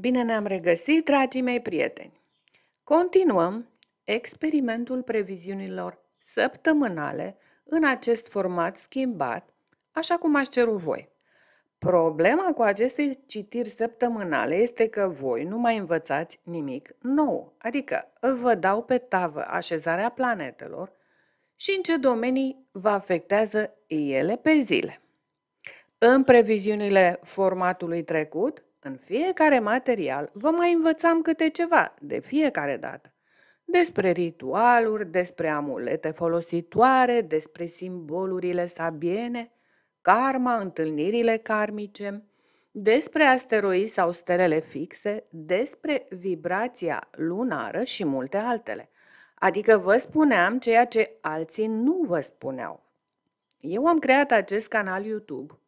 Bine ne-am regăsit, dragii mei prieteni! Continuăm experimentul previziunilor săptămânale în acest format schimbat, așa cum aș cerut voi. Problema cu aceste citiri săptămânale este că voi nu mai învățați nimic nou, adică vă dau pe tavă așezarea planetelor și în ce domenii vă afectează ele pe zile. În previziunile formatului trecut, în fiecare material vă mai învățam câte ceva, de fiecare dată. Despre ritualuri, despre amulete folositoare, despre simbolurile sabiene, karma, întâlnirile karmice, despre asteroi sau stelele fixe, despre vibrația lunară și multe altele. Adică vă spuneam ceea ce alții nu vă spuneau. Eu am creat acest canal YouTube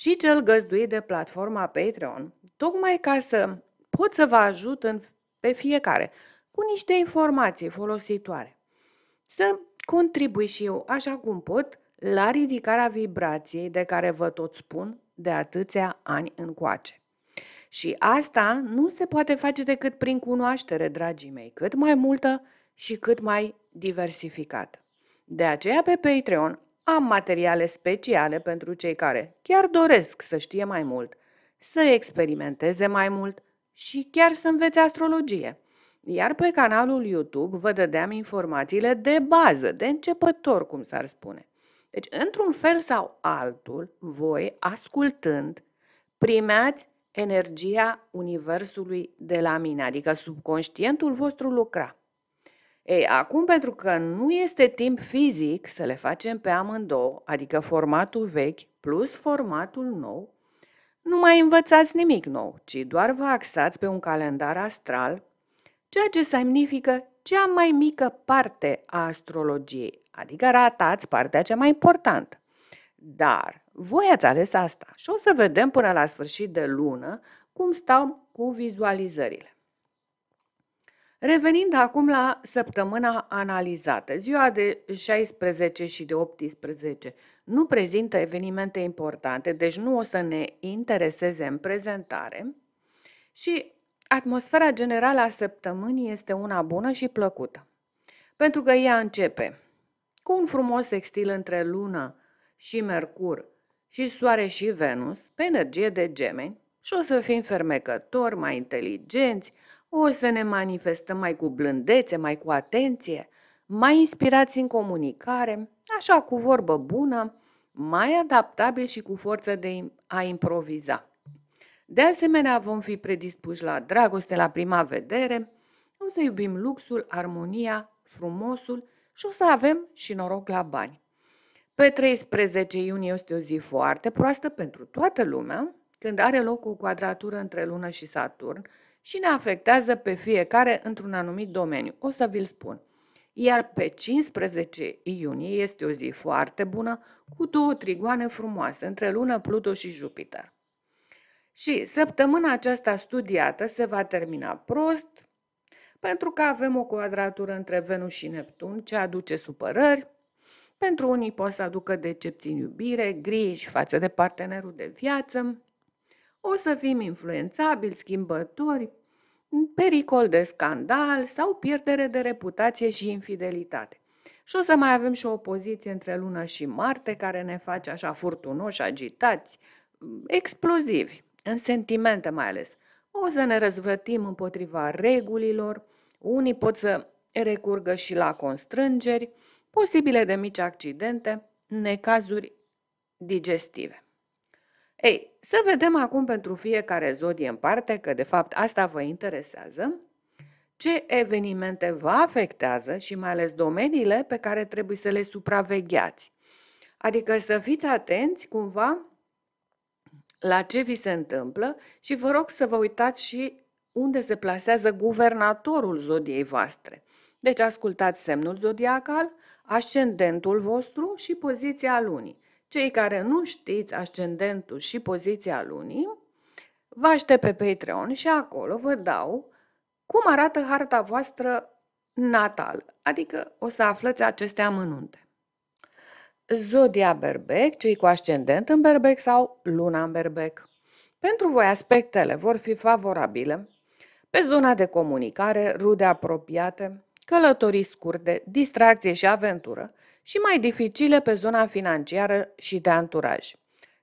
și cel găzduit de platforma Patreon, tocmai ca să pot să vă ajut în, pe fiecare cu niște informații folositoare. Să contribui și eu așa cum pot la ridicarea vibrației de care vă tot spun de atâția ani încoace. Și asta nu se poate face decât prin cunoaștere, dragii mei, cât mai multă și cât mai diversificată. De aceea pe Patreon am materiale speciale pentru cei care chiar doresc să știe mai mult, să experimenteze mai mult și chiar să învețe astrologie. Iar pe canalul YouTube vă dădeam informațiile de bază, de începător, cum s-ar spune. Deci, într-un fel sau altul, voi, ascultând, primeați energia Universului de la mine, adică subconștientul vostru lucra. Ei, acum, pentru că nu este timp fizic să le facem pe amândouă, adică formatul vechi plus formatul nou, nu mai învățați nimic nou, ci doar vă axați pe un calendar astral, ceea ce semnifică cea mai mică parte a astrologiei, adică ratați partea cea mai importantă. Dar voi ați ales asta și o să vedem până la sfârșit de lună cum stau cu vizualizările. Revenind acum la săptămâna analizată, ziua de 16 și de 18 nu prezintă evenimente importante, deci nu o să ne intereseze în prezentare și atmosfera generală a săptămânii este una bună și plăcută, pentru că ea începe cu un frumos sextil între lună și mercur și soare și Venus pe energie de gemeni și o să fim fermecători, mai inteligenți, o să ne manifestăm mai cu blândețe, mai cu atenție, mai inspirați în comunicare, așa cu vorbă bună, mai adaptabil și cu forță de a improviza. De asemenea, vom fi predispuși la dragoste la prima vedere, o să iubim luxul, armonia, frumosul și o să avem și noroc la bani. Pe 13 iunie este o zi foarte proastă pentru toată lumea, când are loc o quadratură între Lună și Saturn, și ne afectează pe fiecare într-un anumit domeniu. O să vi-l spun. Iar pe 15 iunie este o zi foarte bună cu două trigoane frumoase între Lună, Pluto și Jupiter. Și săptămâna aceasta studiată se va termina prost, pentru că avem o quadratură între Venus și Neptun, ce aduce supărări, pentru unii poate să aducă decepții în iubire, griji față de partenerul de viață, o să fim influențabili, schimbători, pericol de scandal sau pierdere de reputație și infidelitate. Și o să mai avem și o opoziție între Luna și Marte care ne face așa furtunoși, agitați, explozivi, în sentimente mai ales. O să ne răzvătim împotriva regulilor, unii pot să recurgă și la constrângeri, posibile de mici accidente, necazuri digestive. Ei, să vedem acum pentru fiecare zodie în parte, că de fapt asta vă interesează, ce evenimente vă afectează și mai ales domeniile pe care trebuie să le supravegheați. Adică să fiți atenți cumva la ce vi se întâmplă și vă rog să vă uitați și unde se plasează guvernatorul zodiei voastre. Deci ascultați semnul zodiacal, ascendentul vostru și poziția lunii. Cei care nu știți ascendentul și poziția lunii, vă aștept pe Patreon și acolo vă dau cum arată harta voastră natal, adică o să aflați aceste amănunte. Zodia berbec, cei cu ascendent în berbec sau luna în berbec. Pentru voi aspectele vor fi favorabile pe zona de comunicare, rude apropiate, călătorii scurte, distracție și aventură și mai dificile pe zona financiară și de anturaj.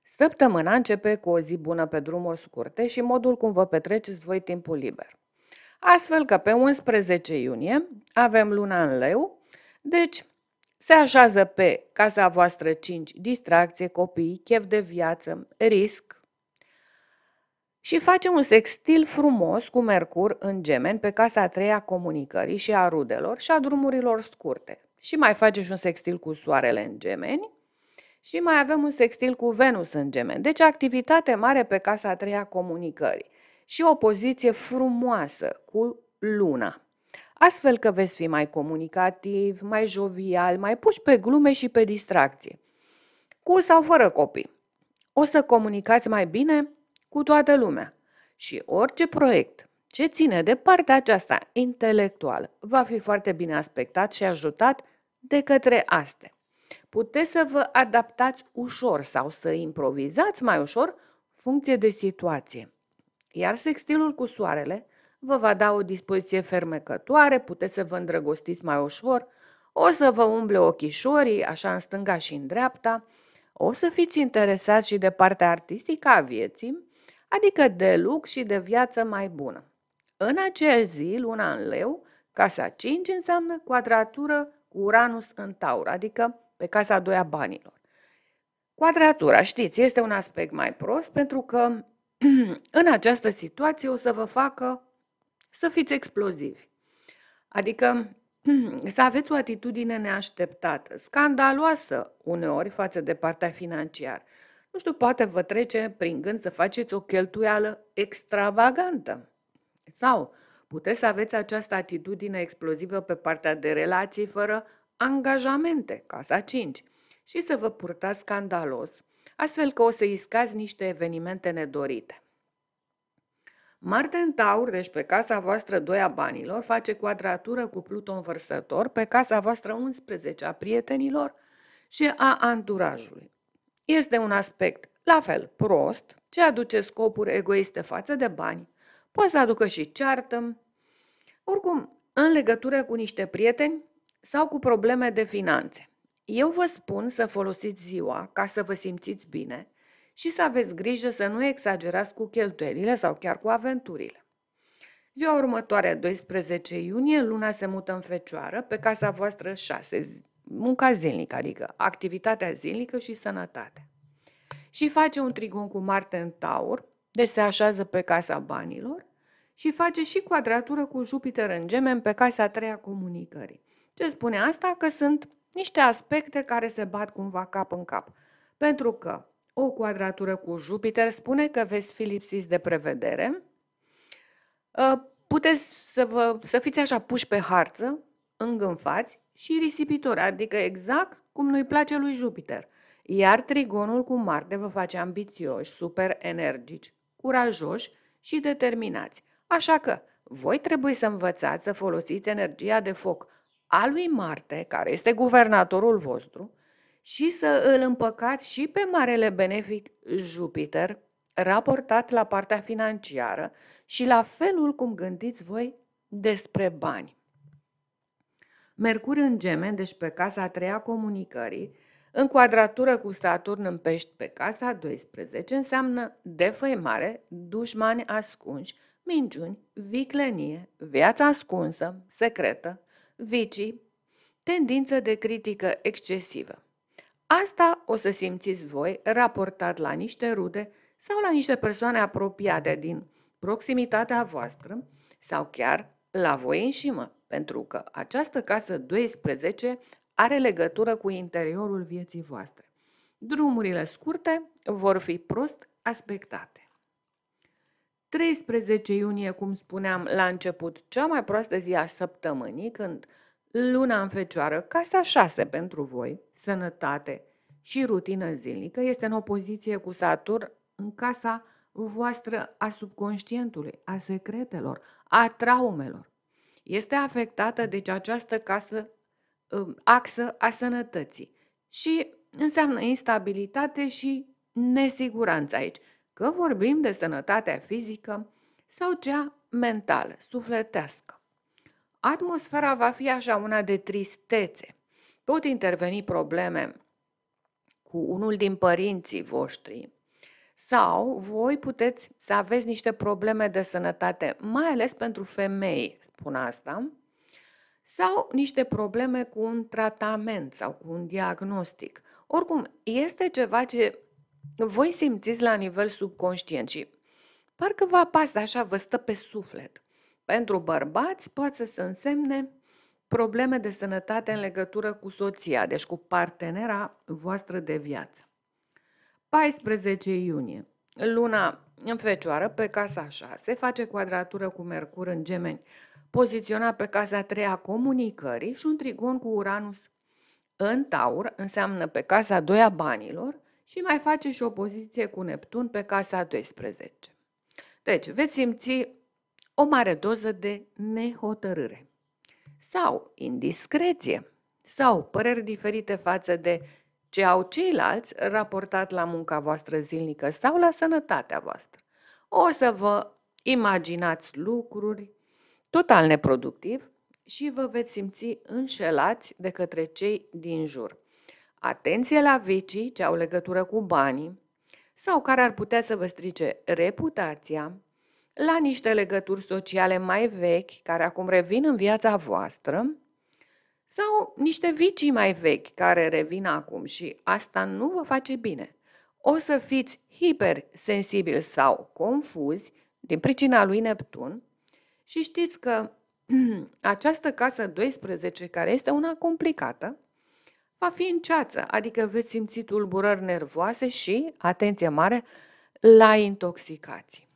Săptămâna începe cu o zi bună pe drumuri scurte și modul cum vă petreceți voi timpul liber. Astfel că pe 11 iunie avem luna în leu, deci se așează pe casa voastră 5 distracție, copii, chef de viață, risc și face un sextil frumos cu mercur în gemen pe casa a treia comunicării și a rudelor și a drumurilor scurte și mai face și un sextil cu soarele în gemeni și mai avem un sextil cu Venus în gemeni. Deci activitate mare pe casa a treia comunicării și o poziție frumoasă cu luna. Astfel că veți fi mai comunicativ, mai jovial, mai puși pe glume și pe distracție. Cu sau fără copii. O să comunicați mai bine cu toată lumea. Și orice proiect ce ține de partea aceasta intelectuală va fi foarte bine aspectat și ajutat de către astea. Puteți să vă adaptați ușor sau să improvizați mai ușor funcție de situație. Iar sextilul cu soarele vă va da o dispoziție fermecătoare, puteți să vă îndrăgostiți mai ușor, o să vă umble ochișorii, așa în stânga și în dreapta, o să fiți interesați și de partea artistică a vieții, adică de lux și de viață mai bună. În aceeași zi, luna în leu, casa 5 înseamnă quadratură cu Uranus în Taur, adică pe casa a doua banilor. Quadratura, știți, este un aspect mai prost pentru că în această situație o să vă facă să fiți explozivi. Adică să aveți o atitudine neașteptată, scandaloasă uneori față de partea financiară. Nu știu, poate vă trece prin gând să faceți o cheltuială extravagantă sau Puteți să aveți această atitudine explozivă pe partea de relații fără angajamente, casa 5, și să vă purtați scandalos, astfel că o să iscați niște evenimente nedorite. Marte în Taur, deci pe casa voastră 2 a banilor, face quadratură cu Pluton vărsător pe casa voastră 11 a prietenilor și a anturajului. Este un aspect la fel prost, ce aduce scopuri egoiste față de bani, poate să aducă și ceartă. Oricum, în legătură cu niște prieteni sau cu probleme de finanțe. Eu vă spun să folosiți ziua ca să vă simțiți bine și să aveți grijă să nu exagerați cu cheltuielile sau chiar cu aventurile. Ziua următoare, 12 iunie, luna se mută în fecioară pe casa voastră 6, munca zilnică, adică activitatea zilnică și sănătate. Și face un trigon cu Marte în Taur, deci se așează pe casa banilor și face și quadratură cu Jupiter în gemen pe casa a treia comunicării. Ce spune asta? Că sunt niște aspecte care se bat cumva cap în cap. Pentru că o quadratură cu Jupiter spune că veți fi lipsiți de prevedere, ă, puteți să, vă, să fiți așa puși pe harță, îngânfați și risipitori, adică exact cum nu-i place lui Jupiter. Iar trigonul cu Marte vă face ambițioși, super energici, curajoși și determinați. Așa că voi trebuie să învățați să folosiți energia de foc a lui Marte, care este guvernatorul vostru, și să îl împăcați și pe marele benefic Jupiter, raportat la partea financiară și la felul cum gândiți voi despre bani. Mercur în gemen, deci pe casa a treia comunicării, în cuadratură cu Saturn în pești pe casa 12 înseamnă defăimare, dușmani ascunși, minciuni, viclenie, viața ascunsă, secretă, vicii, tendință de critică excesivă. Asta o să simțiți voi raportat la niște rude sau la niște persoane apropiate din proximitatea voastră sau chiar la voi înșimă, pentru că această casă 12 are legătură cu interiorul vieții voastre. Drumurile scurte vor fi prost aspectate. 13 iunie, cum spuneam la început, cea mai proastă zi a săptămânii, când luna în fecioară, casa 6 pentru voi, sănătate și rutină zilnică, este în opoziție cu Saturn în casa voastră a subconștientului, a secretelor, a traumelor. Este afectată deci această casă Um, axă a sănătății și înseamnă instabilitate și nesiguranță aici, că vorbim de sănătatea fizică sau cea mentală, sufletească. Atmosfera va fi așa una de tristețe. Pot interveni probleme cu unul din părinții voștri sau voi puteți să aveți niște probleme de sănătate, mai ales pentru femei, spun asta, sau niște probleme cu un tratament sau cu un diagnostic. Oricum, este ceva ce voi simțiți la nivel subconștient și parcă vă apasă așa, vă stă pe suflet. Pentru bărbați poate să se însemne probleme de sănătate în legătură cu soția, deci cu partenera voastră de viață. 14 iunie. Luna în fecioară pe casa 6 face cuadratură cu Mercur în gemeni poziționat pe casa a treia comunicării și un trigon cu Uranus în Taur înseamnă pe casa a doua banilor și mai face și o poziție cu Neptun pe casa a 12. Deci veți simți o mare doză de nehotărâre sau indiscreție sau păreri diferite față de ce au ceilalți raportat la munca voastră zilnică sau la sănătatea voastră. O să vă imaginați lucruri total neproductiv și vă veți simți înșelați de către cei din jur. Atenție la vicii ce au legătură cu banii sau care ar putea să vă strice reputația, la niște legături sociale mai vechi care acum revin în viața voastră sau niște vicii mai vechi care revin acum și asta nu vă face bine. O să fiți hipersensibili sau confuzi din pricina lui Neptun și știți că această casă 12, care este una complicată, va fi în ceață, adică veți simți tulburări nervoase și, atenție mare, la intoxicații.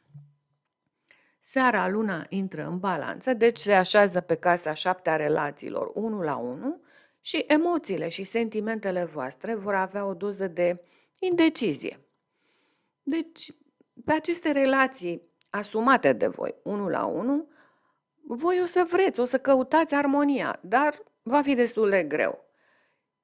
Seara, luna intră în balanță, deci se așează pe casa șaptea relațiilor, unul la unul, și emoțiile și sentimentele voastre vor avea o doză de indecizie. Deci, pe aceste relații asumate de voi, unul la unul, voi o să vreți, o să căutați armonia, dar va fi destul de greu.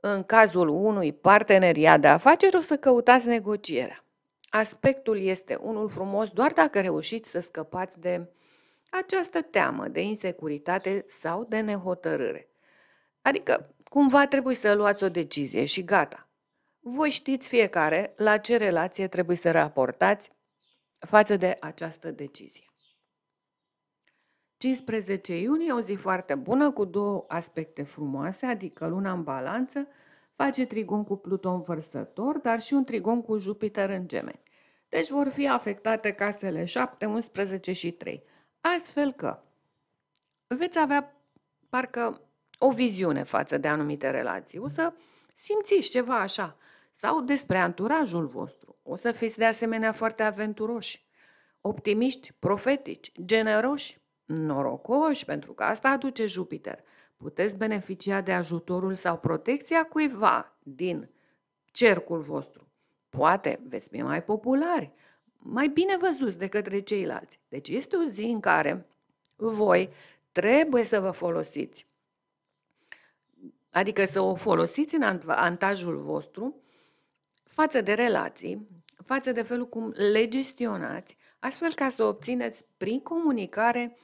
În cazul unui parteneriat de afaceri o să căutați negocierea. Aspectul este unul frumos doar dacă reușiți să scăpați de această teamă de insecuritate sau de nehotărâre. Adică, cumva trebuie să luați o decizie și gata. Voi știți fiecare la ce relație trebuie să raportați față de această decizie. 15 iunie, o zi foarte bună cu două aspecte frumoase, adică luna în balanță, face trigon cu Pluton vărsător, dar și un trigon cu Jupiter în gemeni. Deci vor fi afectate casele 7, 11 și 3. Astfel că veți avea parcă o viziune față de anumite relații. O să simțiți ceva așa sau despre anturajul vostru. O să fiți de asemenea foarte aventuroși, optimiști, profetici, generoși, Norocoși, pentru că asta aduce Jupiter. Puteți beneficia de ajutorul sau protecția cuiva din cercul vostru. Poate veți fi mai populari, mai bine văzuți de către ceilalți. Deci este o zi în care voi trebuie să vă folosiți. Adică să o folosiți în avantajul vostru față de relații, față de felul cum le gestionați, astfel ca să obțineți prin comunicare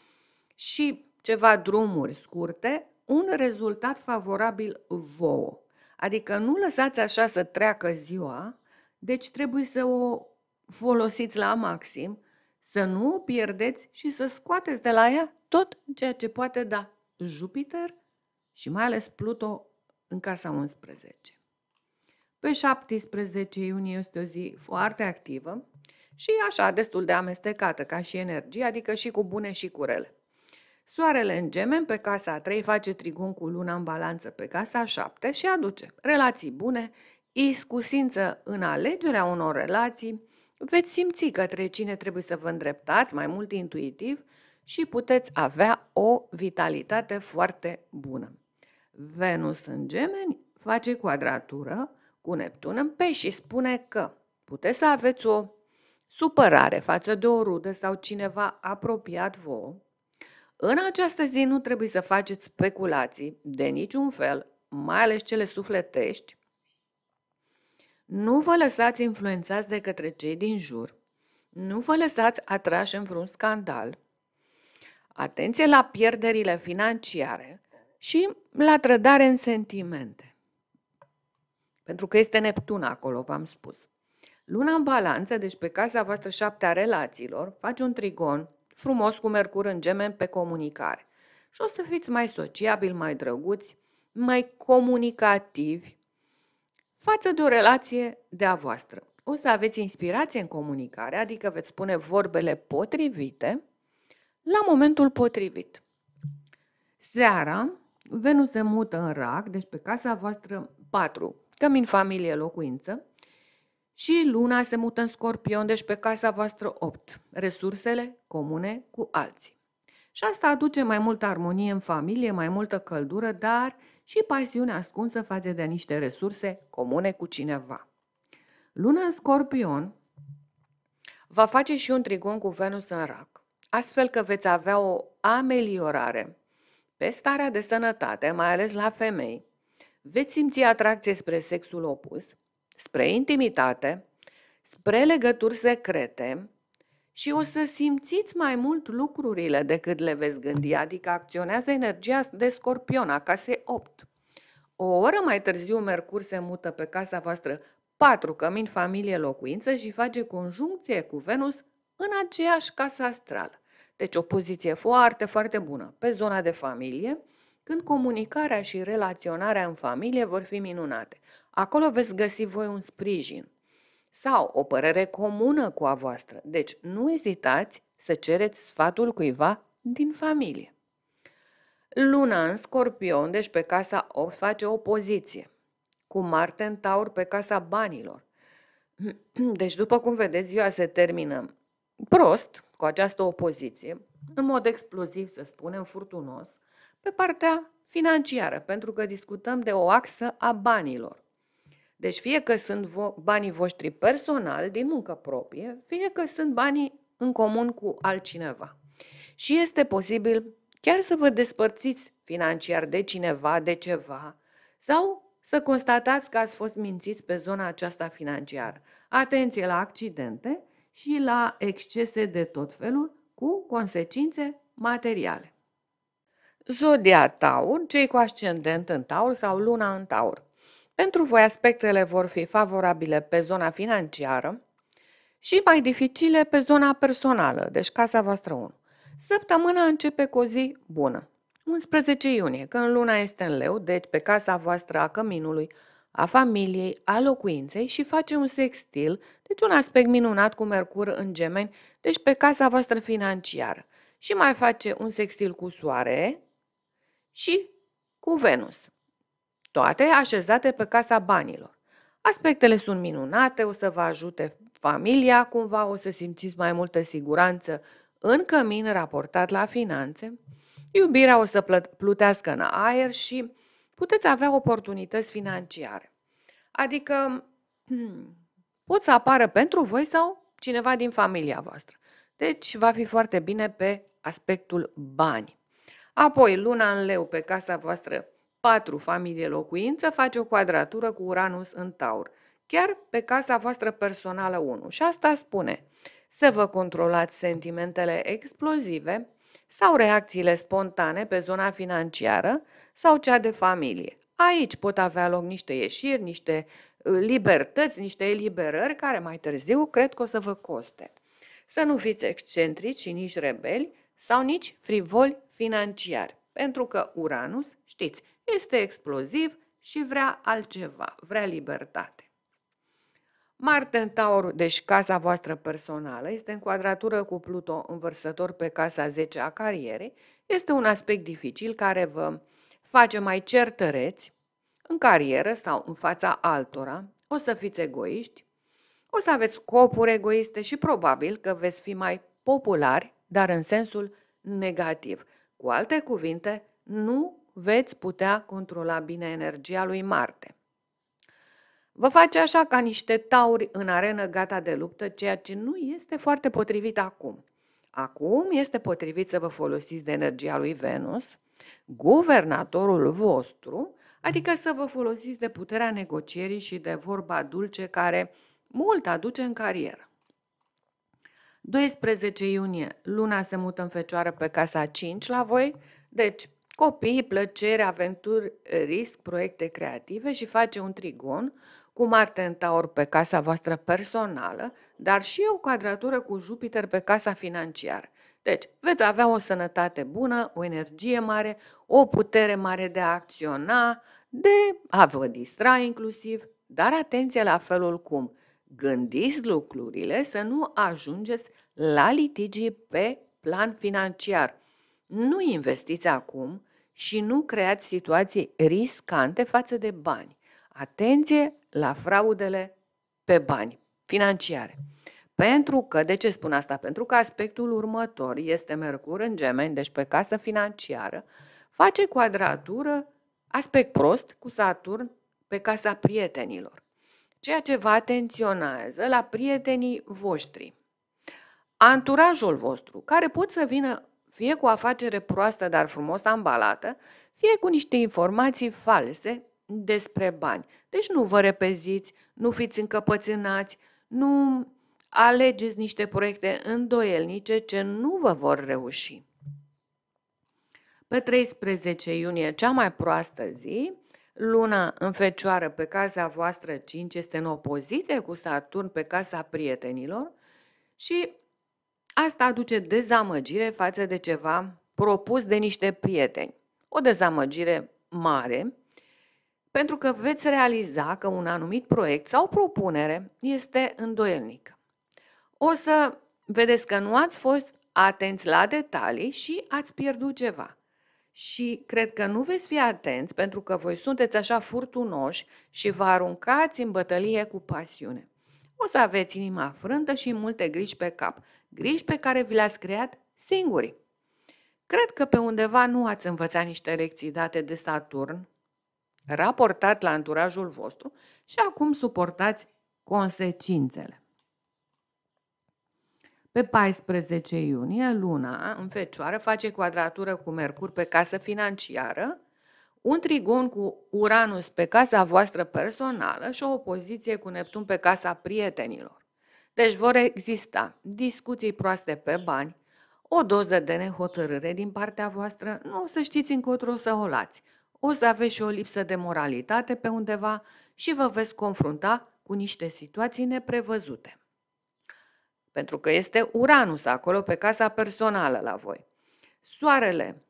și ceva drumuri scurte, un rezultat favorabil vouă. Adică nu lăsați așa să treacă ziua, deci trebuie să o folosiți la maxim, să nu o pierdeți și să scoateți de la ea tot ceea ce poate da Jupiter și mai ales Pluto în casa 11. Pe 17 iunie este o zi foarte activă și așa destul de amestecată ca și energie, adică și cu bune și cu rele. Soarele în gemen pe casa a 3 face trigun cu luna în balanță pe casa a 7 și aduce relații bune, iscusință în alegerea unor relații, veți simți către cine trebuie să vă îndreptați mai mult intuitiv și puteți avea o vitalitate foarte bună. Venus în gemeni face quadratură cu Neptun în pe și spune că puteți să aveți o supărare față de o rudă sau cineva apropiat vouă, în această zi nu trebuie să faceți speculații de niciun fel, mai ales cele sufletești. Nu vă lăsați influențați de către cei din jur. Nu vă lăsați atrași în vreun scandal. Atenție la pierderile financiare și la trădare în sentimente. Pentru că este Neptun acolo, v-am spus. Luna în balanță, deci pe casa voastră șaptea relațiilor, face un trigon frumos cu Mercur în gemeni pe comunicare. Și o să fiți mai sociabili, mai drăguți, mai comunicativi față de o relație de a voastră. O să aveți inspirație în comunicare, adică veți spune vorbele potrivite la momentul potrivit. Seara, Venus se mută în rac, deci pe casa voastră 4, cămin familie locuință, și luna se mută în scorpion, deci pe casa voastră 8, resursele comune cu alții. Și asta aduce mai multă armonie în familie, mai multă căldură, dar și pasiune ascunsă față de niște resurse comune cu cineva. Luna în scorpion va face și un trigon cu Venus în rac, astfel că veți avea o ameliorare pe starea de sănătate, mai ales la femei. Veți simți atracție spre sexul opus, spre intimitate, spre legături secrete și o să simțiți mai mult lucrurile decât le veți gândi, adică acționează energia de scorpion a casei 8. O oră mai târziu, Mercur se mută pe casa voastră 4 cămin familie locuință și face conjuncție cu Venus în aceeași casă astrală. Deci o poziție foarte, foarte bună pe zona de familie, când comunicarea și relaționarea în familie vor fi minunate. Acolo veți găsi voi un sprijin sau o părere comună cu a voastră. Deci nu ezitați să cereți sfatul cuiva din familie. Luna în scorpion, deci pe casa o face opoziție. Cu Marte în taur pe casa banilor. Deci, după cum vedeți, ziua se termină prost cu această opoziție, în mod exploziv, să spunem, furtunos, pe partea financiară, pentru că discutăm de o axă a banilor. Deci fie că sunt vo- banii voștri personal, din muncă proprie, fie că sunt banii în comun cu altcineva. Și este posibil chiar să vă despărțiți financiar de cineva, de ceva, sau să constatați că ați fost mințiți pe zona aceasta financiară. Atenție la accidente și la excese de tot felul cu consecințe materiale. Zodia Taur, cei cu ascendent în Taur sau Luna în Taur. Pentru voi aspectele vor fi favorabile pe zona financiară și mai dificile pe zona personală, deci casa voastră 1. Săptămâna începe cu o zi bună. 11 iunie, când luna este în leu, deci pe casa voastră a căminului, a familiei, a locuinței și face un sextil, deci un aspect minunat cu Mercur în gemeni, deci pe casa voastră financiară. Și mai face un sextil cu soare, și cu Venus. Toate așezate pe casa banilor. Aspectele sunt minunate, o să vă ajute familia cumva, o să simțiți mai multă siguranță în cămin raportat la finanțe, iubirea o să plutească în aer și puteți avea oportunități financiare. Adică hmm, pot să apară pentru voi sau cineva din familia voastră. Deci va fi foarte bine pe aspectul bani. Apoi, luna în leu pe casa voastră 4 familie locuință face o quadratură cu Uranus în taur, chiar pe casa voastră personală 1. Și asta spune să vă controlați sentimentele explozive sau reacțiile spontane pe zona financiară sau cea de familie. Aici pot avea loc niște ieșiri, niște ă, libertăți, niște eliberări care mai târziu cred că o să vă coste. Să nu fiți excentrici și nici rebeli, sau nici frivoli financiari, pentru că Uranus, știți, este exploziv și vrea altceva, vrea libertate. Marte în Taur, deci casa voastră personală, este în quadratură cu Pluto învărsător pe casa 10 a carierei, este un aspect dificil care vă face mai certăreți în carieră sau în fața altora, o să fiți egoiști, o să aveți scopuri egoiste și probabil că veți fi mai populari dar în sensul negativ. Cu alte cuvinte, nu veți putea controla bine energia lui Marte. Vă face așa ca niște tauri în arenă gata de luptă, ceea ce nu este foarte potrivit acum. Acum este potrivit să vă folosiți de energia lui Venus, guvernatorul vostru, adică să vă folosiți de puterea negocierii și de vorba dulce care mult aduce în carieră. 12 iunie, luna se mută în fecioară pe casa 5 la voi, deci copii, plăcere, aventuri, risc, proiecte creative și face un trigon cu Marte în Taur pe casa voastră personală, dar și o quadratură cu Jupiter pe casa financiară. Deci, veți avea o sănătate bună, o energie mare, o putere mare de a acționa, de a vă distra inclusiv, dar atenție la felul cum – gândiți lucrurile să nu ajungeți la litigii pe plan financiar. Nu investiți acum și nu creați situații riscante față de bani. Atenție la fraudele pe bani financiare. Pentru că, de ce spun asta? Pentru că aspectul următor este Mercur în gemeni, deci pe casă financiară, face quadratură, aspect prost, cu Saturn pe casa prietenilor ceea ce vă atenționează la prietenii voștri, anturajul vostru, care pot să vină fie cu afacere proastă, dar frumos ambalată, fie cu niște informații false despre bani. Deci nu vă repeziți, nu fiți încăpățânați, nu alegeți niște proiecte îndoielnice ce nu vă vor reuși. Pe 13 iunie, cea mai proastă zi, Luna în fecioară pe casa voastră 5 este în opoziție cu Saturn pe casa prietenilor și asta aduce dezamăgire față de ceva propus de niște prieteni. O dezamăgire mare pentru că veți realiza că un anumit proiect sau propunere este îndoielnic. O să vedeți că nu ați fost atenți la detalii și ați pierdut ceva și cred că nu veți fi atenți pentru că voi sunteți așa furtunoși și vă aruncați în bătălie cu pasiune. O să aveți inima frântă și multe griji pe cap, griji pe care vi le-ați creat singuri. Cred că pe undeva nu ați învățat niște lecții date de Saturn, raportat la anturajul vostru și acum suportați consecințele. Pe 14 iunie, luna în fecioară face quadratură cu Mercur pe casă financiară, un trigon cu Uranus pe casa voastră personală și o opoziție cu Neptun pe casa prietenilor. Deci vor exista discuții proaste pe bani, o doză de nehotărâre din partea voastră, nu o să știți încotro să o lați. O să aveți și o lipsă de moralitate pe undeva și vă veți confrunta cu niște situații neprevăzute pentru că este Uranus acolo pe casa personală la voi. Soarele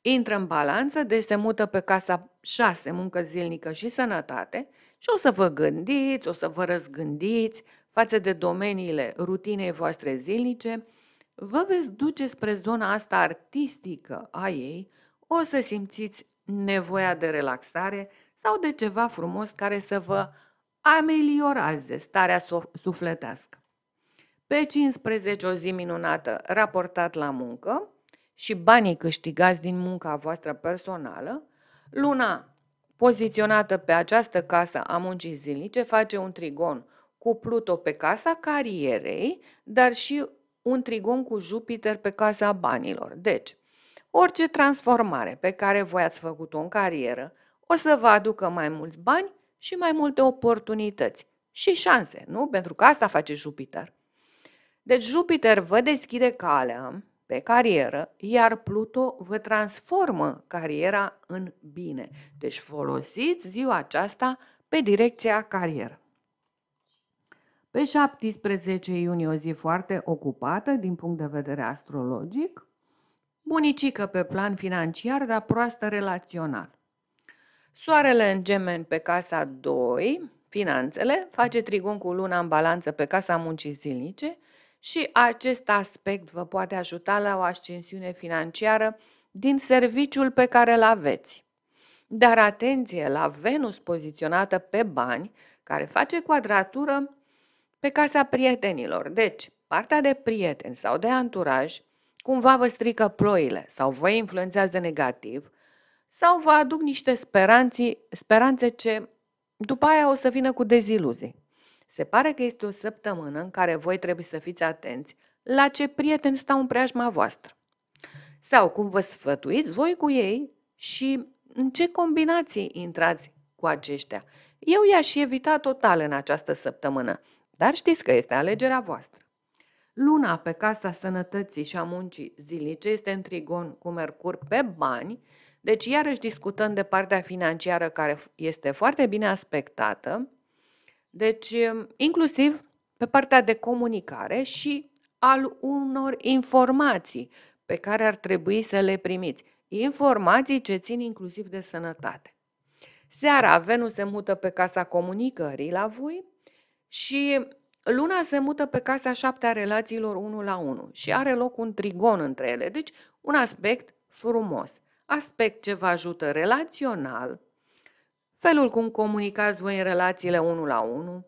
intră în balanță, deci se mută pe casa 6, muncă zilnică și sănătate și o să vă gândiți, o să vă răzgândiți față de domeniile rutinei voastre zilnice, vă veți duce spre zona asta artistică a ei, o să simțiți nevoia de relaxare sau de ceva frumos care să vă amelioraze starea sufletească. Pe 15 o zi minunată, raportat la muncă și banii câștigați din munca voastră personală, luna poziționată pe această casă a muncii zilnice face un trigon cu Pluto pe casa carierei, dar și un trigon cu Jupiter pe casa banilor. Deci, orice transformare pe care voi ați făcut-o în carieră o să vă aducă mai mulți bani și mai multe oportunități și șanse, nu? Pentru că asta face Jupiter. Deci Jupiter vă deschide calea pe carieră, iar Pluto vă transformă cariera în bine. Deci folosiți ziua aceasta pe direcția carieră. Pe 17 iunie, o zi foarte ocupată din punct de vedere astrologic, bunicică pe plan financiar, dar proastă relațional. Soarele în gemeni pe casa 2, finanțele, face trigon cu luna în balanță pe casa muncii zilnice, și acest aspect vă poate ajuta la o ascensiune financiară din serviciul pe care îl aveți. Dar atenție la Venus poziționată pe bani, care face quadratură pe casa prietenilor. Deci, partea de prieteni sau de anturaj cumva vă strică ploile sau vă influențează negativ sau vă aduc niște speranții, speranțe ce după aia o să vină cu deziluzii. Se pare că este o săptămână în care voi trebuie să fiți atenți la ce prieteni stau în preajma voastră. Sau cum vă sfătuiți voi cu ei și în ce combinații intrați cu aceștia. Eu i-aș evita total în această săptămână, dar știți că este alegerea voastră. Luna pe casa sănătății și a muncii zilice este în trigon cu Mercur pe bani, deci iarăși discutăm de partea financiară care este foarte bine aspectată, deci, um, inclusiv pe partea de comunicare și al unor informații pe care ar trebui să le primiți. Informații ce țin inclusiv de sănătate. Seara, Venus se mută pe casa comunicării la voi și Luna se mută pe casa șaptea relațiilor 1 la 1 și are loc un trigon între ele, deci un aspect frumos. Aspect ce vă ajută relațional, felul cum comunicați voi în relațiile unul la unul,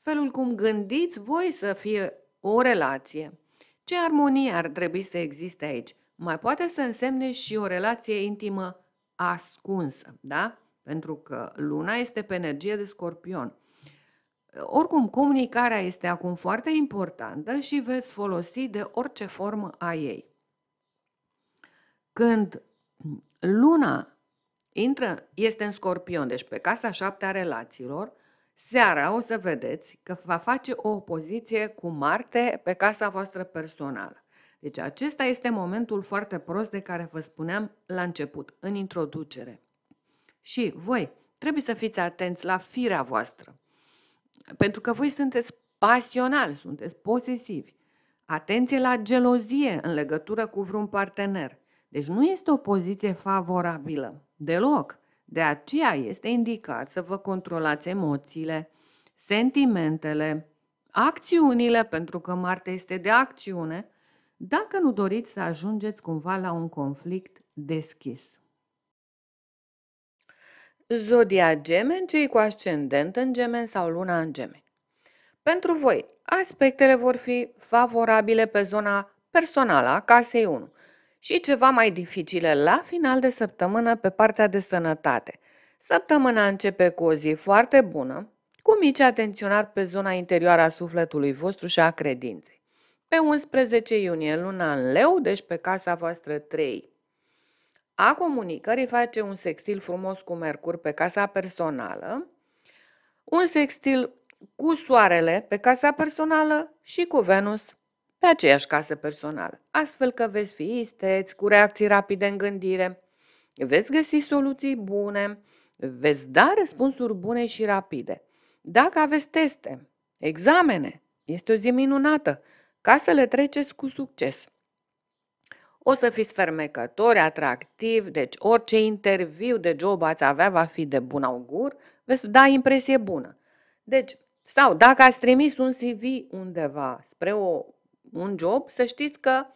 felul cum gândiți voi să fie o relație. Ce armonie ar trebui să existe aici? Mai poate să însemne și o relație intimă ascunsă, da? Pentru că luna este pe energie de scorpion. Oricum, comunicarea este acum foarte importantă și veți folosi de orice formă a ei. Când luna Intră, este în scorpion, deci pe casa șaptea relațiilor, seara o să vedeți că va face o opoziție cu Marte pe casa voastră personală. Deci acesta este momentul foarte prost de care vă spuneam la început, în introducere. Și voi trebuie să fiți atenți la firea voastră, pentru că voi sunteți pasionali, sunteți posesivi. Atenție la gelozie în legătură cu vreun partener. Deci nu este o poziție favorabilă. Deloc. De aceea este indicat să vă controlați emoțiile, sentimentele, acțiunile, pentru că Marte este de acțiune, dacă nu doriți să ajungeți cumva la un conflict deschis. Zodia gemeni, cei cu ascendent în gemeni sau luna în gemeni. Pentru voi, aspectele vor fi favorabile pe zona personală a casei 1, și ceva mai dificile la final de săptămână pe partea de sănătate. Săptămâna începe cu o zi foarte bună, cu mici atenționat pe zona interioară a sufletului vostru și a credinței. Pe 11 iunie, luna în leu, deci pe casa voastră 3. A comunicării face un sextil frumos cu Mercur pe casa personală, un sextil cu soarele pe casa personală și cu Venus pe aceeași casă personală, astfel că veți fi isteți, cu reacții rapide în gândire, veți găsi soluții bune, veți da răspunsuri bune și rapide. Dacă aveți teste, examene, este o zi minunată, ca să le treceți cu succes. O să fiți fermecători, atractivi, deci orice interviu de job ați avea va fi de bun augur, veți da impresie bună. Deci, sau dacă ați trimis un CV undeva spre o un job, să știți că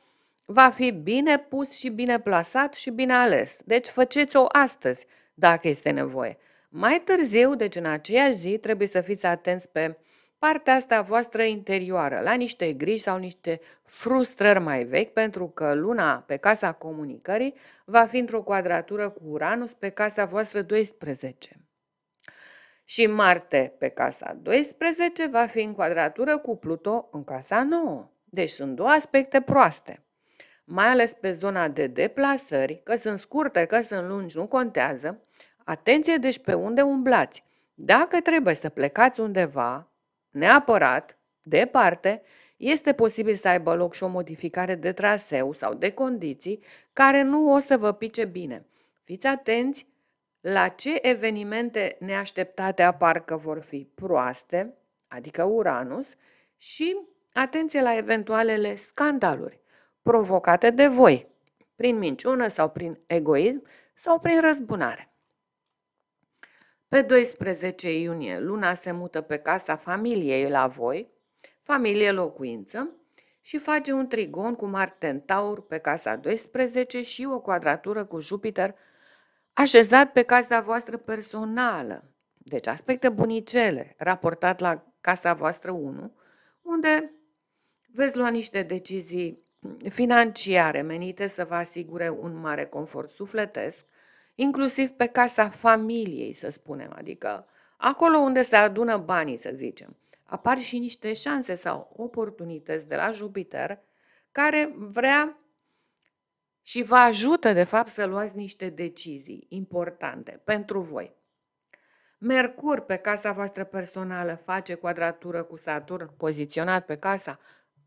va fi bine pus și bine plasat și bine ales. Deci faceți-o astăzi, dacă este nevoie. Mai târziu, deci în aceeași zi, trebuie să fiți atenți pe partea asta voastră interioară, la niște griji sau niște frustrări mai vechi, pentru că luna pe casa comunicării va fi într-o quadratură cu Uranus pe casa voastră 12. Și Marte pe casa 12 va fi în quadratură cu Pluto în casa 9. Deci sunt două aspecte proaste. Mai ales pe zona de deplasări, că sunt scurte, că sunt lungi, nu contează. Atenție deci pe unde umblați. Dacă trebuie să plecați undeva, neapărat, departe, este posibil să aibă loc și o modificare de traseu sau de condiții care nu o să vă pice bine. Fiți atenți la ce evenimente neașteptate apar că vor fi proaste, adică Uranus, și Atenție la eventualele scandaluri provocate de voi, prin minciună sau prin egoism sau prin răzbunare. Pe 12 iunie, luna se mută pe casa familiei la voi, familie locuință, și face un trigon cu Marte în Taur pe casa 12 și o quadratură cu Jupiter așezat pe casa voastră personală. Deci aspecte bunicele, raportat la casa voastră 1, unde veți lua niște decizii financiare menite să vă asigure un mare confort sufletesc, inclusiv pe casa familiei, să spunem, adică acolo unde se adună banii, să zicem. Apar și niște șanse sau oportunități de la Jupiter care vrea și vă ajută, de fapt, să luați niște decizii importante pentru voi. Mercur pe casa voastră personală face quadratură cu Saturn, poziționat pe casa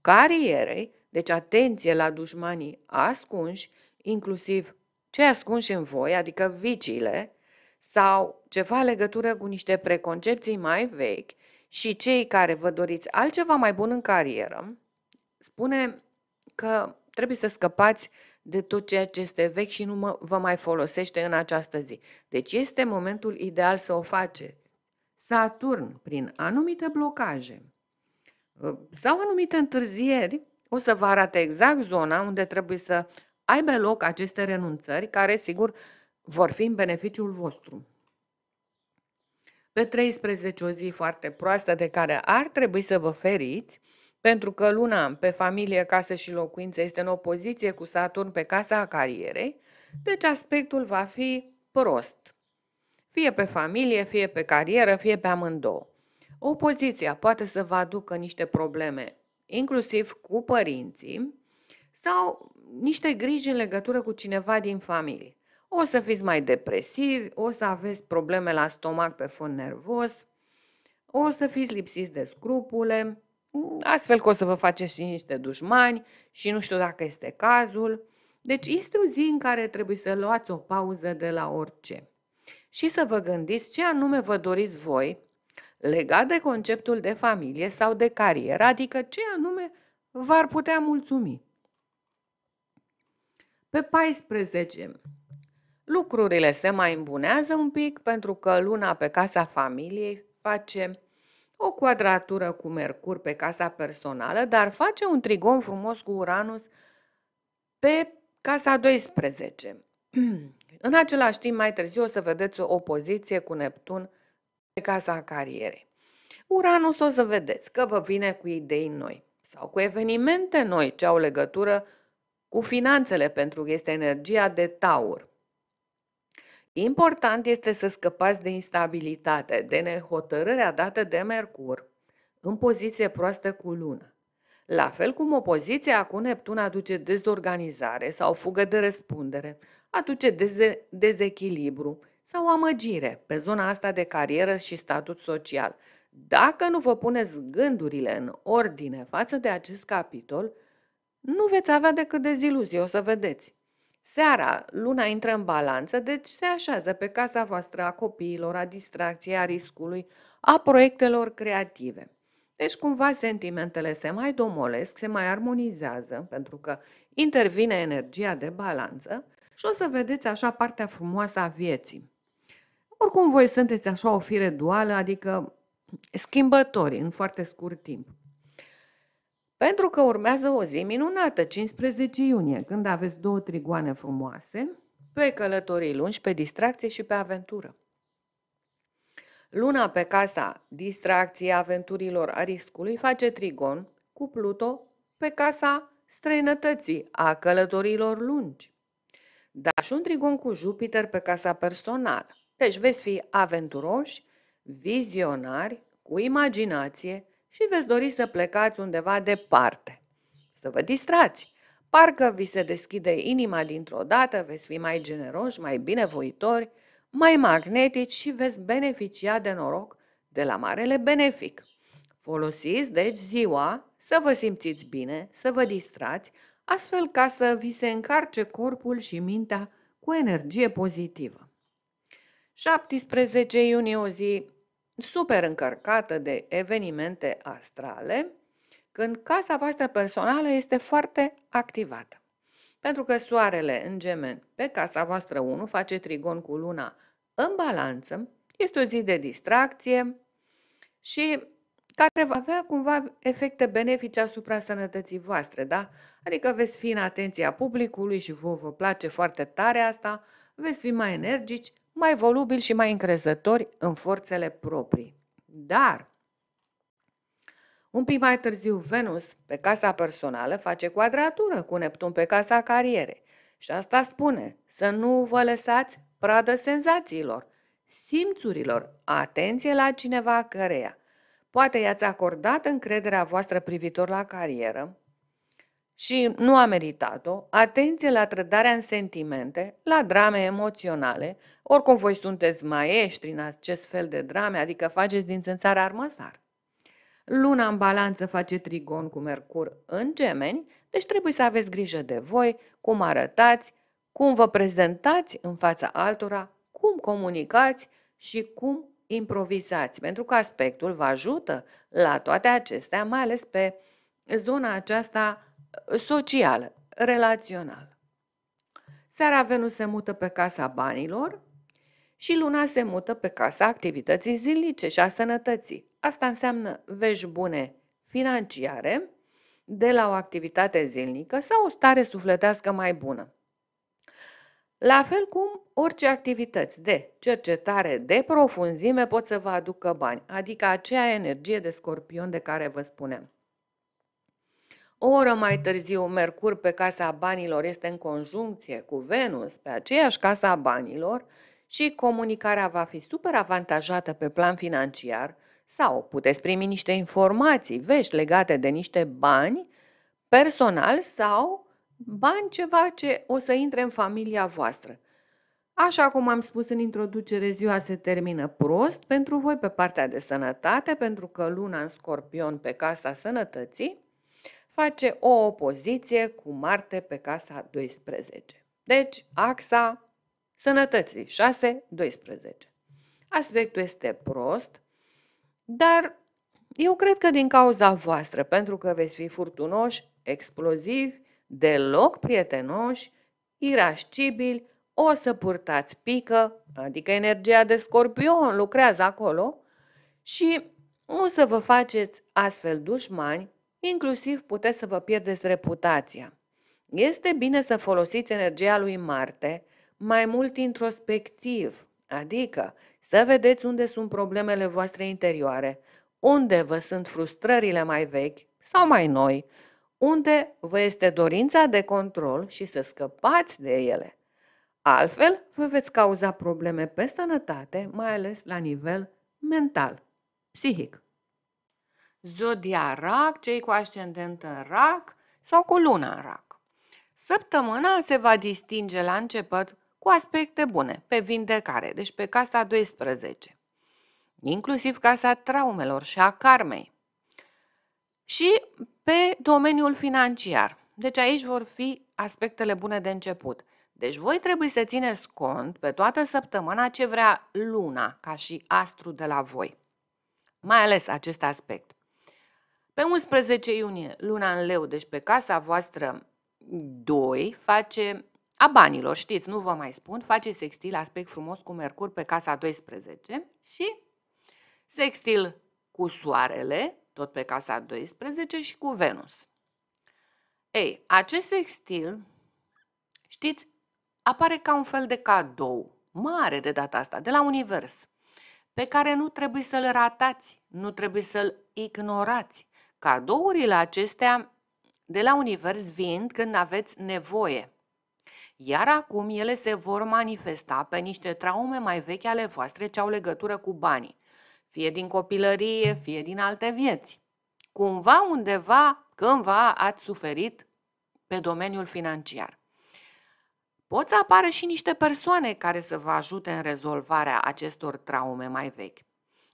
carierei, deci atenție la dușmanii ascunși, inclusiv ce ascunși în voi, adică viciile, sau ceva legătură cu niște preconcepții mai vechi și cei care vă doriți altceva mai bun în carieră, spune că trebuie să scăpați de tot ceea ce este vechi și nu mă, vă mai folosește în această zi. Deci este momentul ideal să o faceți. Saturn, prin anumite blocaje, Ă, sau anumite întârzieri, o să vă arate exact zona unde trebuie să aibă loc aceste renunțări, care, sigur, vor fi în beneficiul vostru. Pe 13 o zi foarte proastă de care ar trebui să vă feriți, pentru că luna pe familie, casă și locuință este în opoziție cu Saturn pe casa a carierei, deci aspectul va fi prost. Fie pe familie, fie pe carieră, fie pe amândouă. Opoziția poate să vă aducă niște probleme, inclusiv cu părinții sau niște griji în legătură cu cineva din familie. O să fiți mai depresivi, o să aveți probleme la stomac pe fond nervos, o să fiți lipsiți de scrupule, astfel că o să vă faceți și niște dușmani și nu știu dacă este cazul. Deci este o zi în care trebuie să luați o pauză de la orice și să vă gândiți ce anume vă doriți voi legat de conceptul de familie sau de carieră, adică ce anume v-ar putea mulțumi. Pe 14. Lucrurile se mai îmbunează un pic pentru că luna pe casa familiei face o quadratură cu Mercur pe casa personală, dar face un trigon frumos cu Uranus pe casa 12. În același timp, mai târziu o să vedeți o opoziție cu Neptun casa a carierei. Uranus o să vedeți că vă vine cu idei noi sau cu evenimente noi ce au legătură cu finanțele, pentru că este energia de taur. Important este să scăpați de instabilitate, de nehotărârea dată de Mercur în poziție proastă cu Luna. La fel cum opoziția cu Neptun aduce dezorganizare sau fugă de răspundere, aduce deze- dezechilibru, sau amăgire pe zona asta de carieră și statut social. Dacă nu vă puneți gândurile în ordine față de acest capitol, nu veți avea decât deziluzie, o să vedeți. Seara, luna intră în balanță, deci se așează pe casa voastră a copiilor, a distracției, a riscului, a proiectelor creative. Deci cumva sentimentele se mai domolesc, se mai armonizează, pentru că intervine energia de balanță și o să vedeți așa partea frumoasă a vieții. Oricum, voi sunteți așa o fire duală, adică schimbători în foarte scurt timp. Pentru că urmează o zi minunată, 15 iunie, când aveți două trigoane frumoase, pe călătorii lungi, pe distracție și pe aventură. Luna pe casa distracției aventurilor a riscului face trigon cu Pluto pe casa străinătății a călătorilor lungi. Dar și un trigon cu Jupiter pe casa personală. Deci veți fi aventuroși, vizionari, cu imaginație și veți dori să plecați undeva departe. Să vă distrați. Parcă vi se deschide inima dintr-o dată, veți fi mai generoși, mai binevoitori, mai magnetici și veți beneficia de noroc de la marele benefic. Folosiți, deci, ziua să vă simțiți bine, să vă distrați, astfel ca să vi se încarce corpul și mintea cu energie pozitivă. 17 iunie, o zi super încărcată de evenimente astrale, când casa voastră personală este foarte activată. Pentru că soarele în gemen pe casa voastră 1 face trigon cu luna în balanță, este o zi de distracție și care va avea cumva efecte benefice asupra sănătății voastre, da? Adică veți fi în atenția publicului și vă, vă place foarte tare asta, veți fi mai energici, mai volubili și mai încrezători în forțele proprii. Dar, un pic mai târziu, Venus, pe casa personală, face quadratură cu Neptun pe casa carierei. Și asta spune să nu vă lăsați pradă senzațiilor, simțurilor, atenție la cineva căreia. Poate i-ați acordat încrederea voastră privitor la carieră, și nu a meritat-o, atenție la trădarea în sentimente, la drame emoționale, oricum voi sunteți maestri în acest fel de drame, adică faceți din țânțare armăsar. Luna în balanță face trigon cu Mercur în gemeni, deci trebuie să aveți grijă de voi, cum arătați, cum vă prezentați în fața altora, cum comunicați și cum improvizați, pentru că aspectul vă ajută la toate acestea, mai ales pe zona aceasta socială, relațională. Seara Venus se mută pe casa banilor și luna se mută pe casa activității zilnice și a sănătății. Asta înseamnă vești bune financiare de la o activitate zilnică sau o stare sufletească mai bună. La fel cum orice activități de cercetare de profunzime pot să vă aducă bani, adică aceea energie de scorpion de care vă spuneam. O oră mai târziu, Mercur pe casa banilor este în conjuncție cu Venus pe aceeași casa banilor și comunicarea va fi super avantajată pe plan financiar sau puteți primi niște informații, vești legate de niște bani personal sau bani ceva ce o să intre în familia voastră. Așa cum am spus în introducere, ziua se termină prost pentru voi pe partea de sănătate, pentru că luna în scorpion pe casa sănătății face o opoziție cu Marte pe casa 12. Deci, axa sănătății 6-12. Aspectul este prost, dar eu cred că din cauza voastră, pentru că veți fi furtunoși, explozivi, deloc prietenoși, irascibili, o să purtați pică, adică energia de scorpion lucrează acolo, și nu să vă faceți astfel dușmani Inclusiv puteți să vă pierdeți reputația. Este bine să folosiți energia lui Marte mai mult introspectiv, adică să vedeți unde sunt problemele voastre interioare, unde vă sunt frustrările mai vechi sau mai noi, unde vă este dorința de control și să scăpați de ele. Altfel, vă veți cauza probleme pe sănătate, mai ales la nivel mental, psihic zodia rac, cei cu ascendent în rac sau cu luna în rac. Săptămâna se va distinge la început cu aspecte bune, pe vindecare, deci pe casa 12, inclusiv casa traumelor și a karmei, și pe domeniul financiar. Deci aici vor fi aspectele bune de început. Deci voi trebuie să țineți cont pe toată săptămâna ce vrea luna ca și astru de la voi. Mai ales acest aspect. Pe 11 iunie, luna în leu, deci pe casa voastră 2, face a banilor, știți, nu vă mai spun, face sextil aspect frumos cu Mercur pe casa 12 și sextil cu Soarele, tot pe casa 12 și cu Venus. Ei, acest sextil, știți, apare ca un fel de cadou mare de data asta, de la Univers, pe care nu trebuie să-l ratați, nu trebuie să-l ignorați. Cadourile acestea de la univers vin când aveți nevoie. Iar acum ele se vor manifesta pe niște traume mai vechi ale voastre ce au legătură cu banii, fie din copilărie, fie din alte vieți. Cumva, undeva, cândva ați suferit pe domeniul financiar. Pot să apară și niște persoane care să vă ajute în rezolvarea acestor traume mai vechi.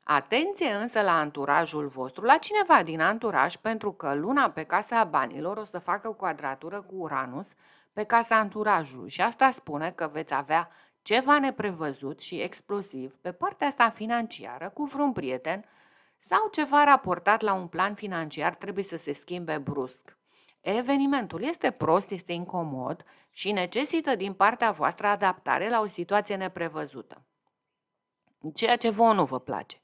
Atenție însă la anturajul vostru, la cineva din anturaj, pentru că luna pe casa banilor o să facă quadratură cu Uranus pe casa anturajului și asta spune că veți avea ceva neprevăzut și explosiv pe partea asta financiară cu vreun prieten sau ceva raportat la un plan financiar trebuie să se schimbe brusc. Evenimentul este prost, este incomod și necesită din partea voastră adaptare la o situație neprevăzută. Ceea ce vouă nu vă place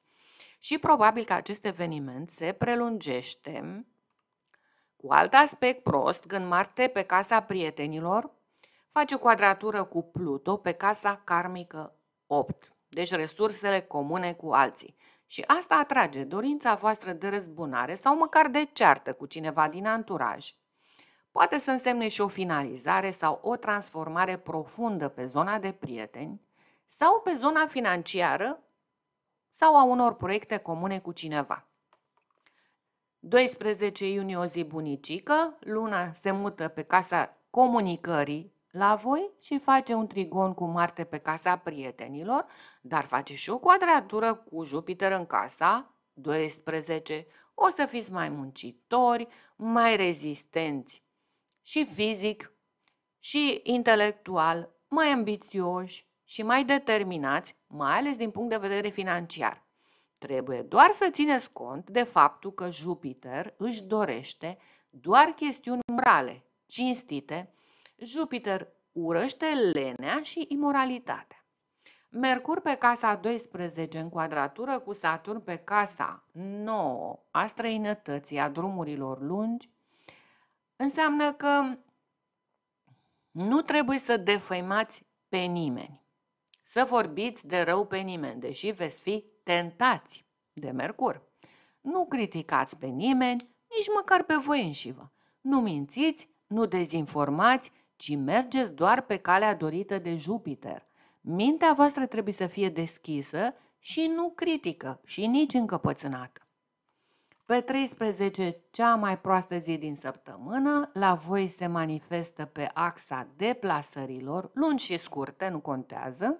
și probabil că acest eveniment se prelungește cu alt aspect prost când Marte pe casa prietenilor face cuadratură cu Pluto pe casa karmică 8, deci resursele comune cu alții. Și asta atrage dorința voastră de răzbunare sau măcar de ceartă cu cineva din anturaj. Poate să însemne și o finalizare sau o transformare profundă pe zona de prieteni sau pe zona financiară sau a unor proiecte comune cu cineva. 12 iunie o zi bunicică, luna se mută pe casa comunicării la voi și face un trigon cu Marte pe casa prietenilor, dar face și o quadratură cu Jupiter în casa 12. O să fiți mai muncitori, mai rezistenți și fizic și intelectual, mai ambițioși, și mai determinați, mai ales din punct de vedere financiar. Trebuie doar să țineți cont de faptul că Jupiter își dorește doar chestiuni morale, cinstite. Jupiter urăște lenea și imoralitatea. Mercur pe casa 12 în quadratură cu Saturn pe casa 9 a străinătății, a drumurilor lungi, înseamnă că nu trebuie să defăimați pe nimeni să vorbiți de rău pe nimeni, deși veți fi tentați de Mercur. Nu criticați pe nimeni, nici măcar pe voi înșivă. Nu mințiți, nu dezinformați, ci mergeți doar pe calea dorită de Jupiter. Mintea voastră trebuie să fie deschisă și nu critică și nici încăpățânată. Pe 13, cea mai proastă zi din săptămână, la voi se manifestă pe axa deplasărilor, lungi și scurte, nu contează,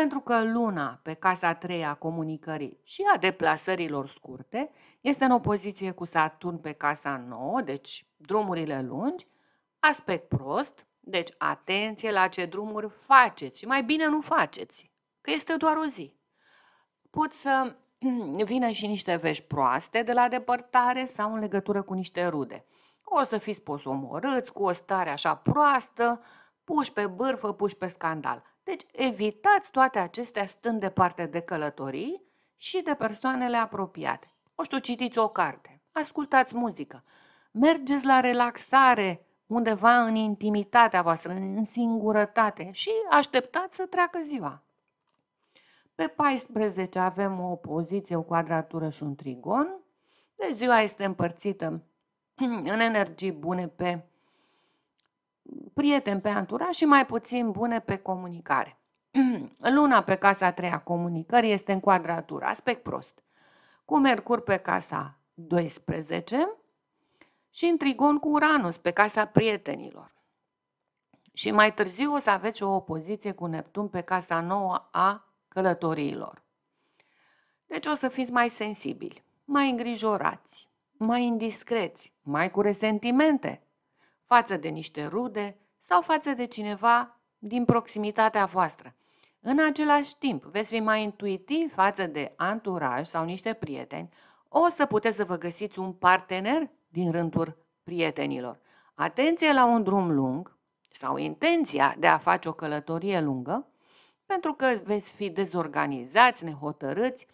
pentru că luna pe casa a treia a comunicării și a deplasărilor scurte este în opoziție cu Saturn pe casa nouă, deci drumurile lungi, aspect prost, deci atenție la ce drumuri faceți și mai bine nu faceți, că este doar o zi. Pot să vină și niște vești proaste de la depărtare sau în legătură cu niște rude. O să fiți posomorâți cu o stare așa proastă, puși pe bârfă, puși pe scandal. Deci evitați toate acestea stând departe de călătorii și de persoanele apropiate. O știu, citiți o carte, ascultați muzică, mergeți la relaxare undeva în intimitatea voastră, în singurătate și așteptați să treacă ziua. Pe 14 avem o poziție, o quadratură și un trigon. Deci ziua este împărțită în energii bune pe prieteni pe antura și mai puțin bune pe comunicare. Luna pe casa a treia comunicări este în quadratură, aspect prost, cu Mercur pe casa 12 și în trigon cu Uranus pe casa prietenilor. Și mai târziu o să aveți o opoziție cu Neptun pe casa nouă a călătoriilor. Deci o să fiți mai sensibili, mai îngrijorați, mai indiscreți, mai cu resentimente, față de niște rude sau față de cineva din proximitatea voastră. În același timp, veți fi mai intuitiv față de anturaj sau niște prieteni, o să puteți să vă găsiți un partener din rândul prietenilor. Atenție la un drum lung sau intenția de a face o călătorie lungă, pentru că veți fi dezorganizați, nehotărâți,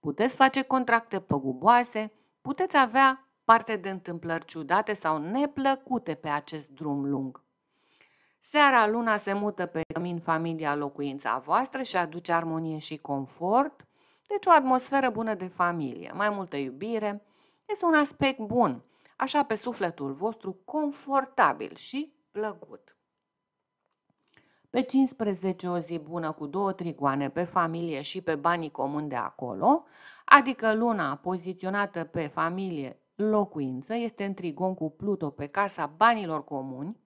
puteți face contracte păguboase, puteți avea parte de întâmplări ciudate sau neplăcute pe acest drum lung. Seara luna se mută pe cămin familia locuința voastră și aduce armonie și confort, deci o atmosferă bună de familie, mai multă iubire, este un aspect bun, așa pe sufletul vostru confortabil și plăcut. Pe 15 o zi bună cu două trigoane pe familie și pe banii comuni de acolo, adică luna poziționată pe familie locuință, este în trigon cu Pluto pe casa banilor comuni,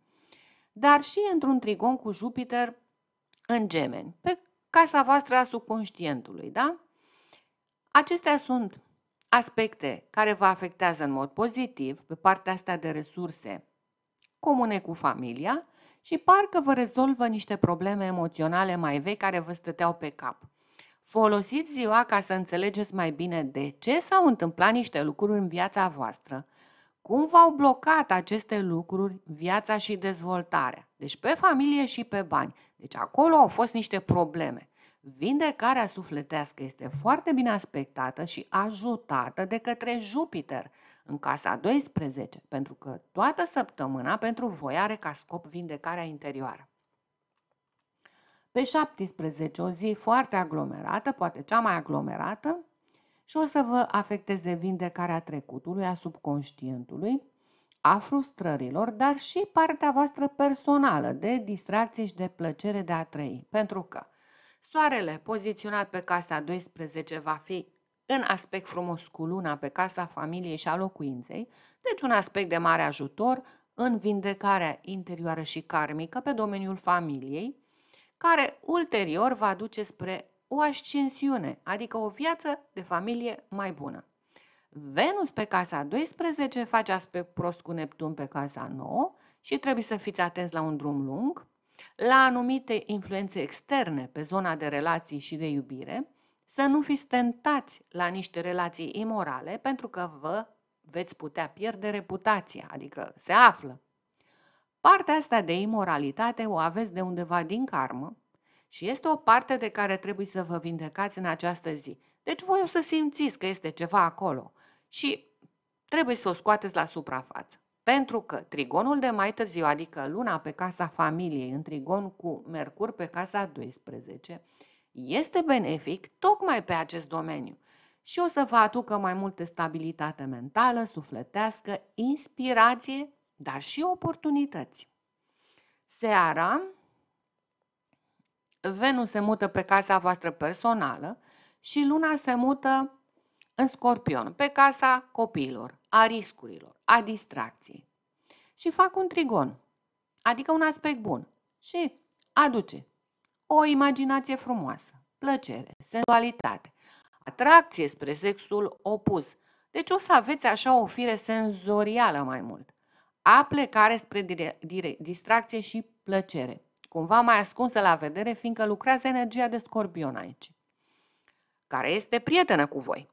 dar și într-un trigon cu Jupiter în gemeni, pe casa voastră a subconștientului, da? Acestea sunt aspecte care vă afectează în mod pozitiv pe partea asta de resurse comune cu familia și parcă vă rezolvă niște probleme emoționale mai vechi care vă stăteau pe cap. Folosiți ziua ca să înțelegeți mai bine de ce s-au întâmplat niște lucruri în viața voastră, cum v-au blocat aceste lucruri viața și dezvoltarea, deci pe familie și pe bani. Deci acolo au fost niște probleme. Vindecarea sufletească este foarte bine aspectată și ajutată de către Jupiter în casa 12, pentru că toată săptămâna pentru voi are ca scop vindecarea interioară. Pe 17, o zi foarte aglomerată, poate cea mai aglomerată, și o să vă afecteze vindecarea trecutului, a subconștientului, a frustrărilor, dar și partea voastră personală de distracție și de plăcere de a trăi. Pentru că soarele poziționat pe casa 12 va fi în aspect frumos cu luna pe casa familiei și a locuinței, deci un aspect de mare ajutor în vindecarea interioară și karmică pe domeniul familiei, care ulterior va duce spre o ascensiune, adică o viață de familie mai bună. Venus pe casa 12 face aspect prost cu Neptun pe casa 9 și trebuie să fiți atenți la un drum lung, la anumite influențe externe pe zona de relații și de iubire, să nu fiți tentați la niște relații imorale pentru că vă veți putea pierde reputația, adică se află Partea asta de imoralitate o aveți de undeva din karmă și este o parte de care trebuie să vă vindecați în această zi. Deci voi o să simțiți că este ceva acolo și trebuie să o scoateți la suprafață. Pentru că trigonul de mai târziu, adică luna pe casa familiei, în trigon cu Mercur pe casa 12, este benefic tocmai pe acest domeniu și o să vă aducă mai multă stabilitate mentală, sufletească, inspirație dar și oportunități. Seara, Venus se mută pe casa voastră personală și Luna se mută în Scorpion, pe casa copiilor, a riscurilor, a distracției. Și fac un trigon, adică un aspect bun și aduce o imaginație frumoasă, plăcere, sensualitate, atracție spre sexul opus. Deci o să aveți așa o fire senzorială mai mult a plecare spre dire, dire, distracție și plăcere, cumva mai ascunsă la vedere, fiindcă lucrează energia de scorpion aici, care este prietenă cu voi.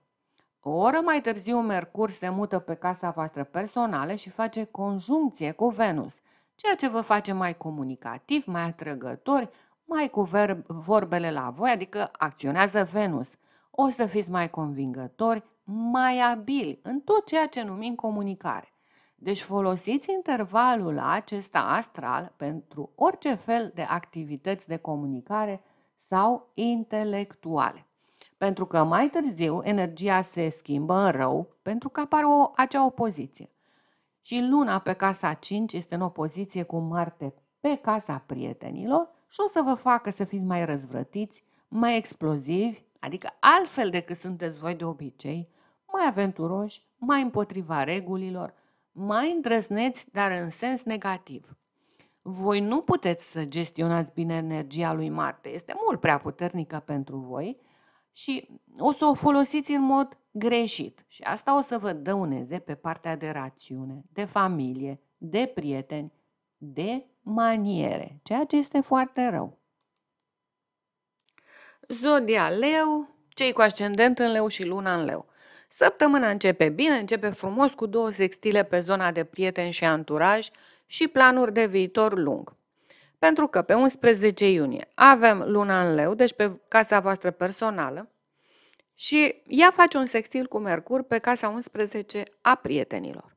O oră mai târziu, Mercur se mută pe casa voastră personală și face conjuncție cu Venus, ceea ce vă face mai comunicativ, mai atrăgători, mai cu vorbele la voi, adică acționează Venus. O să fiți mai convingători, mai abili în tot ceea ce numim comunicare. Deci folosiți intervalul acesta astral pentru orice fel de activități de comunicare sau intelectuale. Pentru că mai târziu energia se schimbă în rău pentru că apare o, acea opoziție. Și luna pe casa 5 este în opoziție cu Marte pe casa prietenilor și o să vă facă să fiți mai răzvrătiți, mai explozivi, adică altfel decât sunteți voi de obicei, mai aventuroși, mai împotriva regulilor, mai îndrăzneți, dar în sens negativ. Voi nu puteți să gestionați bine energia lui Marte, este mult prea puternică pentru voi și o să o folosiți în mod greșit. Și asta o să vă dăuneze pe partea de rațiune, de familie, de prieteni, de maniere, ceea ce este foarte rău. Zodia Leu, cei cu ascendent în leu și luna în leu. Săptămâna începe bine, începe frumos cu două sextile pe zona de prieteni și anturaj și planuri de viitor lung. Pentru că pe 11 iunie avem luna în leu, deci pe casa voastră personală, și ea face un sextil cu Mercur pe casa 11 a prietenilor.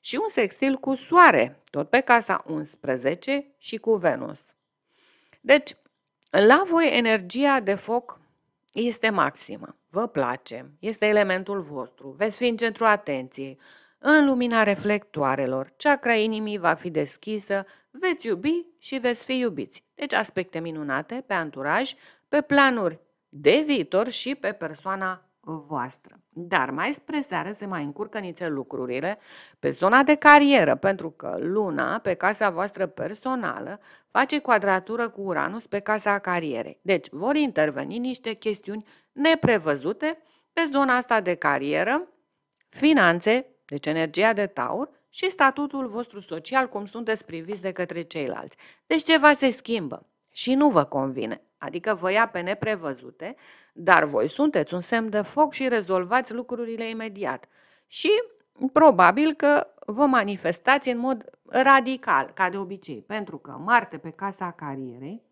Și un sextil cu Soare, tot pe casa 11 și cu Venus. Deci, la voi energia de foc este maximă, vă place, este elementul vostru, veți fi în centru atenției, în lumina reflectoarelor, chakra inimii va fi deschisă, veți iubi și veți fi iubiți. Deci aspecte minunate pe anturaj, pe planuri de viitor și pe persoana voastră. Dar mai spre seară se mai încurcă nițe lucrurile pe zona de carieră, pentru că luna pe casa voastră personală face quadratură cu Uranus pe casa carierei. Deci vor interveni niște chestiuni neprevăzute pe zona asta de carieră, finanțe, deci energia de taur, și statutul vostru social, cum sunteți priviți de către ceilalți. Deci ceva se schimbă și nu vă convine adică vă ia pe neprevăzute, dar voi sunteți un semn de foc și rezolvați lucrurile imediat. Și probabil că vă manifestați în mod radical, ca de obicei, pentru că Marte pe casa carierei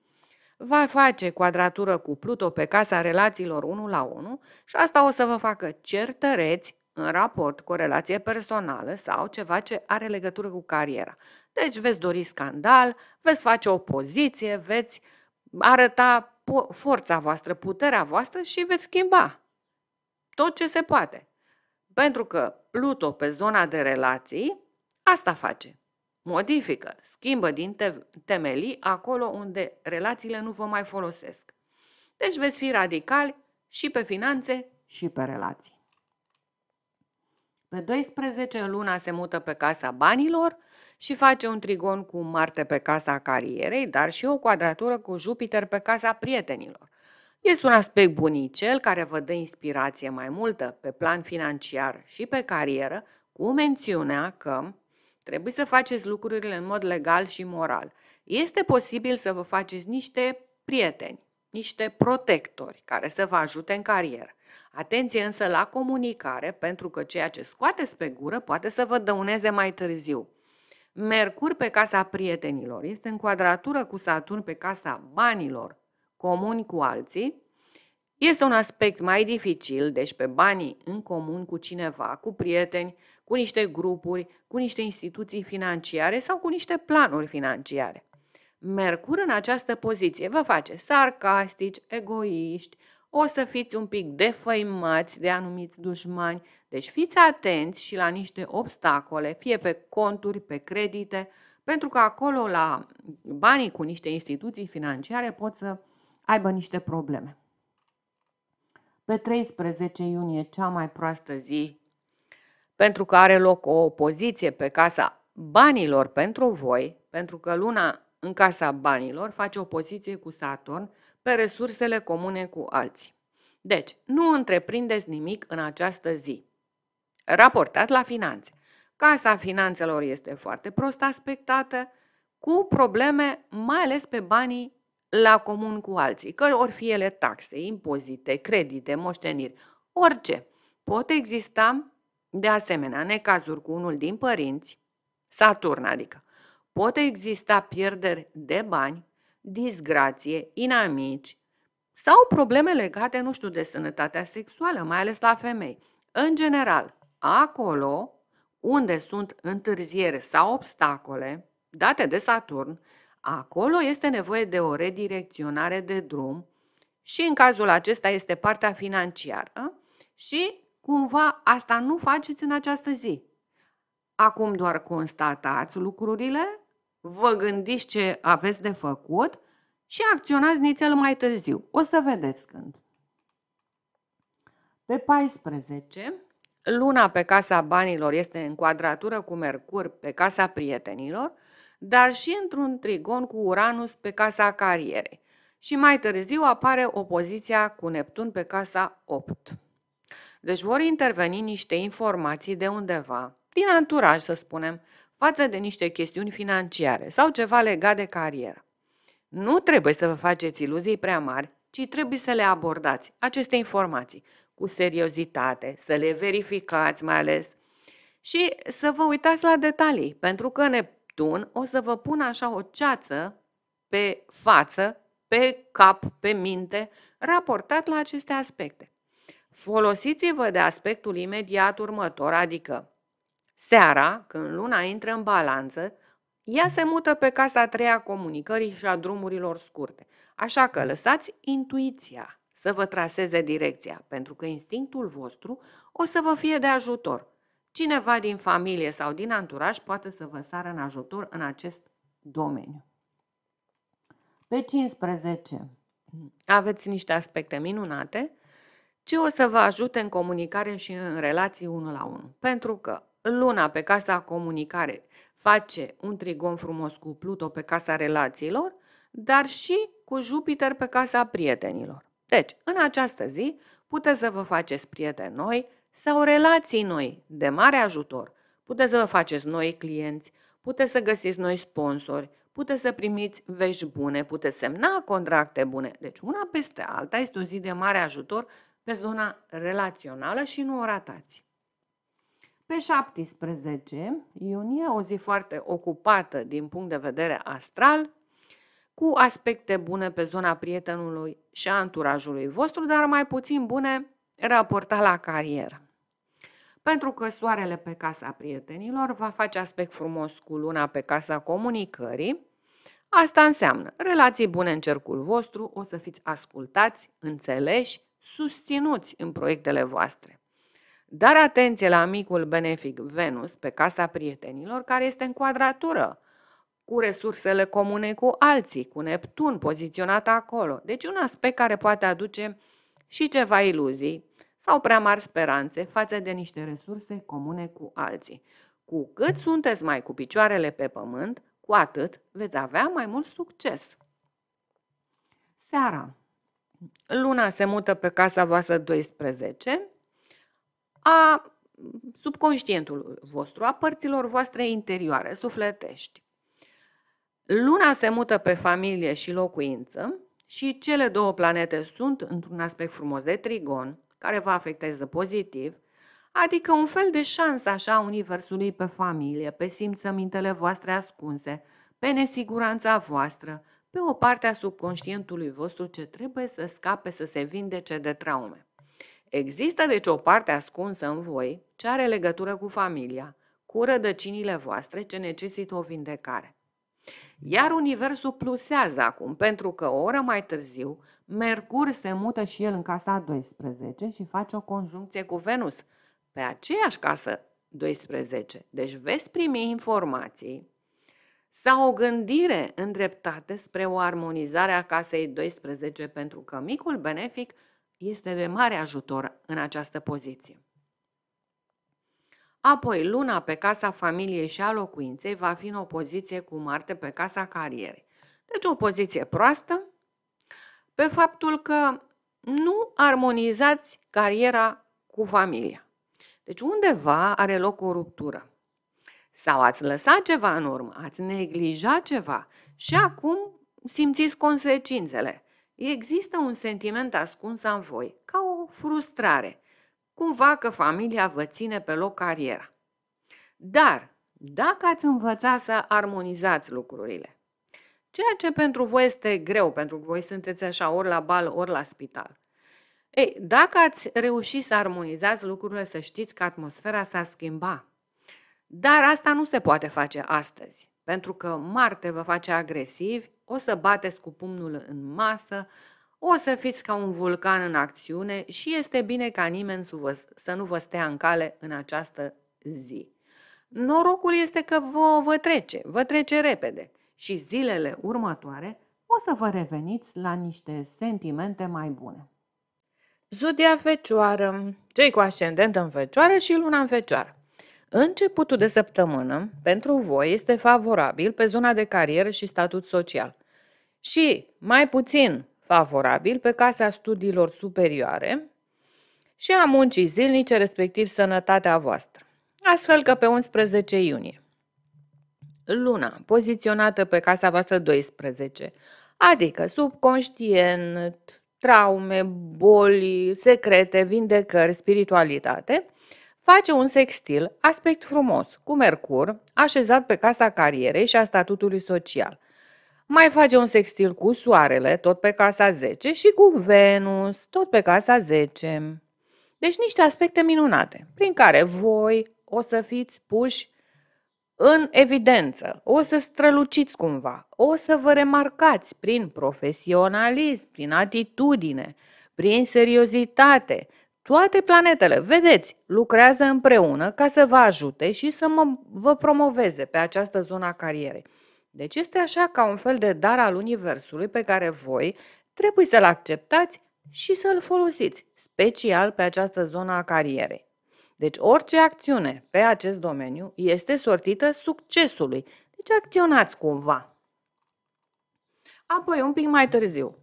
va face quadratură cu Pluto pe casa relațiilor 1 la 1 și asta o să vă facă certăreți în raport cu o relație personală sau ceva ce are legătură cu cariera. Deci veți dori scandal, veți face opoziție, veți uh, arăta forța voastră, puterea voastră și veți schimba tot ce se poate. Pentru că Pluto pe zona de relații asta face. Modifică, schimbă din te- temelii acolo unde relațiile nu vă mai folosesc. Deci veți fi radicali și pe finanțe și pe relații. Pe 12 luna se mută pe casa banilor și face un trigon cu Marte pe casa carierei, dar și o quadratură cu Jupiter pe casa prietenilor. Este un aspect bunicel care vă dă inspirație mai multă pe plan financiar și pe carieră, cu mențiunea că trebuie să faceți lucrurile în mod legal și moral. Este posibil să vă faceți niște prieteni, niște protectori care să vă ajute în carieră. Atenție însă la comunicare, pentru că ceea ce scoateți pe gură poate să vă dăuneze mai târziu. Mercur pe casa prietenilor, este în quadratură cu Saturn pe casa banilor, comuni cu alții, este un aspect mai dificil, deci pe banii în comun cu cineva, cu prieteni, cu niște grupuri, cu niște instituții financiare sau cu niște planuri financiare. Mercur în această poziție vă face sarcastici, egoiști, o să fiți un pic defăimați de anumiți dușmani, deci fiți atenți și la niște obstacole, fie pe conturi, pe credite, pentru că acolo la banii cu niște instituții financiare pot să aibă niște probleme. Pe 13 iunie, cea mai proastă zi, pentru că are loc o opoziție pe casa banilor pentru voi, pentru că luna în casa banilor face opoziție cu Saturn, pe resursele comune cu alții. Deci, nu întreprindeți nimic în această zi. Raportat la finanțe. Casa finanțelor este foarte prost aspectată, cu probleme mai ales pe banii la comun cu alții, că or fi ele taxe, impozite, credite, moșteniri, orice. Pot exista, de asemenea, necazuri cu unul din părinți, Saturn adică, pot exista pierderi de bani disgrație, inamici sau probleme legate, nu știu, de sănătatea sexuală, mai ales la femei. În general, acolo unde sunt întârziere sau obstacole date de Saturn, acolo este nevoie de o redirecționare de drum și în cazul acesta este partea financiară și cumva asta nu faceți în această zi. Acum doar constatați lucrurile vă gândiți ce aveți de făcut și acționați nițel mai târziu. O să vedeți când. Pe 14, luna pe casa banilor este în quadratură cu Mercur pe casa prietenilor, dar și într-un trigon cu Uranus pe casa carierei. Și mai târziu apare opoziția cu Neptun pe casa 8. Deci vor interveni niște informații de undeva, din anturaj să spunem, față de niște chestiuni financiare sau ceva legat de carieră. Nu trebuie să vă faceți iluzii prea mari, ci trebuie să le abordați, aceste informații, cu seriozitate, să le verificați mai ales și să vă uitați la detalii, pentru că Neptun o să vă pună așa o ceață pe față, pe cap, pe minte, raportat la aceste aspecte. Folosiți-vă de aspectul imediat următor, adică Seara, când luna intră în balanță, ea se mută pe casa a treia comunicării și a drumurilor scurte. Așa că lăsați intuiția să vă traseze direcția, pentru că instinctul vostru o să vă fie de ajutor. Cineva din familie sau din anturaj poate să vă sară în ajutor în acest domeniu. Pe 15 aveți niște aspecte minunate ce o să vă ajute în comunicare și în relații unul la unul. Pentru că luna pe casa comunicare face un trigon frumos cu Pluto pe casa relațiilor, dar și cu Jupiter pe casa prietenilor. Deci, în această zi, puteți să vă faceți prieteni noi sau relații noi de mare ajutor. Puteți să vă faceți noi clienți, puteți să găsiți noi sponsori, puteți să primiți vești bune, puteți semna contracte bune. Deci una peste alta este o zi de mare ajutor pe zona relațională și nu o ratați. Pe 17 iunie, o zi foarte ocupată din punct de vedere astral, cu aspecte bune pe zona prietenului și a anturajului vostru, dar mai puțin bune raportat la carieră. Pentru că soarele pe casa prietenilor va face aspect frumos cu luna pe casa comunicării, asta înseamnă relații bune în cercul vostru, o să fiți ascultați, înțeleși, susținuți în proiectele voastre. Dar atenție la micul benefic Venus pe casa prietenilor, care este în quadratură cu resursele comune cu alții, cu Neptun poziționat acolo. Deci un aspect care poate aduce și ceva iluzii sau prea mari speranțe față de niște resurse comune cu alții. Cu cât sunteți mai cu picioarele pe pământ, cu atât veți avea mai mult succes. Seara. Luna se mută pe casa voastră 12 a subconștientul vostru, a părților voastre interioare, sufletești. Luna se mută pe familie și locuință și cele două planete sunt într-un aspect frumos de trigon, care vă afectează pozitiv, adică un fel de șansă așa universului pe familie, pe simțămintele voastre ascunse, pe nesiguranța voastră, pe o parte a subconștientului vostru ce trebuie să scape să se vindece de traume. Există deci o parte ascunsă în voi ce are legătură cu familia, cu rădăcinile voastre ce necesită o vindecare. Iar Universul plusează acum, pentru că o oră mai târziu, Mercur se mută și el în casa 12 și face o conjuncție cu Venus, pe aceeași casă 12. Deci veți primi informații sau o gândire îndreptată spre o armonizare a casei 12, pentru că micul benefic este de mare ajutor în această poziție. Apoi, luna pe casa familiei și a locuinței va fi în opoziție cu Marte pe casa carierei. Deci o poziție proastă pe faptul că nu armonizați cariera cu familia. Deci undeva are loc o ruptură. Sau ați lăsat ceva în urmă, ați neglijat ceva și acum simțiți consecințele. Există un sentiment ascuns în voi, ca o frustrare, cumva că familia vă ține pe loc cariera. Dar, dacă ați învăța să armonizați lucrurile, ceea ce pentru voi este greu, pentru că voi sunteți așa ori la bal, ori la spital. Ei, dacă ați reușit să armonizați lucrurile, să știți că atmosfera s-a schimbat. Dar asta nu se poate face astăzi, pentru că Marte vă face agresivi o să bateți cu pumnul în masă, o să fiți ca un vulcan în acțiune și este bine ca nimeni să nu vă stea în cale în această zi. Norocul este că vă, vă trece, vă trece repede și zilele următoare o să vă reveniți la niște sentimente mai bune. Zodia Fecioară, cei cu ascendent în Fecioară și luna în Fecioară. Începutul de săptămână pentru voi este favorabil pe zona de carieră și statut social și mai puțin favorabil pe casa studiilor superioare și a muncii zilnice, respectiv sănătatea voastră. Astfel că pe 11 iunie, luna poziționată pe casa voastră 12, adică subconștient, traume, boli, secrete, vindecări, spiritualitate – Face un sextil, aspect frumos, cu Mercur, așezat pe casa carierei și a statutului social. Mai face un sextil cu Soarele, tot pe casa 10, și cu Venus, tot pe casa 10. Deci niște aspecte minunate, prin care voi o să fiți puși în evidență, o să străluciți cumva, o să vă remarcați prin profesionalism, prin atitudine, prin seriozitate, toate planetele, vedeți, lucrează împreună ca să vă ajute și să mă, vă promoveze pe această zonă a carierei. Deci este așa ca un fel de dar al Universului pe care voi trebuie să-l acceptați și să-l folosiți, special pe această zonă a carierei. Deci orice acțiune pe acest domeniu este sortită succesului, deci acționați cumva. Apoi, un pic mai târziu,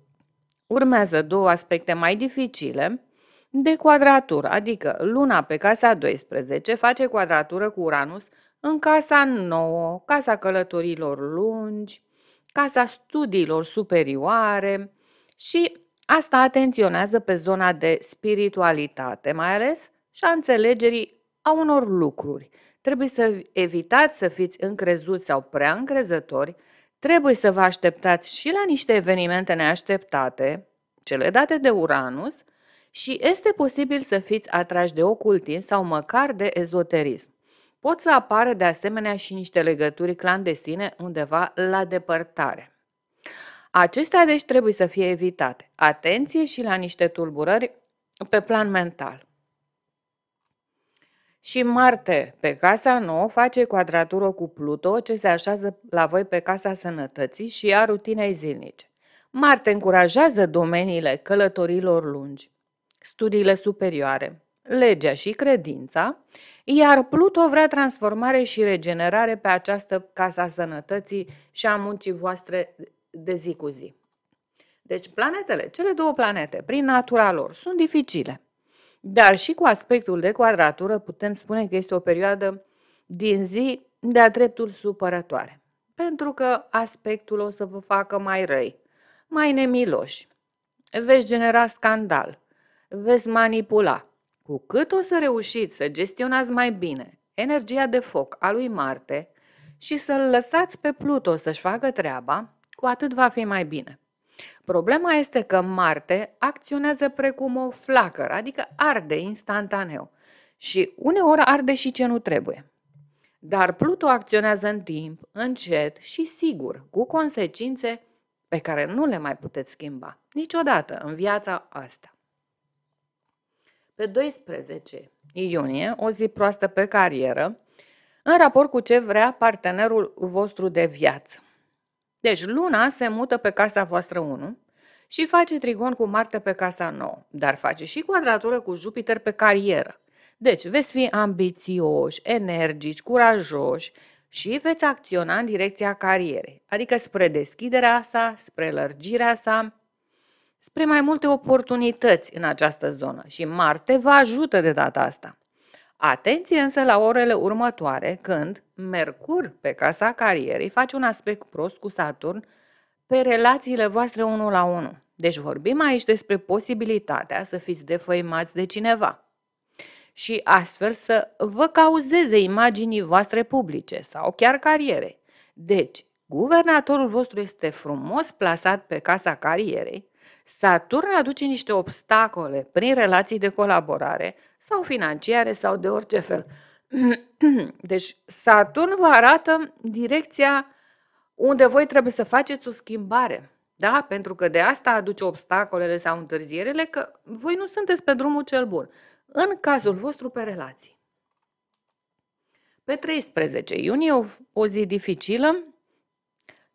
urmează două aspecte mai dificile, de quadratură, adică luna pe casa 12 face quadratură cu Uranus în casa 9, casa călătorilor lungi, casa studiilor superioare și asta atenționează pe zona de spiritualitate, mai ales și a înțelegerii a unor lucruri. Trebuie să evitați să fiți încrezuți sau prea încrezători, trebuie să vă așteptați și la niște evenimente neașteptate, cele date de Uranus, și este posibil să fiți atrași de ocultism sau măcar de ezoterism. Pot să apară de asemenea și niște legături clandestine undeva la depărtare. Acestea deci trebuie să fie evitate. Atenție și la niște tulburări pe plan mental. Și Marte pe casa nouă face quadratură cu Pluto ce se așează la voi pe casa sănătății și a rutinei zilnice. Marte încurajează domeniile călătorilor lungi, studiile superioare, legea și credința, iar Pluto vrea transformare și regenerare pe această casa sănătății și a muncii voastre de zi cu zi. Deci planetele, cele două planete, prin natura lor, sunt dificile. Dar și cu aspectul de quadratură putem spune că este o perioadă din zi de-a dreptul supărătoare. Pentru că aspectul o să vă facă mai răi, mai nemiloși. Veți genera scandal, veți manipula. Cu cât o să reușiți să gestionați mai bine energia de foc a lui Marte și să-l lăsați pe Pluto să-și facă treaba, cu atât va fi mai bine. Problema este că Marte acționează precum o flacără, adică arde instantaneu și uneori arde și ce nu trebuie. Dar Pluto acționează în timp, încet și sigur, cu consecințe pe care nu le mai puteți schimba niciodată în viața asta. Pe 12 iunie, o zi proastă pe carieră, în raport cu ce vrea partenerul vostru de viață. Deci luna se mută pe casa voastră 1 și face trigon cu Marte pe casa 9, dar face și quadratură cu Jupiter pe carieră. Deci veți fi ambițioși, energici, curajoși și veți acționa în direcția carierei, adică spre deschiderea sa, spre lărgirea sa, spre mai multe oportunități în această zonă și Marte vă ajută de data asta. Atenție însă la orele următoare când Mercur pe casa carierei face un aspect prost cu Saturn pe relațiile voastre unul la unul. Deci vorbim aici despre posibilitatea să fiți defăimați de cineva și astfel să vă cauzeze imaginii voastre publice sau chiar cariere. Deci, guvernatorul vostru este frumos plasat pe casa carierei Saturn aduce niște obstacole prin relații de colaborare sau financiare sau de orice fel. Deci Saturn vă arată direcția unde voi trebuie să faceți o schimbare. Da? Pentru că de asta aduce obstacolele sau întârzierele, că voi nu sunteți pe drumul cel bun. În cazul vostru, pe relații. Pe 13 iunie, o, o zi dificilă,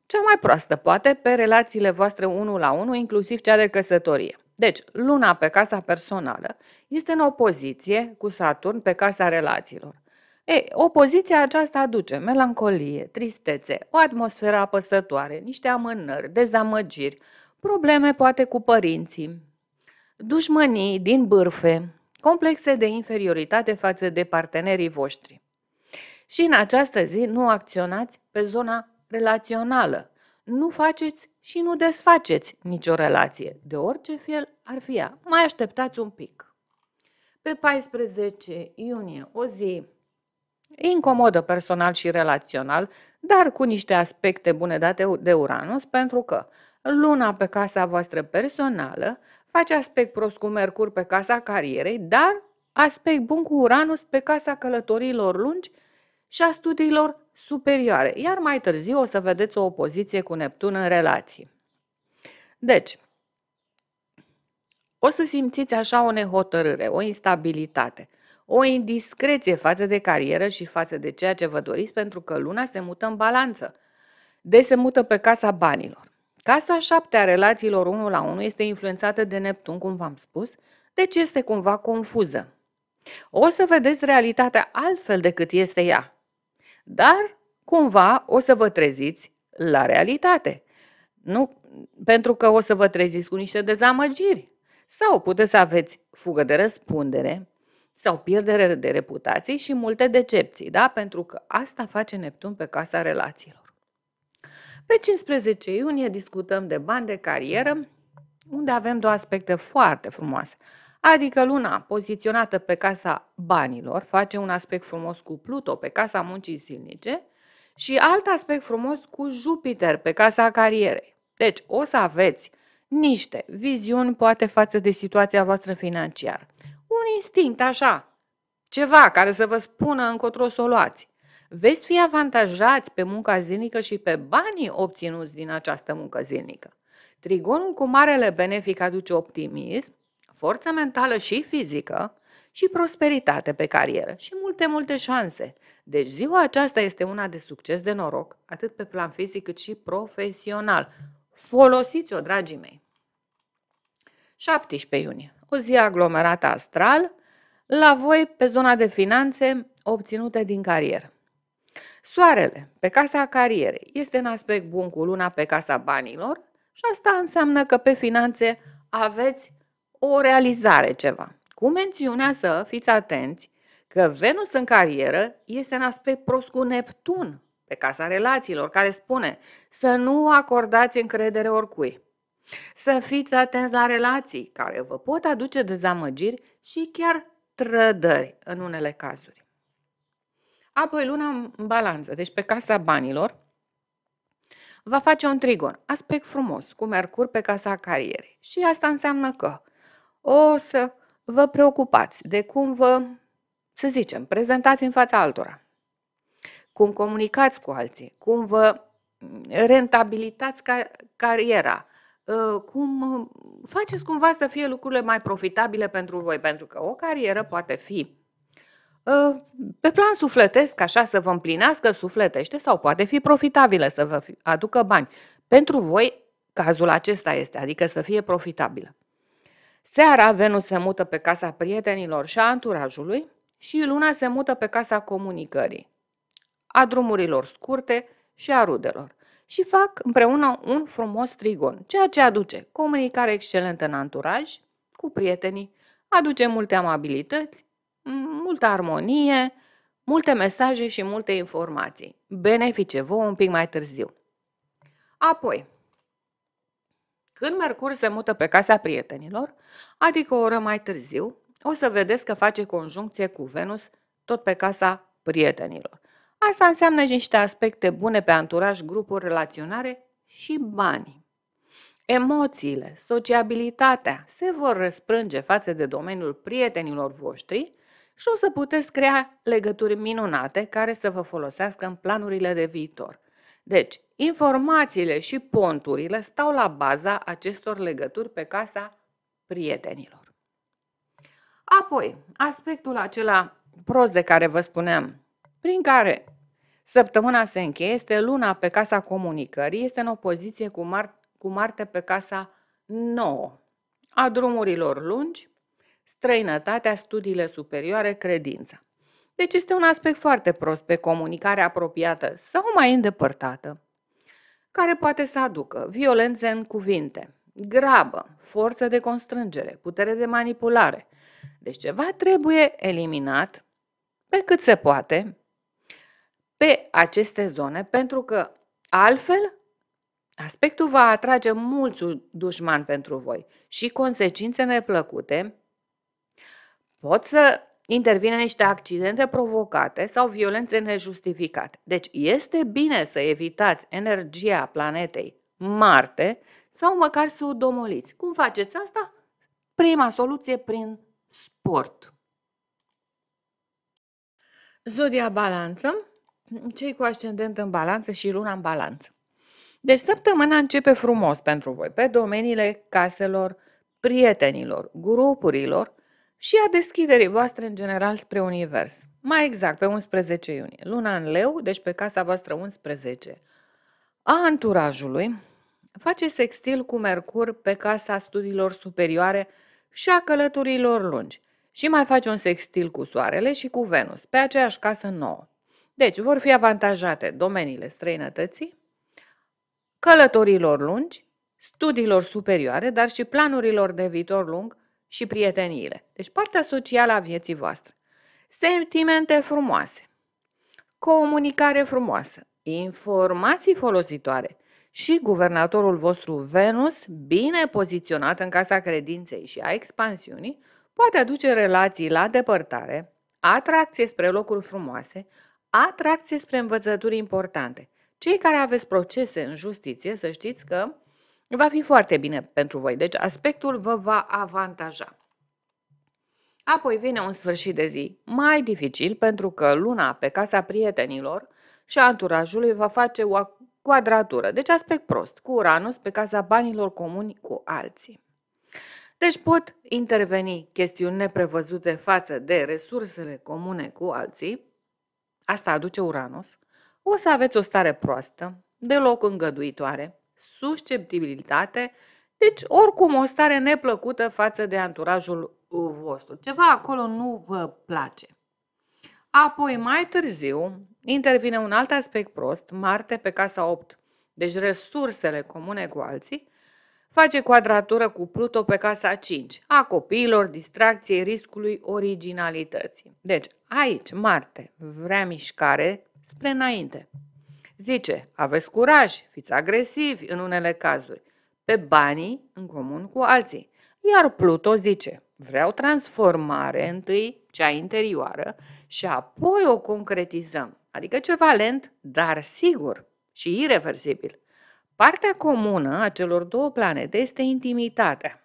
cea mai proastă, poate, pe relațiile voastre unul la unul, inclusiv cea de căsătorie. Deci, luna pe casa personală este în opoziție cu Saturn pe casa relațiilor. Ei, opoziția aceasta aduce melancolie, tristețe, o atmosferă apăsătoare, niște amânări, dezamăgiri, probleme poate cu părinții, dușmănii din bârfe, complexe de inferioritate față de partenerii voștri. Și în această zi nu acționați pe zona relațională. Nu faceți și nu desfaceți nicio relație, de orice fel ar fi ea. Mai așteptați un pic. Pe 14 iunie, o zi incomodă personal și relațional, dar cu niște aspecte bune date de Uranus, pentru că luna pe casa voastră personală face aspect prost cu Mercur pe casa carierei, dar aspect bun cu Uranus pe casa călătorilor lungi și a studiilor superioare, iar mai târziu o să vedeți o opoziție cu Neptun în relații. Deci, o să simțiți așa o nehotărâre, o instabilitate, o indiscreție față de carieră și față de ceea ce vă doriți, pentru că luna se mută în balanță. De se mută pe casa banilor. Casa șaptea relațiilor 1 la 1 este influențată de Neptun, cum v-am spus, deci este cumva confuză. O să vedeți realitatea altfel decât este ea. Dar cumva o să vă treziți la realitate. Nu, pentru că o să vă treziți cu niște dezamăgiri. Sau puteți să aveți fugă de răspundere sau pierdere de reputații și multe decepții, da? pentru că asta face Neptun pe casa relațiilor. Pe 15 iunie discutăm de bani de carieră, unde avem două aspecte foarte frumoase adică luna poziționată pe casa banilor, face un aspect frumos cu Pluto pe casa muncii zilnice și alt aspect frumos cu Jupiter pe casa carierei. Deci o să aveți niște viziuni poate față de situația voastră financiară. Un instinct așa, ceva care să vă spună încotro să o luați. Veți fi avantajați pe munca zilnică și pe banii obținuți din această muncă zilnică. Trigonul cu marele benefic aduce optimism, forță mentală și fizică și prosperitate pe carieră și multe, multe șanse. Deci ziua aceasta este una de succes de noroc, atât pe plan fizic cât și profesional. Folosiți-o, dragii mei! 17 iunie, o zi aglomerată astral, la voi pe zona de finanțe obținute din carieră. Soarele pe casa carierei este în aspect bun cu luna pe casa banilor și asta înseamnă că pe finanțe aveți o realizare ceva. Cu mențiunea să fiți atenți că Venus în carieră este în aspect prost cu Neptun pe casa relațiilor, care spune să nu acordați încredere oricui. Să fiți atenți la relații care vă pot aduce dezamăgiri și chiar trădări în unele cazuri. Apoi luna în balanță, deci pe casa banilor, va face un trigon, aspect frumos, cu Mercur pe casa carierei. Și asta înseamnă că o să vă preocupați de cum vă, să zicem, prezentați în fața altora, cum comunicați cu alții, cum vă mm, rentabilitați car- cariera, ă, cum faceți cumva să fie lucrurile mai profitabile pentru voi, pentru că o carieră poate fi ă, pe plan sufletesc, așa să vă împlinească sufletește sau poate fi profitabilă să vă aducă bani. Pentru voi, cazul acesta este, adică să fie profitabilă. Seara, Venus se mută pe casa prietenilor și a anturajului și luna se mută pe casa comunicării, a drumurilor scurte și a rudelor și fac împreună un frumos trigon, ceea ce aduce comunicare excelentă în anturaj, cu prietenii, aduce multe amabilități, multă armonie, multe mesaje și multe informații. Benefice vouă un pic mai târziu. Apoi, când Mercur se mută pe casa prietenilor, adică o oră mai târziu, o să vedeți că face conjuncție cu Venus tot pe casa prietenilor. Asta înseamnă niște aspecte bune pe anturaj, grupuri, relaționare și bani. Emoțiile, sociabilitatea se vor răsprânge față de domeniul prietenilor voștri și o să puteți crea legături minunate care să vă folosească în planurile de viitor. Deci, informațiile și ponturile stau la baza acestor legături pe casa prietenilor. Apoi, aspectul acela prost de care vă spuneam, prin care săptămâna se încheie, este luna pe casa comunicării, este în opoziție cu, Mar- cu Marte pe casa 9, a drumurilor lungi, străinătatea, studiile superioare, credința. Deci este un aspect foarte prost pe comunicare apropiată sau mai îndepărtată, care poate să aducă violențe în cuvinte, grabă, forță de constrângere, putere de manipulare. Deci ceva trebuie eliminat pe cât se poate pe aceste zone, pentru că altfel aspectul va atrage mulți dușmani pentru voi și consecințe neplăcute pot să intervine niște accidente provocate sau violențe nejustificate. Deci este bine să evitați energia planetei Marte sau măcar să o domoliți. Cum faceți asta? Prima soluție prin sport. Zodia balanță, cei cu ascendent în balanță și luna în balanță. Deci săptămâna începe frumos pentru voi, pe domeniile caselor, prietenilor, grupurilor și a deschiderii voastre în general spre univers. Mai exact, pe 11 iunie, luna în leu, deci pe casa voastră 11, a anturajului, face sextil cu Mercur pe casa studiilor superioare și a călătorilor lungi și mai face un sextil cu Soarele și cu Venus, pe aceeași casă nouă. Deci vor fi avantajate domeniile străinătății, călătorilor lungi, studiilor superioare, dar și planurilor de viitor lung și prieteniile. Deci partea socială a vieții voastre. Sentimente frumoase, comunicare frumoasă, informații folositoare și guvernatorul vostru Venus, bine poziționat în casa credinței și a expansiunii, poate aduce relații la depărtare, atracție spre locuri frumoase, atracție spre învățături importante. Cei care aveți procese în justiție, să știți că va fi foarte bine pentru voi, deci aspectul vă va avantaja. Apoi vine un sfârșit de zi mai dificil pentru că luna pe casa prietenilor și a anturajului va face o quadratură, deci aspect prost, cu Uranus pe casa banilor comuni cu alții. Deci pot interveni chestiuni neprevăzute față de resursele comune cu alții, asta aduce Uranus, o să aveți o stare proastă, deloc îngăduitoare, susceptibilitate, deci oricum o stare neplăcută față de anturajul vostru. Ceva acolo nu vă place. Apoi, mai târziu, intervine un alt aspect prost, Marte pe casa 8, deci resursele comune cu alții, face quadratură cu Pluto pe casa 5, a copiilor, distracției, riscului, originalității. Deci, aici, Marte vrea mișcare spre înainte. Zice, aveți curaj, fiți agresivi în unele cazuri, pe banii în comun cu alții. Iar Pluto zice, vreau transformare întâi cea interioară și apoi o concretizăm, adică ceva lent, dar sigur și irreversibil. Partea comună a celor două planete este intimitatea.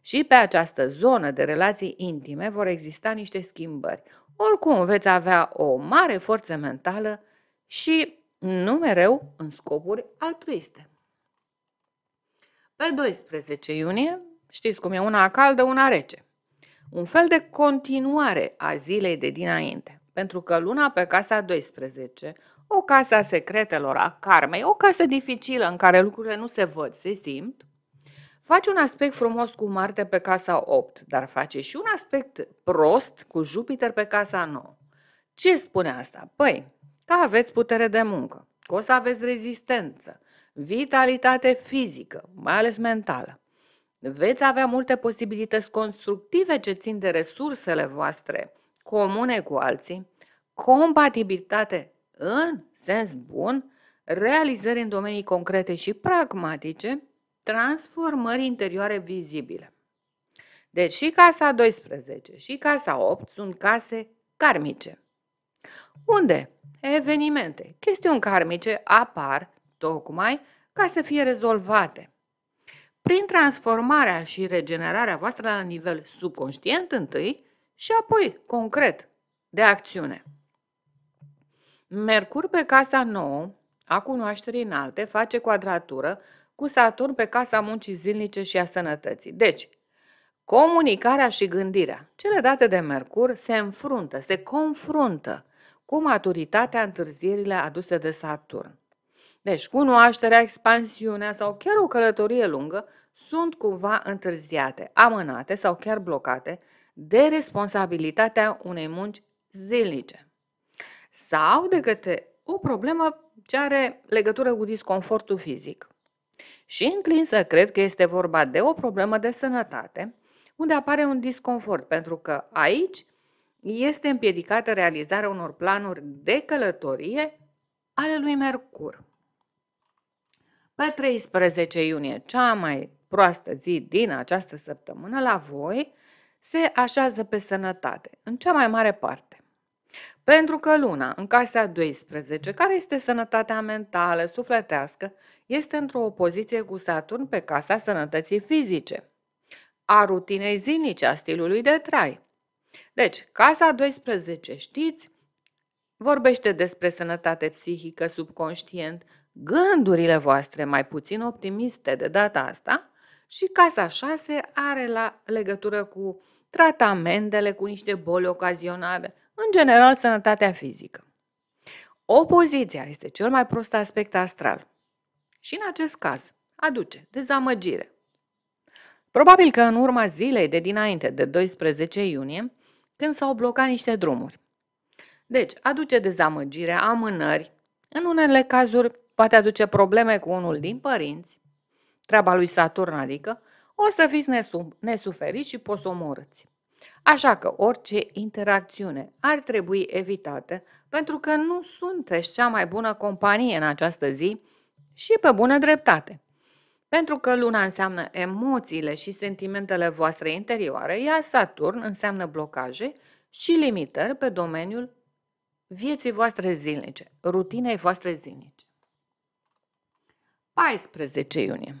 Și pe această zonă de relații intime vor exista niște schimbări. Oricum veți avea o mare forță mentală și nu mereu în scopuri altruiste. Pe 12 iunie, știți cum e una caldă, una rece. Un fel de continuare a zilei de dinainte, pentru că luna pe casa 12, o casă a secretelor, a karmei, o casă dificilă în care lucrurile nu se văd, se simt, Face un aspect frumos cu Marte pe casa 8, dar face și un aspect prost cu Jupiter pe casa 9. Ce spune asta? Păi, că aveți putere de muncă, că o să aveți rezistență, vitalitate fizică, mai ales mentală. Veți avea multe posibilități constructive ce țin de resursele voastre comune cu alții, compatibilitate în sens bun, realizări în domenii concrete și pragmatice, transformări interioare vizibile. Deci și casa 12 și casa 8 sunt case karmice. Unde evenimente, chestiuni karmice apar tocmai ca să fie rezolvate. Prin transformarea și regenerarea voastră la nivel subconștient întâi și apoi concret de acțiune. Mercur pe casa nouă, a cunoașterii înalte face quadratură cu Saturn pe casa muncii zilnice și a sănătății. Deci, comunicarea și gândirea, cele date de Mercur, se înfruntă, se confruntă cu maturitatea întârzierile aduse de Saturn. Deci, cunoașterea, expansiunea sau chiar o călătorie lungă sunt cumva întârziate, amânate sau chiar blocate de responsabilitatea unei munci zilnice sau de către o problemă ce are legătură cu disconfortul fizic. Și înclin să cred că este vorba de o problemă de sănătate, unde apare un disconfort, pentru că aici este împiedicată realizarea unor planuri de călătorie ale lui Mercur. Pe 13 iunie, cea mai proastă zi din această săptămână, la voi se așează pe sănătate, în cea mai mare parte. Pentru că luna, în casa 12, care este sănătatea mentală, sufletească, este într-o opoziție cu Saturn pe casa sănătății fizice, a rutinei zilnice, a stilului de trai, deci, casa 12, știți, vorbește despre sănătate psihică, subconștient, gândurile voastre mai puțin optimiste de data asta și casa 6 are la legătură cu tratamentele, cu niște boli ocazionale, în general sănătatea fizică. Opoziția este cel mai prost aspect astral și în acest caz aduce dezamăgire. Probabil că în urma zilei de dinainte de 12 iunie, când s-au blocat niște drumuri. Deci, aduce dezamăgire, amânări, în unele cazuri poate aduce probleme cu unul din părinți, treaba lui Saturn adică, o să fiți nesum, nesuferiți și omorâți. Așa că orice interacțiune ar trebui evitată pentru că nu sunteți cea mai bună companie în această zi și pe bună dreptate. Pentru că luna înseamnă emoțiile și sentimentele voastre interioare, iar Saturn înseamnă blocaje și limitări pe domeniul vieții voastre zilnice, rutinei voastre zilnice. 14 iunie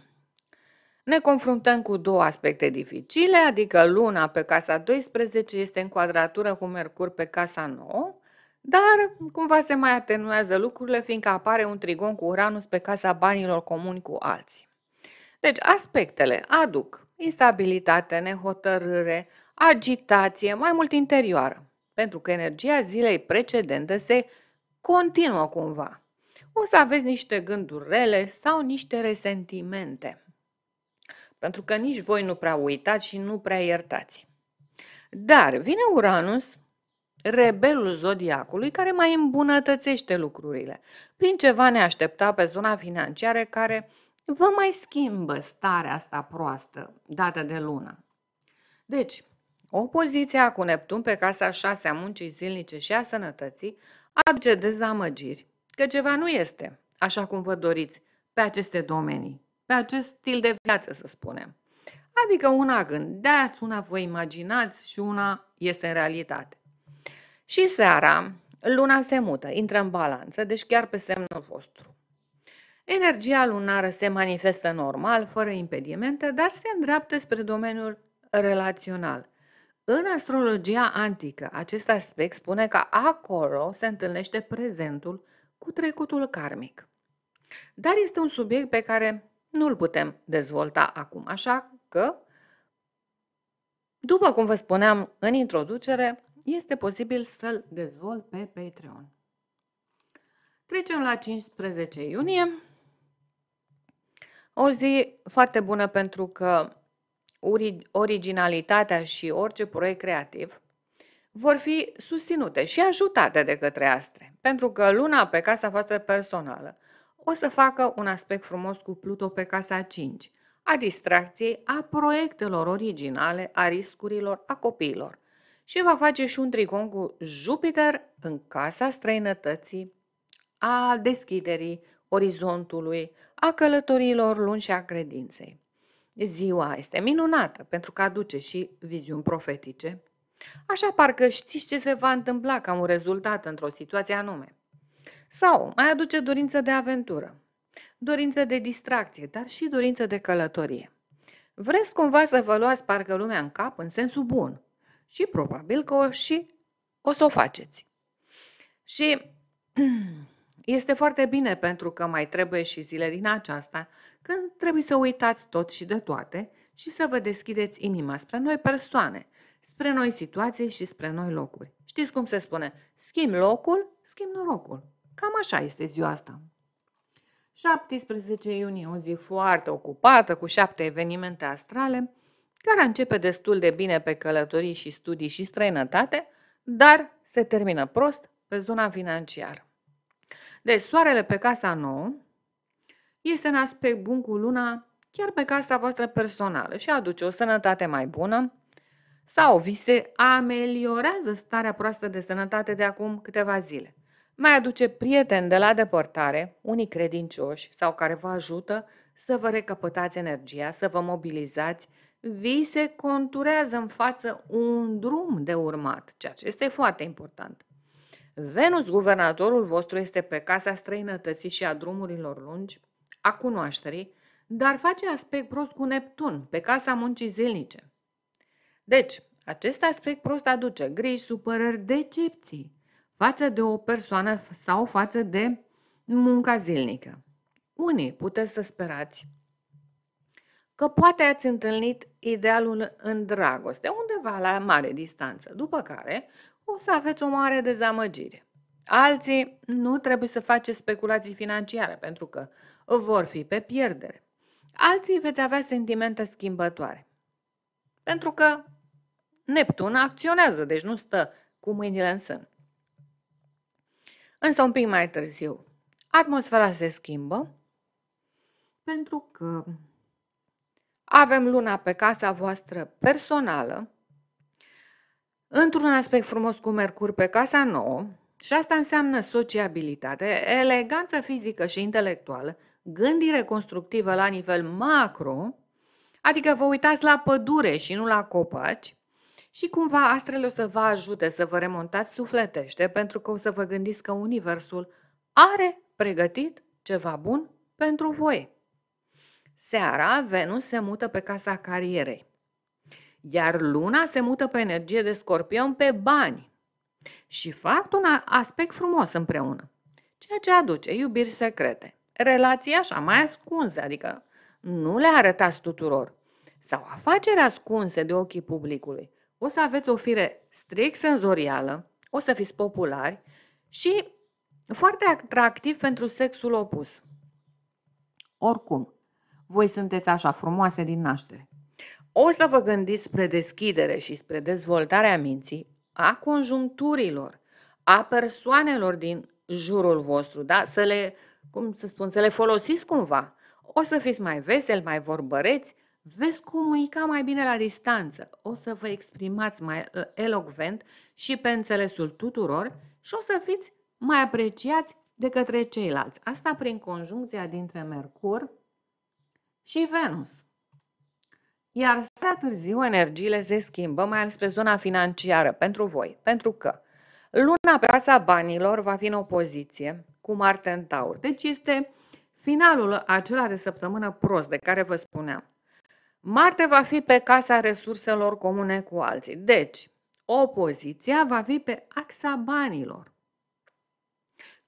ne confruntăm cu două aspecte dificile, adică luna pe casa 12 este în quadratură cu Mercur pe casa 9, dar cumva se mai atenuează lucrurile fiindcă apare un trigon cu Uranus pe casa banilor comuni cu alții. Deci aspectele aduc instabilitate, nehotărâre, agitație, mai mult interioară, pentru că energia zilei precedente se continuă cumva. O să aveți niște gânduri rele sau niște resentimente, pentru că nici voi nu prea uitați și nu prea iertați. Dar vine Uranus, rebelul zodiacului, care mai îmbunătățește lucrurile, prin ceva neașteptat pe zona financiară care vă mai schimbă starea asta proastă dată de lună. Deci, opoziția cu Neptun pe casa 6 a muncii zilnice și a sănătății aduce dezamăgiri că ceva nu este așa cum vă doriți pe aceste domenii, pe acest stil de viață, să spunem. Adică una gândeați, una vă imaginați și una este în realitate. Și seara, luna se mută, intră în balanță, deci chiar pe semnul vostru. Energia lunară se manifestă normal, fără impedimente, dar se îndreaptă spre domeniul relațional. În astrologia antică, acest aspect spune că acolo se întâlnește prezentul cu trecutul karmic. Dar este un subiect pe care nu-l putem dezvolta acum, așa că, după cum vă spuneam în introducere, este posibil să-l dezvolt pe Patreon. Trecem la 15 iunie. O zi foarte bună pentru că originalitatea și orice proiect creativ vor fi susținute și ajutate de către astre, pentru că luna pe casa voastră personală o să facă un aspect frumos cu Pluto pe casa 5, a distracției, a proiectelor originale, a riscurilor, a copiilor. Și va face și un trigon cu Jupiter în casa străinătății, a deschiderii, orizontului, a călătoriilor lungi și a credinței. Ziua este minunată pentru că aduce și viziuni profetice. Așa parcă știți ce se va întâmpla ca un rezultat într-o situație anume. Sau mai aduce dorință de aventură, dorință de distracție, dar și dorință de călătorie. Vreți cumva să vă luați parcă lumea în cap în sensul bun și probabil că o și o să o faceți. Și Este foarte bine pentru că mai trebuie și zile din aceasta, când trebuie să uitați tot și de toate și să vă deschideți inima spre noi persoane, spre noi situații și spre noi locuri. Știți cum se spune? Schimb locul, schimb norocul. Cam așa este ziua asta. 17 iunie, o zi foarte ocupată cu șapte evenimente astrale, care începe destul de bine pe călătorii și studii și străinătate, dar se termină prost pe zona financiară. Deci, soarele pe casa nouă este în aspect bun cu luna chiar pe casa voastră personală și aduce o sănătate mai bună sau vi se ameliorează starea proastă de sănătate de acum câteva zile. Mai aduce prieteni de la depărtare, unii credincioși sau care vă ajută să vă recapătați energia, să vă mobilizați, vi se conturează în față un drum de urmat, ceea ce este foarte important. Venus, guvernatorul vostru, este pe casa străinătății și a drumurilor lungi, a cunoașterii, dar face aspect prost cu Neptun, pe casa muncii zilnice. Deci, acest aspect prost aduce griji, supărări, decepții față de o persoană sau față de munca zilnică. Unii puteți să sperați că poate ați întâlnit idealul în dragoste, undeva la mare distanță, după care o să aveți o mare dezamăgire. Alții nu trebuie să faceți speculații financiare pentru că vor fi pe pierdere. Alții veți avea sentimente schimbătoare. Pentru că Neptun acționează, deci nu stă cu mâinile în sân. Însă un pic mai târziu, atmosfera se schimbă pentru că avem luna pe casa voastră personală, într-un aspect frumos cu Mercur pe casa nouă, și asta înseamnă sociabilitate, eleganță fizică și intelectuală, gândire constructivă la nivel macro, adică vă uitați la pădure și nu la copaci, și cumva astrele o să vă ajute să vă remontați sufletește pentru că o să vă gândiți că Universul are pregătit ceva bun pentru voi. Seara, Venus se mută pe casa carierei iar luna se mută pe energie de scorpion pe bani. Și fac un aspect frumos împreună, ceea ce aduce iubiri secrete, relații așa mai ascunse, adică nu le arătați tuturor, sau afaceri ascunse de ochii publicului. O să aveți o fire strict senzorială, o să fiți populari și foarte atractiv pentru sexul opus. Oricum, voi sunteți așa frumoase din naștere. O să vă gândiți spre deschidere și spre dezvoltarea minții, a conjuncturilor, a persoanelor din jurul vostru, da? Să le, cum să spun, să le folosiți cumva. O să fiți mai vesel, mai vorbăreți, veți comunica mai bine la distanță, o să vă exprimați mai ă, elocvent și pe înțelesul tuturor și o să fiți mai apreciați de către ceilalți. Asta prin conjuncția dintre Mercur și Venus. Iar seara târziu energiile se schimbă mai ales pe zona financiară pentru voi, pentru că luna pe casa banilor va fi în opoziție cu Marte în Taur. Deci este finalul acela de săptămână prost de care vă spuneam. Marte va fi pe casa resurselor comune cu alții. Deci, opoziția va fi pe axa banilor.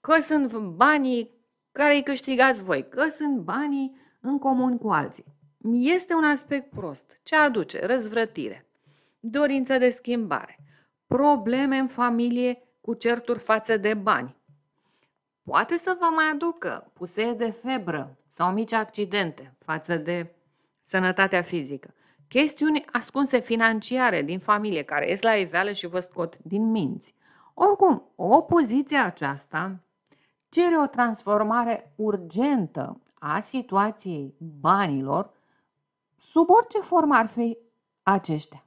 Că sunt banii care îi câștigați voi, că sunt banii în comun cu alții este un aspect prost. Ce aduce? Răzvrătire, dorință de schimbare, probleme în familie cu certuri față de bani. Poate să vă mai aducă pusee de febră sau mici accidente față de sănătatea fizică. Chestiuni ascunse financiare din familie care ies la iveală și vă scot din minți. Oricum, opoziția aceasta cere o transformare urgentă a situației banilor sub orice formă ar fi aceștia.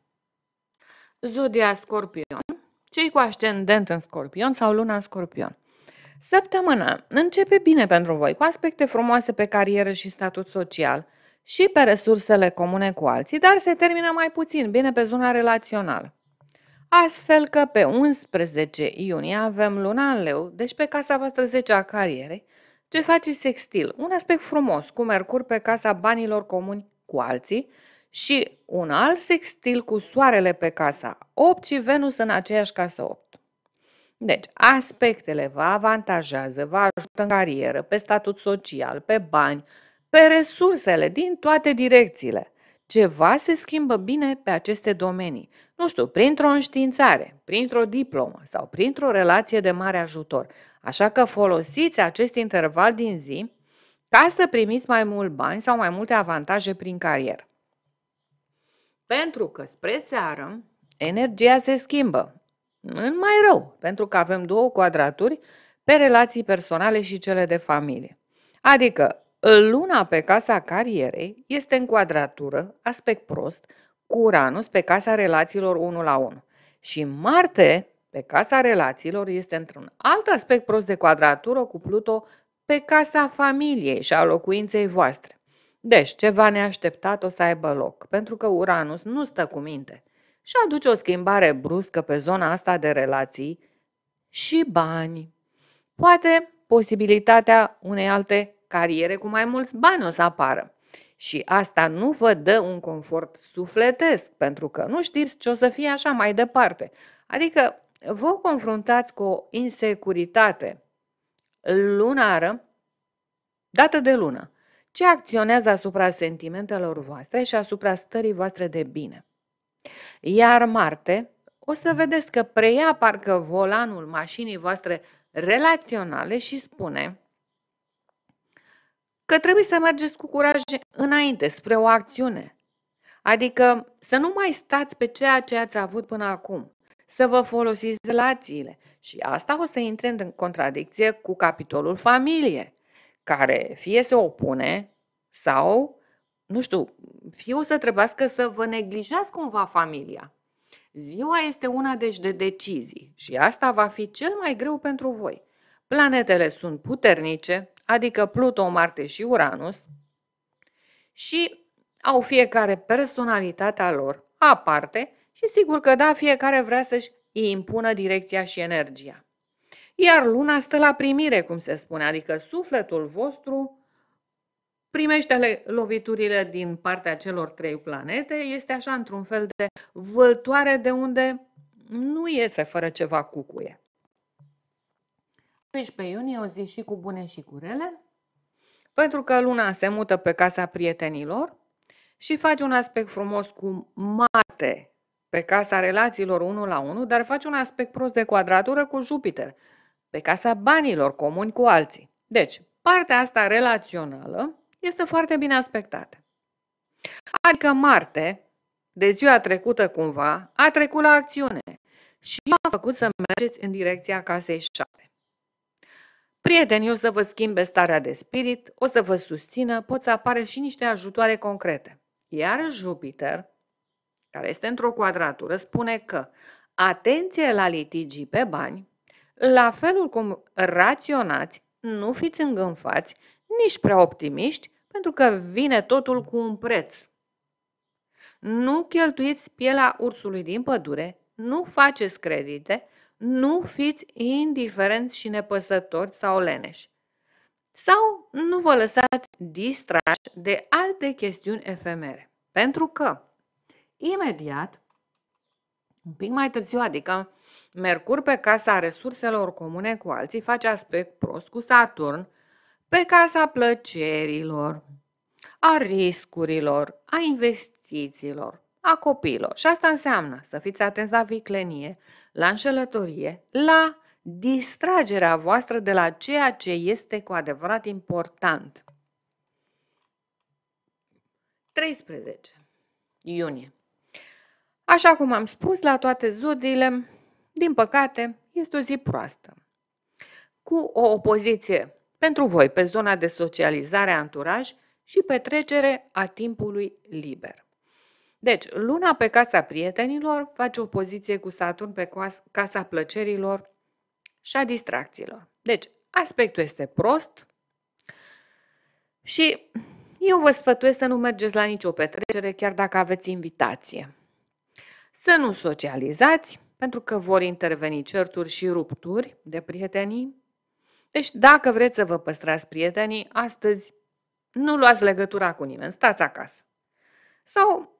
Zodia Scorpion, cei cu ascendent în Scorpion sau luna în Scorpion. Săptămâna începe bine pentru voi, cu aspecte frumoase pe carieră și statut social și pe resursele comune cu alții, dar se termină mai puțin bine pe zona relațională. Astfel că pe 11 iunie avem luna în leu, deci pe casa voastră 10 a carierei, ce face sextil, un aspect frumos cu Mercur pe casa banilor comuni cu alții și un alt sextil cu soarele pe casa 8 și Venus în aceeași casă 8. Deci, aspectele vă avantajează, vă ajută în carieră, pe statut social, pe bani, pe resursele din toate direcțiile. Ceva se schimbă bine pe aceste domenii. Nu știu, printr-o înștiințare, printr-o diplomă sau printr-o relație de mare ajutor. Așa că folosiți acest interval din zi ca să primiți mai mult bani sau mai multe avantaje prin carieră. Pentru că spre seară energia se schimbă în mai rău, pentru că avem două quadraturi pe relații personale și cele de familie. Adică luna pe casa carierei este în quadratură, aspect prost, cu Uranus pe casa relațiilor 1 la 1. Și Marte pe casa relațiilor este într-un alt aspect prost de quadratură cu Pluto pe casa familiei și a locuinței voastre. Deci, ceva neașteptat o să aibă loc, pentru că Uranus nu stă cu minte și aduce o schimbare bruscă pe zona asta de relații și bani. Poate posibilitatea unei alte cariere cu mai mulți bani o să apară. Și asta nu vă dă un confort sufletesc, pentru că nu știți ce o să fie așa mai departe. Adică vă confruntați cu o insecuritate lunară, dată de lună, ce acționează asupra sentimentelor voastre și asupra stării voastre de bine. Iar Marte, o să vedeți că preia parcă volanul mașinii voastre relaționale și spune că trebuie să mergeți cu curaj înainte, spre o acțiune. Adică să nu mai stați pe ceea ce ați avut până acum, să vă folosiți relațiile. Și asta o să intre în contradicție cu capitolul familie, care fie se opune sau, nu știu, fie o să trebuiască să vă neglijați cumva familia. Ziua este una deci de decizii și asta va fi cel mai greu pentru voi. Planetele sunt puternice, adică Pluto, Marte și Uranus, și au fiecare personalitatea lor aparte și sigur că da, fiecare vrea să-și impună direcția și energia. Iar luna stă la primire, cum se spune, adică sufletul vostru primește loviturile din partea celor trei planete, este așa într-un fel de vâltoare de unde nu iese fără ceva cucuie. 13 iunie, o zi și cu bune și cu rele, pentru că luna se mută pe casa prietenilor și face un aspect frumos cu Marte, pe casa relațiilor 1 la 1, dar faci un aspect prost de quadratură cu Jupiter, pe casa banilor comuni cu alții. Deci, partea asta relațională este foarte bine aspectată. Adică Marte, de ziua trecută cumva, a trecut la acțiune și v-a făcut să mergeți în direcția casei 7. Prietenii o să vă schimbe starea de spirit, o să vă susțină, pot să apare și niște ajutoare concrete. Iar Jupiter, care este într-o quadratură, spune că atenție la litigii pe bani, la felul cum raționați, nu fiți îngânfați, nici prea optimiști, pentru că vine totul cu un preț. Nu cheltuiți pielea ursului din pădure, nu faceți credite, nu fiți indiferenți și nepăsători sau leneși. Sau nu vă lăsați distrași de alte chestiuni efemere. Pentru că Imediat, un pic mai târziu, adică Mercur pe casa resurselor comune cu alții face aspect prost cu Saturn pe casa plăcerilor, a riscurilor, a investițiilor, a copiilor. Și asta înseamnă să fiți atenți la viclenie, la înșelătorie, la distragerea voastră de la ceea ce este cu adevărat important. 13 iunie Așa cum am spus, la toate zodiile, din păcate, este o zi proastă. Cu o opoziție pentru voi pe zona de socializare a anturaj și petrecere a timpului liber. Deci, luna pe casa prietenilor face opoziție cu Saturn pe casa plăcerilor și a distracțiilor. Deci, aspectul este prost și eu vă sfătuiesc să nu mergeți la nicio petrecere, chiar dacă aveți invitație. Să nu socializați, pentru că vor interveni certuri și rupturi de prietenii. Deci, dacă vreți să vă păstrați prietenii, astăzi nu luați legătura cu nimeni, stați acasă. Sau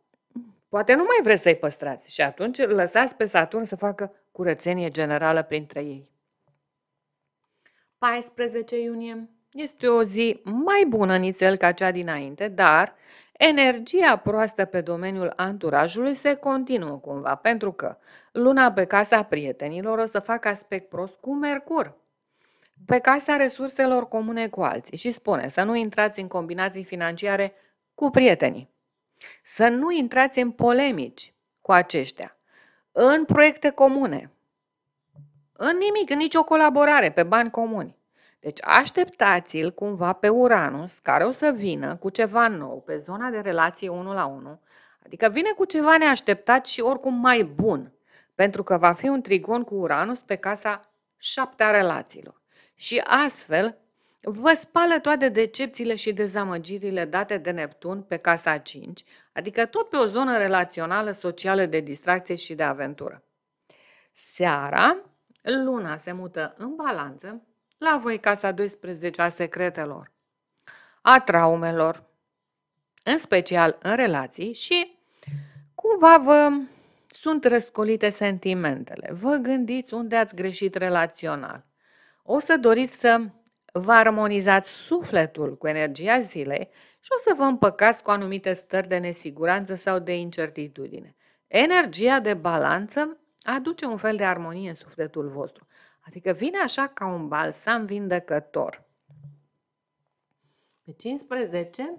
poate nu mai vreți să-i păstrați și atunci lăsați pe Saturn să facă curățenie generală printre ei. 14 iunie este o zi mai bună nițel ca cea dinainte, dar Energia proastă pe domeniul anturajului se continuă cumva, pentru că luna pe casa prietenilor o să facă aspect prost cu Mercur, pe casa resurselor comune cu alții și spune să nu intrați în combinații financiare cu prietenii, să nu intrați în polemici cu aceștia, în proiecte comune, în nimic, în nicio colaborare pe bani comuni. Deci așteptați-l cumva pe Uranus, care o să vină cu ceva nou pe zona de relație 1 la 1, adică vine cu ceva neașteptat și oricum mai bun, pentru că va fi un trigon cu Uranus pe casa 7 a relațiilor. Și astfel vă spală toate decepțiile și dezamăgirile date de Neptun pe casa 5, adică tot pe o zonă relațională, socială de distracție și de aventură. Seara, luna se mută în balanță la voi casa 12 a secretelor, a traumelor, în special în relații și cumva vă sunt răscolite sentimentele. Vă gândiți unde ați greșit relațional. O să doriți să vă armonizați sufletul cu energia zilei și o să vă împăcați cu anumite stări de nesiguranță sau de incertitudine. Energia de balanță aduce un fel de armonie în sufletul vostru. Adică vine așa ca un balsam vindecător. Pe 15?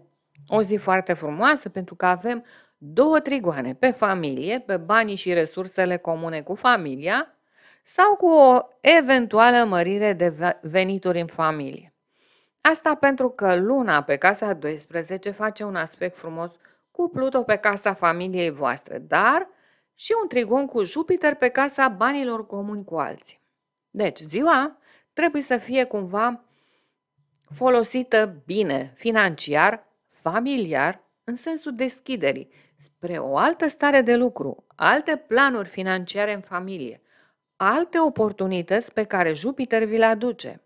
O zi foarte frumoasă pentru că avem două trigoane pe familie, pe banii și resursele comune cu familia sau cu o eventuală mărire de venituri în familie. Asta pentru că luna pe casa 12 face un aspect frumos cu Pluto pe casa familiei voastre, dar și un trigon cu Jupiter pe casa banilor comuni cu alții. Deci, ziua trebuie să fie cumva folosită bine, financiar, familiar, în sensul deschiderii, spre o altă stare de lucru, alte planuri financiare în familie, alte oportunități pe care Jupiter vi le aduce.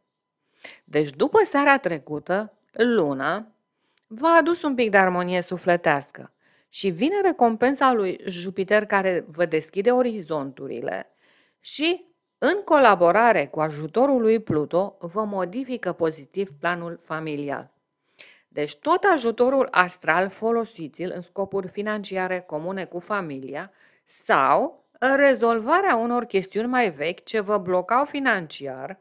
Deci, după seara trecută, luna v-a adus un pic de armonie sufletească și vine recompensa lui Jupiter care vă deschide orizonturile și în colaborare cu ajutorul lui Pluto, vă modifică pozitiv planul familial. Deci tot ajutorul astral folosiți-l în scopuri financiare comune cu familia sau în rezolvarea unor chestiuni mai vechi ce vă blocau financiar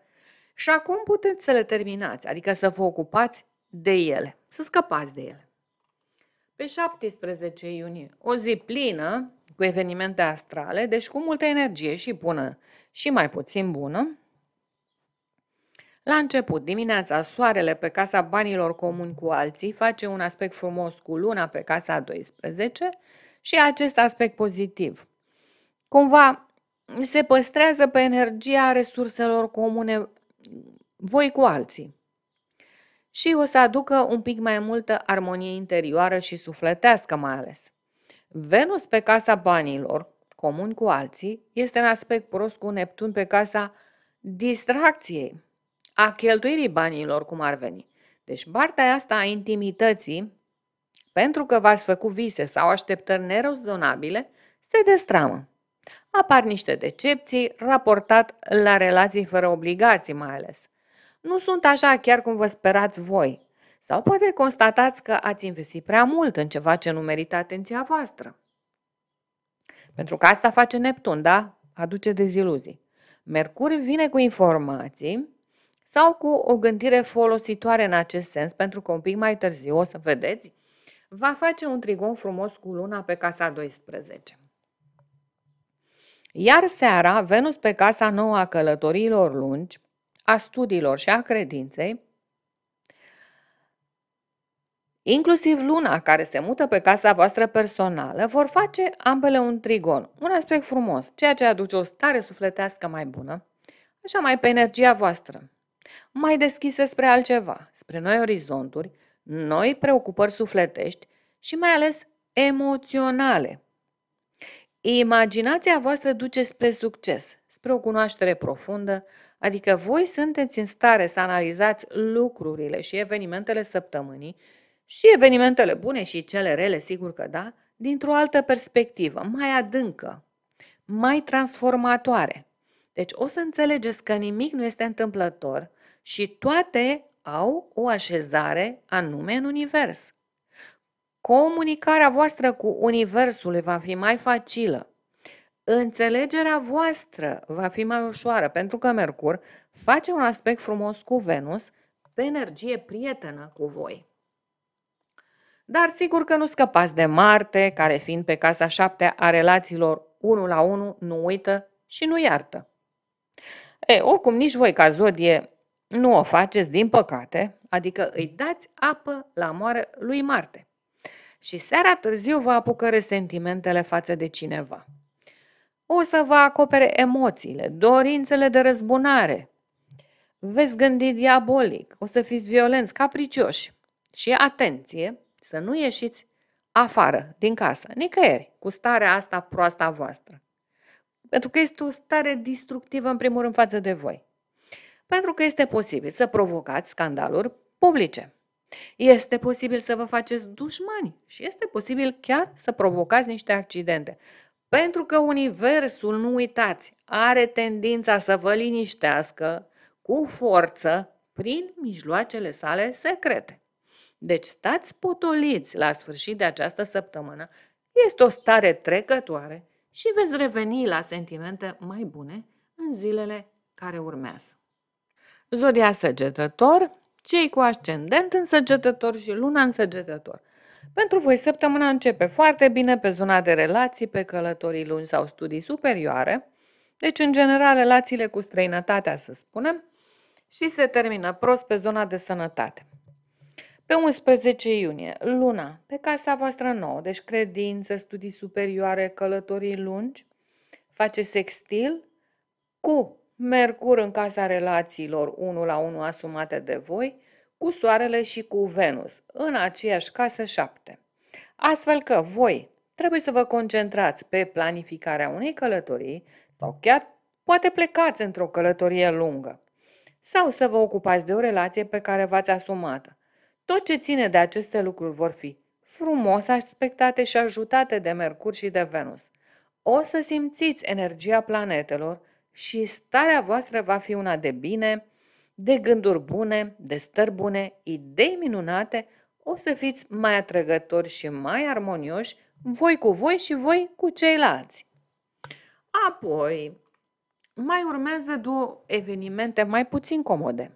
și acum puteți să le terminați, adică să vă ocupați de ele, să scăpați de ele. Pe 17 iunie, o zi plină cu evenimente astrale, deci cu multă energie și bună și mai puțin bună. La început, dimineața, soarele pe casa banilor comuni cu alții face un aspect frumos cu luna pe casa 12 și acest aspect pozitiv. Cumva se păstrează pe energia resurselor comune voi cu alții și o să aducă un pic mai multă armonie interioară și sufletească mai ales. Venus pe casa banilor comun cu alții, este în aspect prost cu Neptun pe casa distracției, a cheltuirii banilor cum ar veni. Deci partea asta a intimității, pentru că v-ați făcut vise sau așteptări nerozonabile, se destramă. Apar niște decepții raportat la relații fără obligații mai ales. Nu sunt așa chiar cum vă sperați voi. Sau poate constatați că ați investit prea mult în ceva ce nu merită atenția voastră. Pentru că asta face Neptun, da? Aduce deziluzii. Mercur vine cu informații sau cu o gândire folositoare în acest sens, pentru că un pic mai târziu o să vedeți, va face un trigon frumos cu luna pe casa 12. Iar seara, Venus pe casa nouă a călătorilor lungi, a studiilor și a credinței, Inclusiv luna care se mută pe casa voastră personală vor face ambele un trigon, un aspect frumos, ceea ce aduce o stare sufletească mai bună, așa mai pe energia voastră, mai deschise spre altceva, spre noi orizonturi, noi preocupări sufletești și mai ales emoționale. Imaginația voastră duce spre succes, spre o cunoaștere profundă, adică voi sunteți în stare să analizați lucrurile și evenimentele săptămânii și evenimentele bune și cele rele, sigur că da, dintr-o altă perspectivă, mai adâncă, mai transformatoare. Deci o să înțelegeți că nimic nu este întâmplător și toate au o așezare anume în univers. Comunicarea voastră cu universul va fi mai facilă. Înțelegerea voastră va fi mai ușoară, pentru că Mercur face un aspect frumos cu Venus, pe energie prietenă cu voi. Dar sigur că nu scăpați de Marte, care fiind pe casa șaptea a relațiilor unul la unul, nu uită și nu iartă. E, oricum, nici voi ca zodie nu o faceți, din păcate, adică îi dați apă la moară lui Marte. Și seara târziu vă apucă resentimentele față de cineva. O să vă acopere emoțiile, dorințele de răzbunare. Veți gândi diabolic, o să fiți violenți, capricioși. Și atenție, să nu ieșiți afară, din casă, nicăieri, cu starea asta proasta voastră. Pentru că este o stare distructivă, în primul rând, față de voi. Pentru că este posibil să provocați scandaluri publice. Este posibil să vă faceți dușmani și este posibil chiar să provocați niște accidente. Pentru că Universul, nu uitați, are tendința să vă liniștească cu forță prin mijloacele sale secrete. Deci stați potoliți la sfârșit de această săptămână. Este o stare trecătoare și veți reveni la sentimente mai bune în zilele care urmează. Zodia săgetător, cei cu ascendent în săgetător și luna în săgetător. Pentru voi săptămâna începe foarte bine pe zona de relații, pe călătorii lungi sau studii superioare, deci în general relațiile cu străinătatea să spunem, și se termină prost pe zona de sănătate. Pe 11 iunie, luna, pe casa voastră nouă, deci credință, studii superioare, călătorii lungi, face sextil cu Mercur în casa relațiilor 1 la 1 asumate de voi, cu Soarele și cu Venus, în aceeași casă 7. Astfel că voi trebuie să vă concentrați pe planificarea unei călătorii sau chiar poate plecați într-o călătorie lungă sau să vă ocupați de o relație pe care v-ați asumată. Tot ce ține de aceste lucruri vor fi frumos aspectate și ajutate de Mercur și de Venus. O să simțiți energia planetelor și starea voastră va fi una de bine, de gânduri bune, de stări bune, idei minunate, o să fiți mai atrăgători și mai armonioși voi cu voi și voi cu ceilalți. Apoi, mai urmează două evenimente mai puțin comode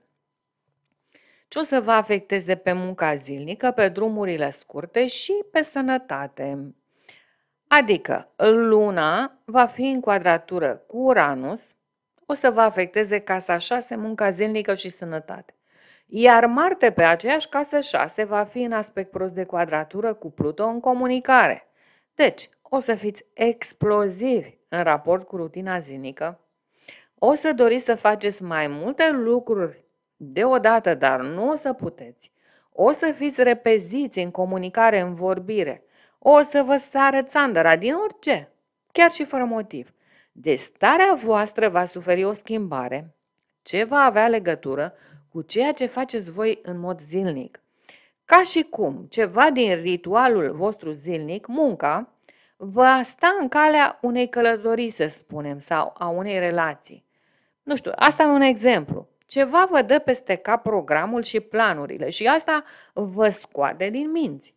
ce o să vă afecteze pe munca zilnică, pe drumurile scurte și pe sănătate. Adică luna va fi în quadratură cu Uranus, o să vă afecteze casa 6, munca zilnică și sănătate. Iar Marte pe aceeași casă 6 va fi în aspect prost de quadratură cu Pluto în comunicare. Deci, o să fiți explozivi în raport cu rutina zilnică. O să doriți să faceți mai multe lucruri Deodată, dar nu o să puteți. O să fiți repeziți în comunicare, în vorbire. O să vă sară țandăra din orice, chiar și fără motiv. Deci starea voastră va suferi o schimbare ce va avea legătură cu ceea ce faceți voi în mod zilnic. Ca și cum ceva din ritualul vostru zilnic, munca, va sta în calea unei călătorii, să spunem, sau a unei relații. Nu știu, asta e un exemplu. Ceva vă dă peste cap programul și planurile și asta vă scoate din minți.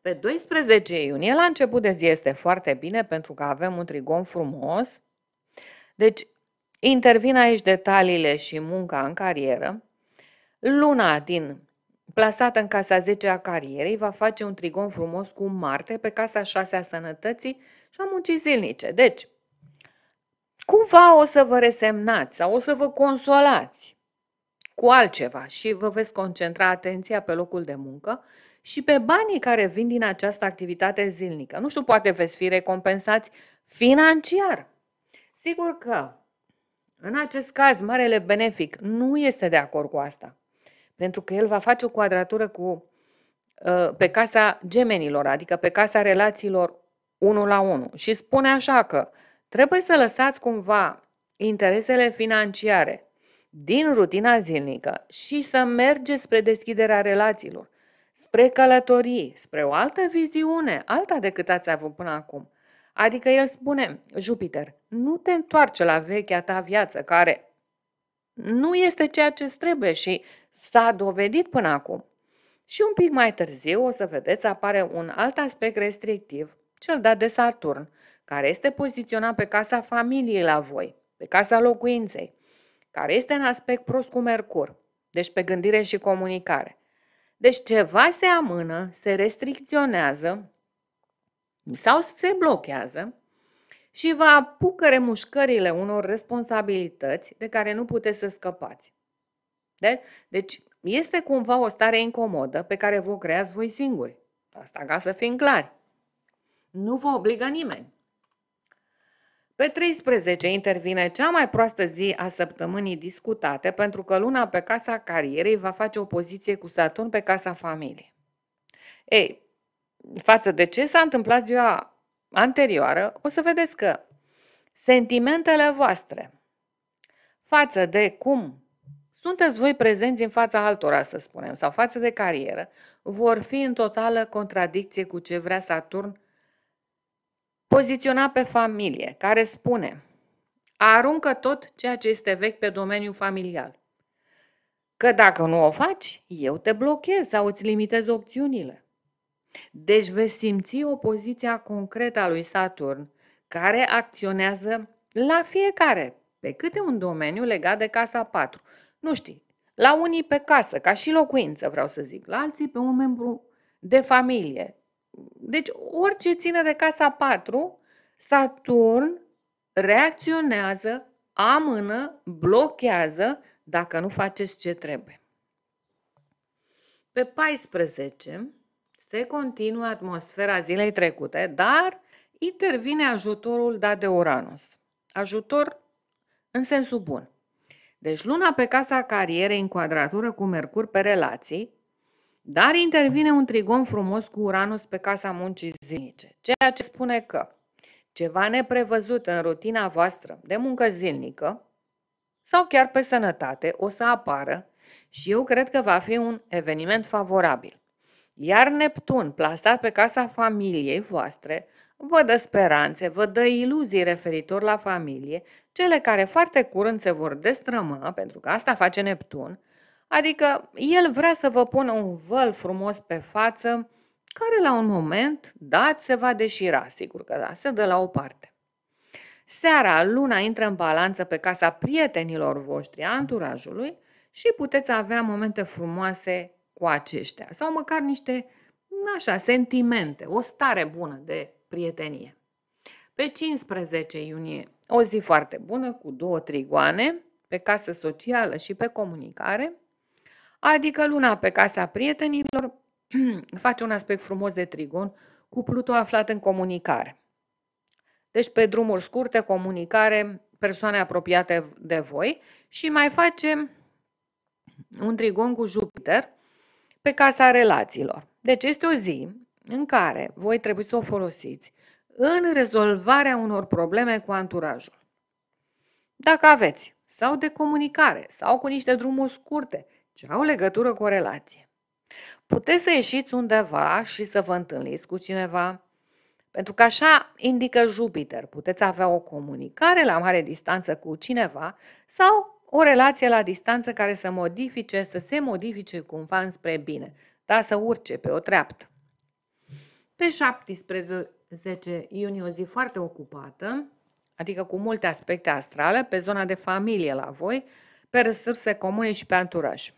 Pe 12 iunie, la început de zi, este foarte bine pentru că avem un trigon frumos. Deci, intervin aici detaliile și munca în carieră. Luna din plasată în casa 10 a carierei va face un trigon frumos cu Marte pe casa 6 a sănătății și a muncii zilnice. Deci, cumva o să vă resemnați sau o să vă consolați cu altceva și vă veți concentra atenția pe locul de muncă și pe banii care vin din această activitate zilnică. Nu știu, poate veți fi recompensați financiar. Sigur că, în acest caz, marele benefic nu este de acord cu asta, pentru că el va face o quadratură cu, uh, pe casa gemenilor, adică pe casa relațiilor unul la unul. Și spune așa că Trebuie să lăsați cumva interesele financiare din rutina zilnică și să mergeți spre deschiderea relațiilor, spre călătorii, spre o altă viziune, alta decât ați avut până acum. Adică el spune, Jupiter, nu te întoarce la vechea ta viață care nu este ceea ce trebuie și s-a dovedit până acum. Și un pic mai târziu o să vedeți apare un alt aspect restrictiv, cel dat de Saturn, care este poziționat pe casa familiei la voi, pe casa locuinței, care este în aspect prost cu Mercur, deci pe gândire și comunicare. Deci ceva se amână, se restricționează sau se blochează și vă apucă remușcările unor responsabilități de care nu puteți să scăpați. Deci este cumva o stare incomodă pe care vă creați voi singuri. Asta ca să fim clari. Nu vă obligă nimeni. Pe 13 intervine cea mai proastă zi a săptămânii discutate pentru că luna pe casa carierei va face opoziție cu Saturn pe casa familiei. Ei, față de ce s-a întâmplat ziua anterioară, o să vedeți că sentimentele voastre față de cum sunteți voi prezenți în fața altora, să spunem, sau față de carieră, vor fi în totală contradicție cu ce vrea Saturn poziționa pe familie, care spune aruncă tot ceea ce este vechi pe domeniul familial. Că dacă nu o faci, eu te blochez sau îți limitez opțiunile. Deci vei simți opoziția concretă a lui Saturn, care acționează la fiecare, pe câte un domeniu legat de casa 4. Nu știi, la unii pe casă, ca și locuință, vreau să zic, la alții pe un membru de familie, deci orice ține de casa 4, Saturn reacționează, amână, blochează dacă nu faceți ce trebuie. Pe 14 se continuă atmosfera zilei trecute, dar intervine ajutorul dat de Uranus. Ajutor în sensul bun. Deci luna pe casa carierei în cuadratură cu Mercur pe relații dar intervine un trigon frumos cu Uranus pe casa muncii zilnice, ceea ce spune că ceva neprevăzut în rutina voastră de muncă zilnică sau chiar pe sănătate o să apară și eu cred că va fi un eveniment favorabil. Iar Neptun, plasat pe casa familiei voastre, vă dă speranțe, vă dă iluzii referitor la familie, cele care foarte curând se vor destrăma, pentru că asta face Neptun, Adică el vrea să vă pună un văl frumos pe față, care la un moment dat se va deșira, sigur că da, se dă la o parte. Seara, luna intră în balanță pe casa prietenilor voștri, a anturajului, și puteți avea momente frumoase cu aceștia sau măcar niște așa, sentimente, o stare bună de prietenie. Pe 15 iunie, o zi foarte bună cu două trigoane pe casă socială și pe comunicare, adică luna pe casa prietenilor, face un aspect frumos de trigon cu Pluto aflat în comunicare. Deci pe drumuri scurte, comunicare, persoane apropiate de voi și mai face un trigon cu Jupiter pe casa relațiilor. Deci este o zi în care voi trebuie să o folosiți în rezolvarea unor probleme cu anturajul. Dacă aveți, sau de comunicare, sau cu niște drumuri scurte, ce au legătură cu o relație. Puteți să ieșiți undeva și să vă întâlniți cu cineva, pentru că așa indică Jupiter. Puteți avea o comunicare la mare distanță cu cineva sau o relație la distanță care să modifice, să se modifice cumva înspre bine, dar să urce pe o treaptă. Pe 17 iunie, o zi foarte ocupată, adică cu multe aspecte astrale, pe zona de familie la voi, pe resurse comune și pe anturaj.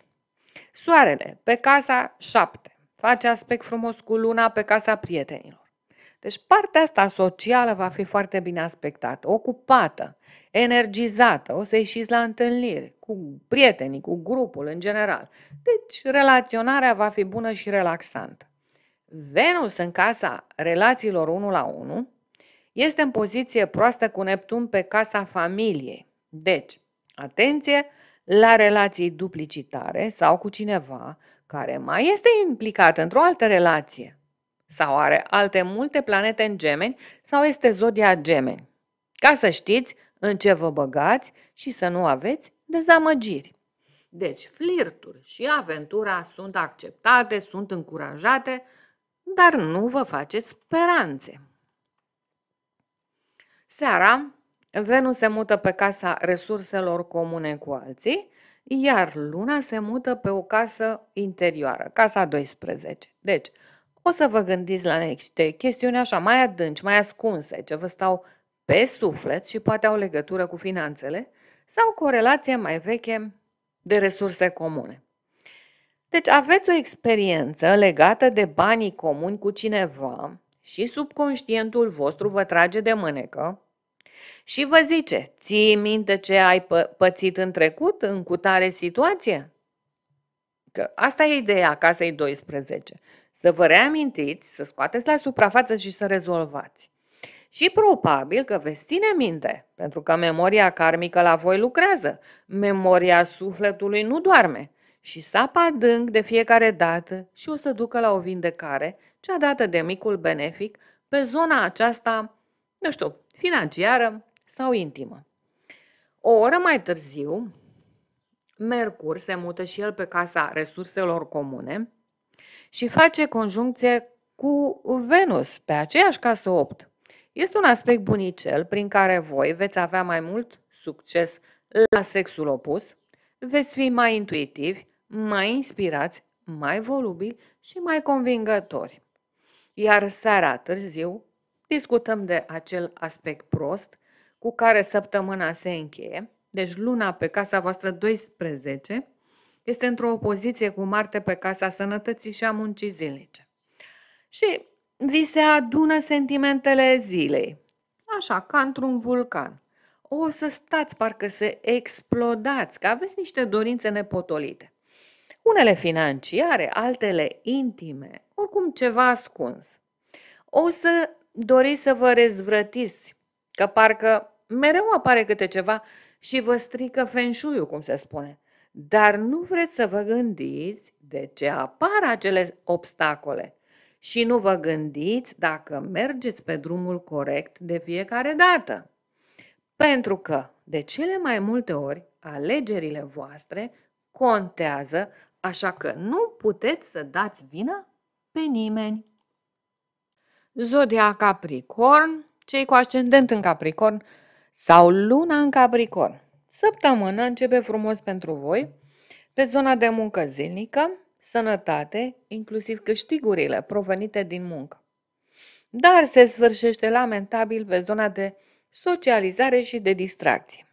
Soarele, pe casa 7, face aspect frumos cu luna pe casa prietenilor. Deci partea asta socială va fi foarte bine aspectată, ocupată, energizată, o să ieșiți la întâlniri cu prietenii, cu grupul în general. Deci relaționarea va fi bună și relaxantă. Venus în casa relațiilor 1 la 1 este în poziție proastă cu Neptun pe casa familiei. Deci, atenție, la relații duplicitare sau cu cineva care mai este implicat într-o altă relație sau are alte multe planete în gemeni sau este zodia gemeni. Ca să știți în ce vă băgați și să nu aveți dezamăgiri. Deci flirtul și aventura sunt acceptate, sunt încurajate, dar nu vă faceți speranțe. Seara Venus se mută pe casa resurselor comune cu alții, iar luna se mută pe o casă interioară, casa 12. Deci, o să vă gândiți la niște chestiuni așa mai adânci, mai ascunse, ce vă stau pe suflet și poate au legătură cu finanțele sau cu o relație mai veche de resurse comune. Deci aveți o experiență legată de banii comuni cu cineva și subconștientul vostru vă trage de mânecă și vă zice, ții minte ce ai pă- pățit în trecut, în cutare situație? Că asta e ideea casei 12. Să vă reamintiți, să scoateți la suprafață și să rezolvați. Și probabil că veți ține minte, pentru că memoria karmică la voi lucrează, memoria sufletului nu doarme și sapă adânc de fiecare dată și o să ducă la o vindecare, cea dată de micul benefic, pe zona aceasta, nu știu, financiară sau intimă. O oră mai târziu, Mercur se mută și el pe casa resurselor comune și face conjuncție cu Venus pe aceeași casă 8. Este un aspect bunicel prin care voi veți avea mai mult succes la sexul opus, veți fi mai intuitivi, mai inspirați, mai volubili și mai convingători. Iar seara târziu, Discutăm de acel aspect prost cu care săptămâna se încheie, deci luna pe casa voastră 12 este într-o opoziție cu Marte pe casa sănătății și a muncii zilnice. Și vi se adună sentimentele zilei, așa ca într-un vulcan. O să stați, parcă să explodați, că aveți niște dorințe nepotolite. Unele financiare, altele intime, oricum ceva ascuns. O să doriți să vă rezvrătiți, că parcă mereu apare câte ceva și vă strică fenșuiul, cum se spune. Dar nu vreți să vă gândiți de ce apar acele obstacole și nu vă gândiți dacă mergeți pe drumul corect de fiecare dată. Pentru că, de cele mai multe ori, alegerile voastre contează, așa că nu puteți să dați vina pe nimeni. Zodia Capricorn, cei cu ascendent în Capricorn sau luna în Capricorn. Săptămâna începe frumos pentru voi, pe zona de muncă zilnică, sănătate, inclusiv câștigurile provenite din muncă. Dar se sfârșește lamentabil pe zona de socializare și de distracție.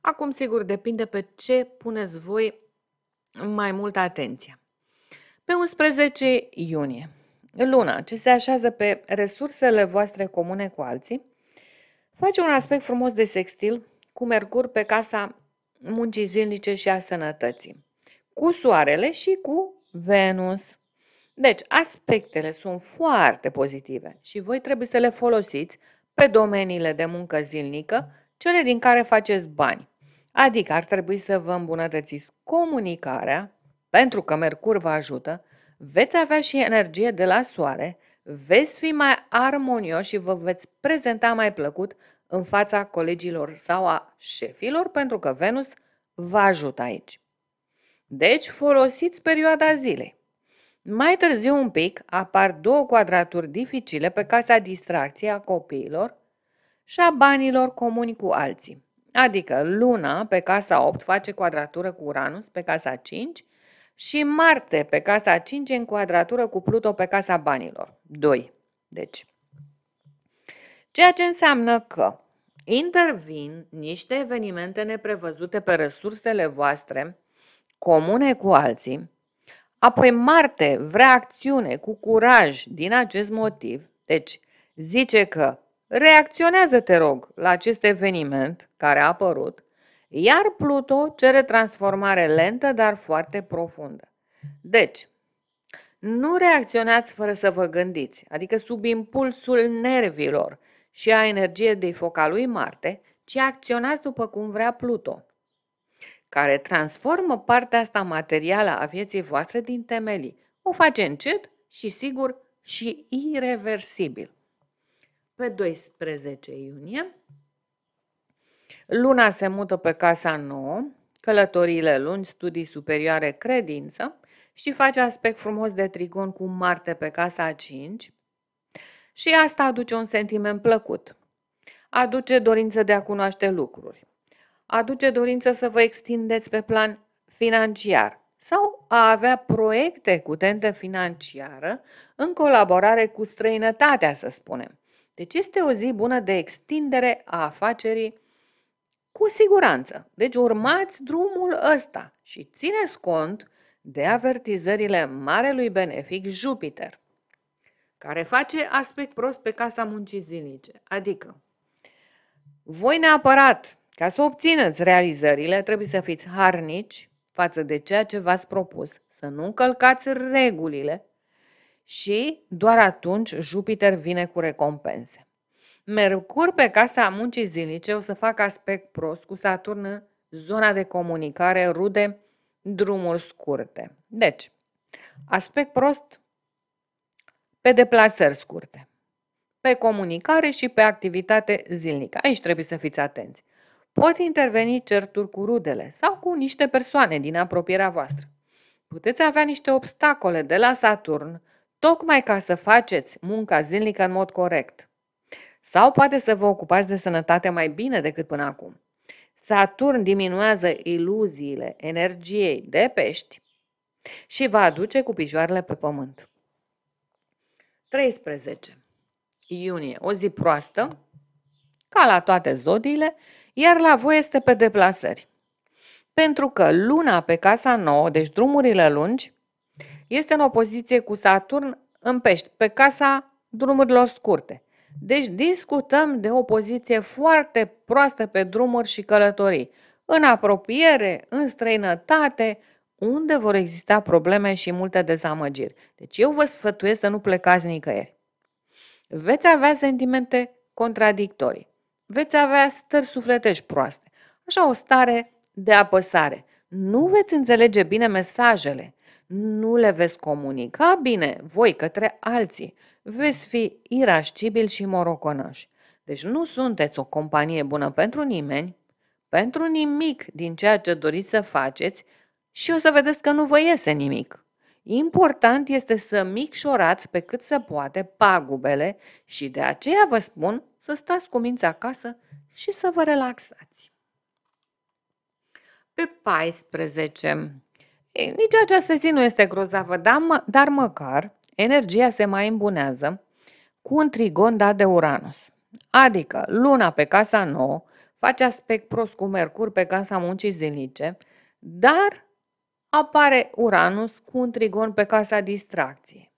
Acum, sigur, depinde pe ce puneți voi mai multă atenție. Pe 11 iunie, Luna, ce se așează pe resursele voastre comune cu alții, face un aspect frumos de sextil cu Mercur pe casa muncii zilnice și a sănătății, cu Soarele și cu Venus. Deci, aspectele sunt foarte pozitive și voi trebuie să le folosiți pe domeniile de muncă zilnică, cele din care faceți bani. Adică ar trebui să vă îmbunătățiți comunicarea, pentru că Mercur vă ajută Veți avea și energie de la soare, veți fi mai armonioși și vă veți prezenta mai plăcut în fața colegilor sau a șefilor, pentru că Venus vă ajută aici. Deci folosiți perioada zilei. Mai târziu un pic apar două quadraturi dificile pe casa distracției a copiilor și a banilor comuni cu alții. Adică luna pe casa 8 face quadratură cu Uranus pe casa 5 și Marte pe casa 5 în cuadratură cu Pluto pe casa banilor. 2. Deci, ceea ce înseamnă că intervin niște evenimente neprevăzute pe resursele voastre, comune cu alții, apoi Marte vrea acțiune cu curaj din acest motiv, deci zice că reacționează, te rog, la acest eveniment care a apărut iar Pluto cere transformare lentă, dar foarte profundă. Deci, nu reacționați fără să vă gândiți, adică sub impulsul nervilor și a energiei de foca lui Marte, ci acționați după cum vrea Pluto, care transformă partea asta materială a vieții voastre din temelii. O face încet și sigur și irreversibil. Pe 12 iunie Luna se mută pe casa nouă, călătoriile lungi, studii superioare, credință și face aspect frumos de trigon cu Marte pe casa 5 și asta aduce un sentiment plăcut. Aduce dorință de a cunoaște lucruri. Aduce dorință să vă extindeți pe plan financiar sau a avea proiecte cu tentă financiară în colaborare cu străinătatea, să spunem. Deci este o zi bună de extindere a afacerii cu siguranță. Deci urmați drumul ăsta și țineți cont de avertizările marelui benefic Jupiter, care face aspect prost pe casa muncii zilnice. Adică, voi neapărat, ca să obțineți realizările, trebuie să fiți harnici față de ceea ce v-ați propus, să nu încălcați regulile și doar atunci Jupiter vine cu recompense. Mercur pe casa muncii zilnice o să facă aspect prost cu Saturn în zona de comunicare, rude, drumuri scurte. Deci, aspect prost pe deplasări scurte, pe comunicare și pe activitate zilnică. Aici trebuie să fiți atenți. Pot interveni certuri cu rudele sau cu niște persoane din apropierea voastră. Puteți avea niște obstacole de la Saturn, tocmai ca să faceți munca zilnică în mod corect. Sau poate să vă ocupați de sănătate mai bine decât până acum. Saturn diminuează iluziile energiei de pești și va aduce cu picioarele pe pământ. 13. Iunie, o zi proastă, ca la toate zodiile, iar la voi este pe deplasări. Pentru că luna pe casa nouă, deci drumurile lungi, este în opoziție cu Saturn în pești, pe casa drumurilor scurte. Deci discutăm de o poziție foarte proastă pe drumuri și călătorii, în apropiere, în străinătate, unde vor exista probleme și multe dezamăgiri. Deci eu vă sfătuiesc să nu plecați nicăieri. Veți avea sentimente contradictorii. Veți avea stări sufletești proaste. Așa o stare de apăsare. Nu veți înțelege bine mesajele nu le veți comunica bine voi către alții. Veți fi irascibili și morocănași. Deci nu sunteți o companie bună pentru nimeni, pentru nimic din ceea ce doriți să faceți și o să vedeți că nu vă iese nimic. Important este să micșorați pe cât se poate pagubele și de aceea vă spun să stați cu minți acasă și să vă relaxați. Pe 14 ei, nici această zi nu este grozavă, dar, mă, dar măcar energia se mai îmbunează cu un trigon dat de Uranus. Adică luna pe casa nouă face aspect prost cu Mercur pe casa muncii zilnice, dar apare Uranus cu un trigon pe casa distracției.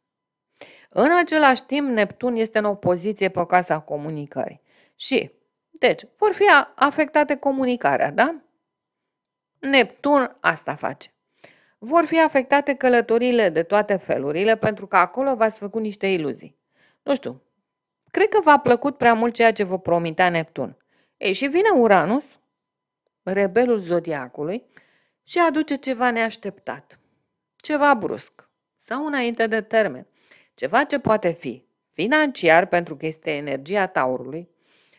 În același timp, Neptun este în opoziție pe casa comunicării. Și, deci, vor fi afectate comunicarea, da? Neptun asta face vor fi afectate călătorile de toate felurile, pentru că acolo v-ați făcut niște iluzii. Nu știu, cred că v-a plăcut prea mult ceea ce vă promitea Neptun. Ei, și vine Uranus, rebelul zodiacului, și aduce ceva neașteptat, ceva brusc sau înainte de termen, ceva ce poate fi financiar pentru că este energia taurului,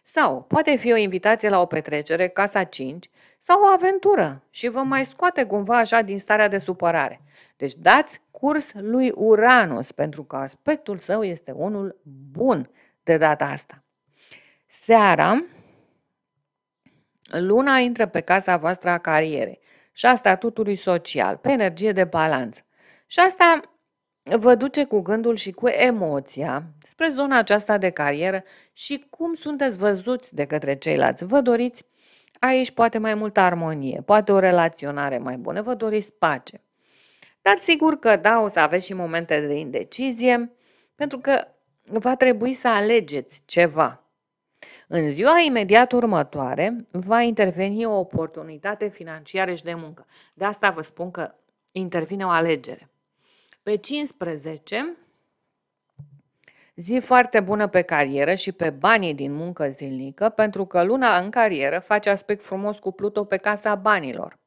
sau poate fi o invitație la o petrecere, casa 5, sau o aventură și vă mai scoate cumva așa din starea de supărare. Deci dați curs lui Uranus, pentru că aspectul său este unul bun de data asta. Seara, luna intră pe casa voastră a carierei și a statutului social, pe energie de balanță. Și asta vă duce cu gândul și cu emoția spre zona aceasta de carieră și cum sunteți văzuți de către ceilalți. Vă doriți aici poate mai multă armonie, poate o relaționare mai bună, vă doriți pace. Dar sigur că da, o să aveți și momente de indecizie, pentru că va trebui să alegeți ceva. În ziua imediat următoare va interveni o oportunitate financiară și de muncă. De asta vă spun că intervine o alegere. Pe 15, zi foarte bună pe carieră și pe banii din muncă zilnică, pentru că luna în carieră face aspect frumos cu Pluto pe casa banilor.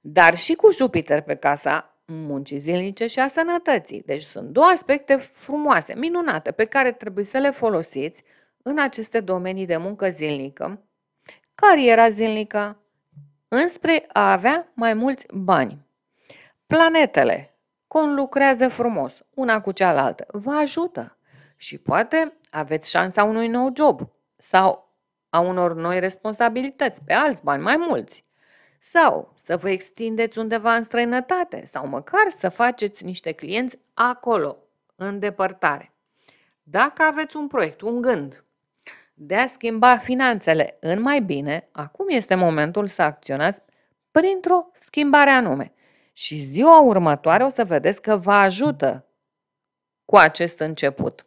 Dar și cu Jupiter pe casa muncii zilnice și a sănătății. Deci sunt două aspecte frumoase, minunate, pe care trebuie să le folosiți în aceste domenii de muncă zilnică, cariera zilnică, înspre a avea mai mulți bani. Planetele conlucrează frumos, una cu cealaltă, vă ajută și poate aveți șansa unui nou job sau a unor noi responsabilități, pe alți bani mai mulți. Sau să vă extindeți undeva în străinătate sau măcar să faceți niște clienți acolo, în depărtare. Dacă aveți un proiect, un gând de a schimba finanțele în mai bine, acum este momentul să acționați printr-o schimbare anume și ziua următoare o să vedeți că vă ajută cu acest început.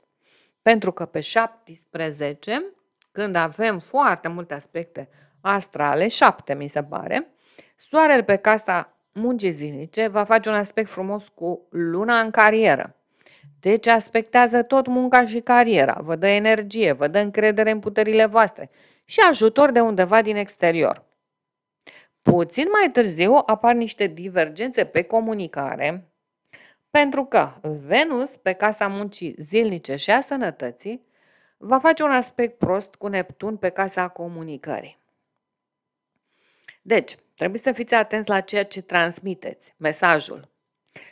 Pentru că pe 17, când avem foarte multe aspecte astrale, 7 mi se pare, soarele pe casa muncii zilnice va face un aspect frumos cu luna în carieră. Deci aspectează tot munca și cariera, vă dă energie, vă dă încredere în puterile voastre și ajutor de undeva din exterior. Puțin mai târziu apar niște divergențe pe comunicare, pentru că Venus, pe casa muncii zilnice și a sănătății, va face un aspect prost cu Neptun pe casa comunicării. Deci, trebuie să fiți atenți la ceea ce transmiteți, mesajul.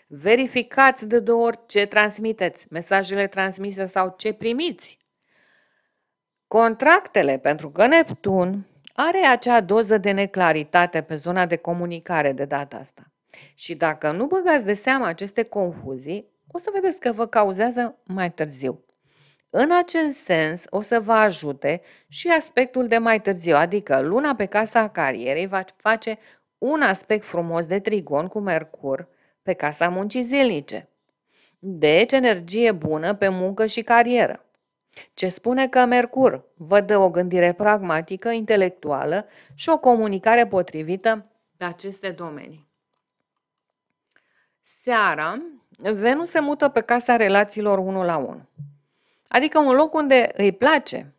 Verificați de două ori ce transmiteți, mesajele transmise sau ce primiți. Contractele, pentru că Neptun are acea doză de neclaritate pe zona de comunicare de data asta. Și dacă nu băgați de seamă aceste confuzii, o să vedeți că vă cauzează mai târziu. În acest sens, o să vă ajute și aspectul de mai târziu, adică luna pe casa carierei va face un aspect frumos de trigon cu Mercur pe casa muncii zilnice. Deci, energie bună pe muncă și carieră. Ce spune că Mercur vă dă o gândire pragmatică, intelectuală și o comunicare potrivită pe aceste domenii. Seara, Venus se mută pe casa relațiilor 1 la 1, adică un loc unde îi place,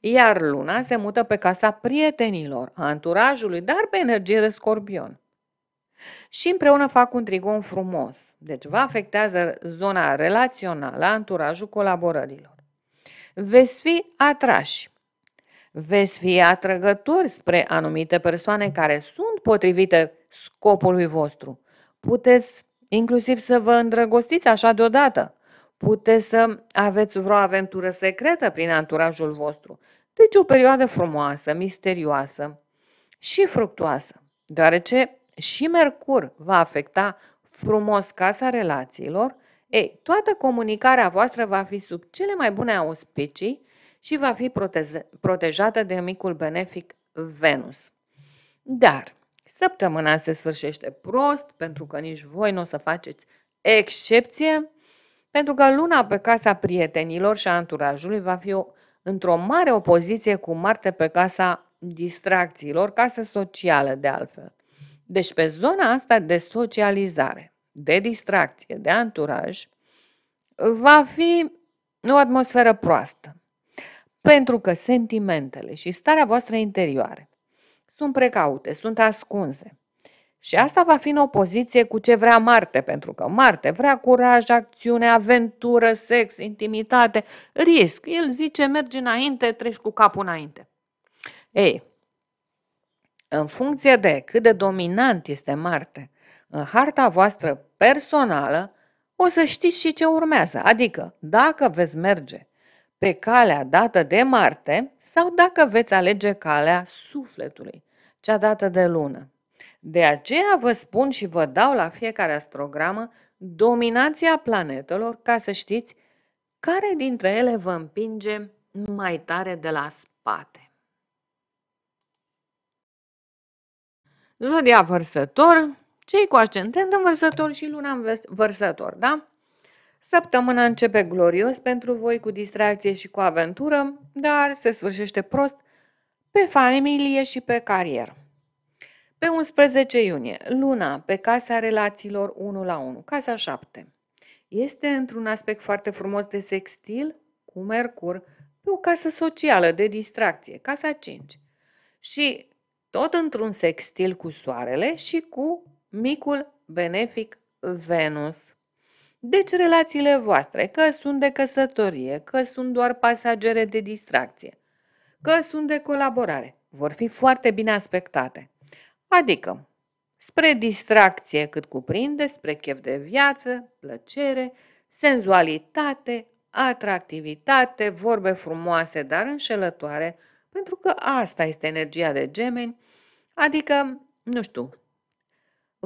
iar luna se mută pe casa prietenilor, a anturajului, dar pe energie de scorpion. Și împreună fac un trigon frumos, deci vă afectează zona relațională a anturajul colaborărilor veți fi atrași. Veți fi atrăgători spre anumite persoane care sunt potrivite scopului vostru. Puteți inclusiv să vă îndrăgostiți așa deodată. Puteți să aveți vreo aventură secretă prin anturajul vostru. Deci o perioadă frumoasă, misterioasă și fructuoasă, deoarece și Mercur va afecta frumos casa relațiilor ei, toată comunicarea voastră va fi sub cele mai bune auspicii și va fi proteze- protejată de micul benefic Venus. Dar săptămâna se sfârșește prost pentru că nici voi nu o să faceți excepție, pentru că luna pe casa prietenilor și a anturajului va fi o, într-o mare opoziție cu Marte pe casa distracțiilor, casă socială de altfel. Deci pe zona asta de socializare de distracție, de anturaj, va fi o atmosferă proastă. Pentru că sentimentele și starea voastră interioară sunt precaute, sunt ascunse. Și asta va fi în opoziție cu ce vrea Marte, pentru că Marte vrea curaj, acțiune, aventură, sex, intimitate, risc. El zice, mergi înainte, treci cu capul înainte. Ei, în funcție de cât de dominant este Marte în harta voastră personală, o să știți și ce urmează, adică dacă veți merge pe calea dată de Marte sau dacă veți alege calea sufletului, cea dată de lună. De aceea vă spun și vă dau la fiecare astrogramă dominația planetelor ca să știți care dintre ele vă împinge mai tare de la spate. Zodia vărsător cei cu ascendent în vărsător și luna în vărsător, da? Săptămâna începe glorios pentru voi cu distracție și cu aventură, dar se sfârșește prost pe familie și pe carieră. Pe 11 iunie, luna pe casa relațiilor 1 la 1, casa 7, este într-un aspect foarte frumos de sextil cu Mercur pe o casă socială de distracție, casa 5. Și tot într-un sextil cu soarele și cu micul benefic Venus. Deci relațiile voastre, că sunt de căsătorie, că sunt doar pasagere de distracție, că sunt de colaborare, vor fi foarte bine aspectate. Adică, spre distracție cât cuprinde, spre chef de viață, plăcere, senzualitate, atractivitate, vorbe frumoase, dar înșelătoare, pentru că asta este energia de gemeni, adică, nu știu,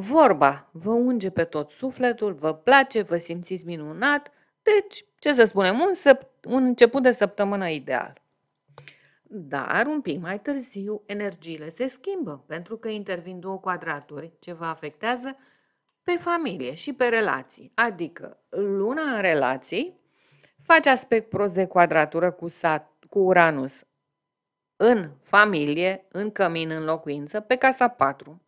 Vorba vă unge pe tot sufletul, vă place, vă simțiți minunat, deci, ce să spunem, un, săp- un început de săptămână ideal. Dar un pic mai târziu energiile se schimbă pentru că intervin două quadraturi ce vă afectează pe familie și pe relații. Adică luna în relații face aspect prost de quadratură cu, sat, cu Uranus în familie, în cămin, în locuință, pe casa 4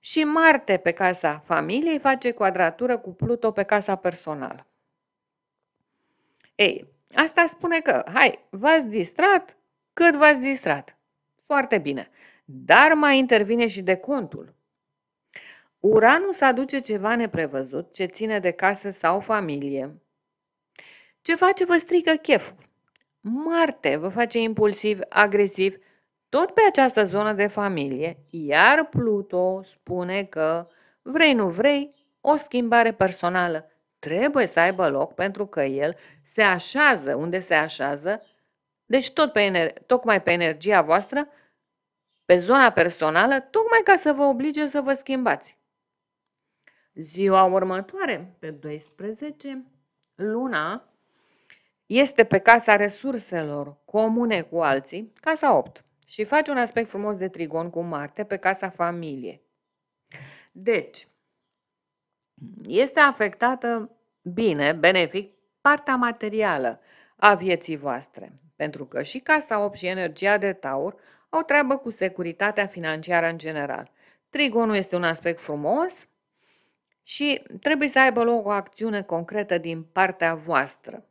și Marte pe casa familiei face quadratură cu Pluto pe casa personală. Ei, asta spune că, hai, v-ați distrat cât v-ați distrat. Foarte bine. Dar mai intervine și de contul. Uranus aduce ceva neprevăzut ce ține de casă sau familie. Ceva ce vă strică cheful. Marte vă face impulsiv, agresiv tot pe această zonă de familie, iar Pluto spune că, vrei nu vrei, o schimbare personală trebuie să aibă loc pentru că el se așează unde se așează, deci tot pe ener- tocmai pe energia voastră, pe zona personală, tocmai ca să vă oblige să vă schimbați. Ziua următoare, pe 12, luna este pe casa resurselor comune cu alții, casa 8 și faci un aspect frumos de trigon cu Marte pe casa familie. Deci, este afectată bine, benefic, partea materială a vieții voastre, pentru că și casa 8 și energia de taur au treabă cu securitatea financiară în general. Trigonul este un aspect frumos și trebuie să aibă loc o acțiune concretă din partea voastră.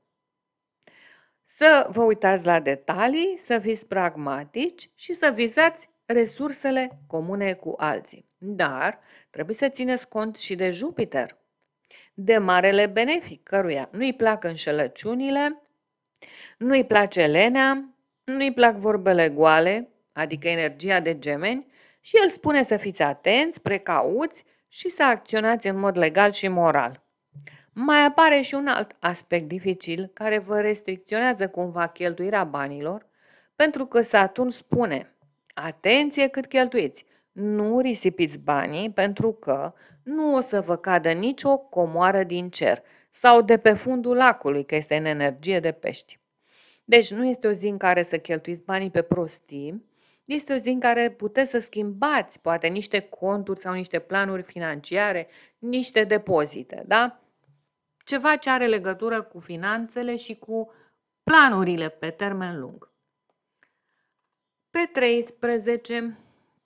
Să vă uitați la detalii, să fiți pragmatici și să vizați resursele comune cu alții. Dar trebuie să țineți cont și de Jupiter, de marele benefic căruia nu-i plac înșelăciunile, nu-i place lenea, nu-i plac vorbele goale, adică energia de gemeni, și el spune să fiți atenți, precauți și să acționați în mod legal și moral. Mai apare și un alt aspect dificil care vă restricționează cumva cheltuirea banilor, pentru că Saturn spune, atenție cât cheltuiți, nu risipiți banii pentru că nu o să vă cadă nicio comoară din cer sau de pe fundul lacului, că este în energie de pești. Deci nu este o zi în care să cheltuiți banii pe prostii, este o zi în care puteți să schimbați poate niște conturi sau niște planuri financiare, niște depozite, da? ceva ce are legătură cu finanțele și cu planurile pe termen lung. Pe 13,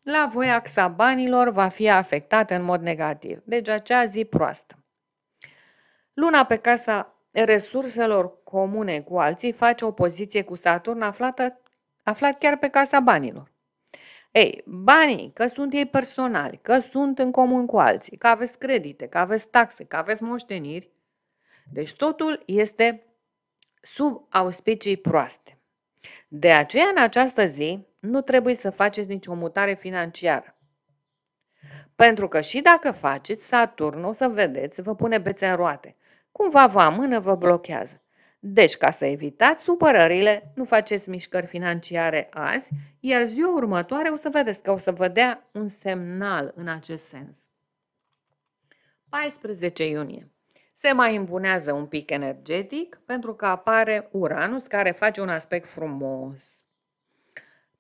la voi axa banilor va fi afectată în mod negativ, deci acea zi proastă. Luna pe casa resurselor comune cu alții face opoziție cu Saturn aflată, aflat chiar pe casa banilor. Ei, banii, că sunt ei personali, că sunt în comun cu alții, că aveți credite, că aveți taxe, că aveți moșteniri, deci totul este sub auspicii proaste. De aceea, în această zi, nu trebuie să faceți nicio mutare financiară. Pentru că și dacă faceți, Saturn, o să vedeți, vă pune bețe în roate. Cumva vă amână, vă blochează. Deci, ca să evitați supărările, nu faceți mișcări financiare azi, iar ziua următoare o să vedeți că o să vă dea un semnal în acest sens. 14 iunie se mai îmbunează un pic energetic pentru că apare Uranus care face un aspect frumos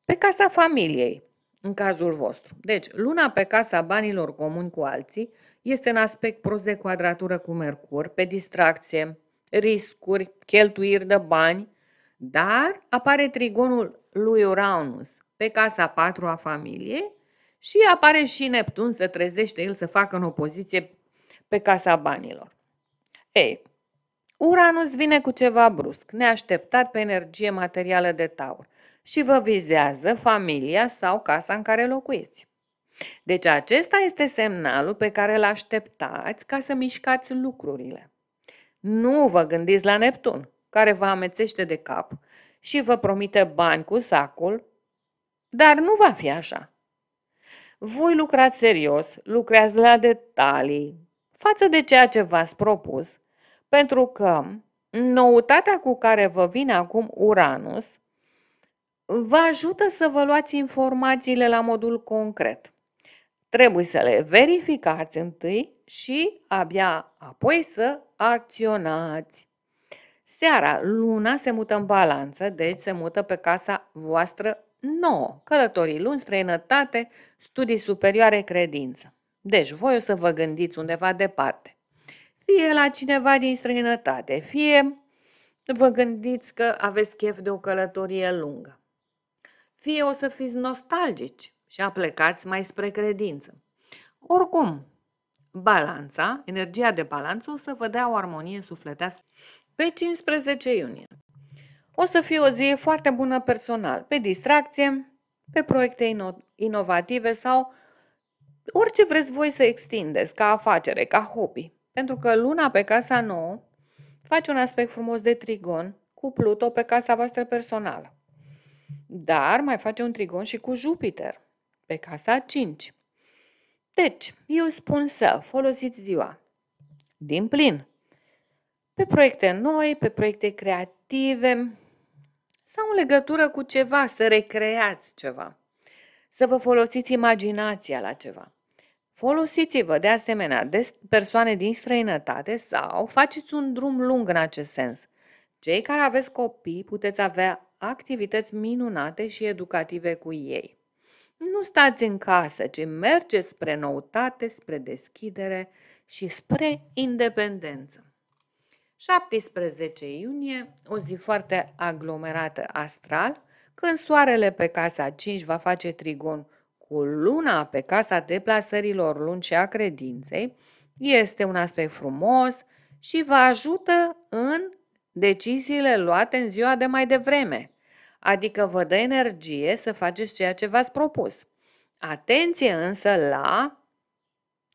pe casa familiei, în cazul vostru. Deci, luna pe casa banilor comuni cu alții este în aspect prost de quadratură cu Mercur, pe distracție, riscuri, cheltuiri de bani, dar apare trigonul lui Uranus pe casa patru a familiei și apare și Neptun, să trezește el să facă în opoziție pe casa banilor. Ei, Uranus vine cu ceva brusc, neașteptat pe energie materială de taur și vă vizează familia sau casa în care locuiți. Deci acesta este semnalul pe care îl așteptați ca să mișcați lucrurile. Nu vă gândiți la Neptun, care vă amețește de cap și vă promite bani cu sacul, dar nu va fi așa. Voi lucrați serios, lucrează la detalii, față de ceea ce v-ați propus pentru că noutatea cu care vă vine acum Uranus vă ajută să vă luați informațiile la modul concret. Trebuie să le verificați întâi și abia apoi să acționați. Seara, luna se mută în balanță, deci se mută pe casa voastră nouă. Călătorii luni, străinătate, studii superioare, credință. Deci voi o să vă gândiți undeva departe fie la cineva din străinătate, fie vă gândiți că aveți chef de o călătorie lungă. Fie o să fiți nostalgici și a plecați mai spre credință. Oricum, balanța, energia de balanță o să vă dea o armonie sufletească pe 15 iunie. O să fie o zi foarte bună personal, pe distracție, pe proiecte ino- inovative sau orice vreți voi să extindeți ca afacere, ca hobby. Pentru că luna pe casa nouă face un aspect frumos de trigon cu Pluto pe casa voastră personală. Dar mai face un trigon și cu Jupiter pe casa 5. Deci, eu spun să folosiți ziua din plin pe proiecte noi, pe proiecte creative sau în legătură cu ceva, să recreați ceva, să vă folosiți imaginația la ceva. Folosiți-vă de asemenea de persoane din străinătate sau faceți un drum lung în acest sens. Cei care aveți copii puteți avea activități minunate și educative cu ei. Nu stați în casă, ci mergeți spre noutate, spre deschidere și spre independență. 17 iunie, o zi foarte aglomerată astral, când soarele pe casa 5 va face trigon cu luna pe casa deplasărilor lungi a credinței este un aspect frumos și vă ajută în deciziile luate în ziua de mai devreme, adică vă dă energie să faceți ceea ce v-ați propus. Atenție însă la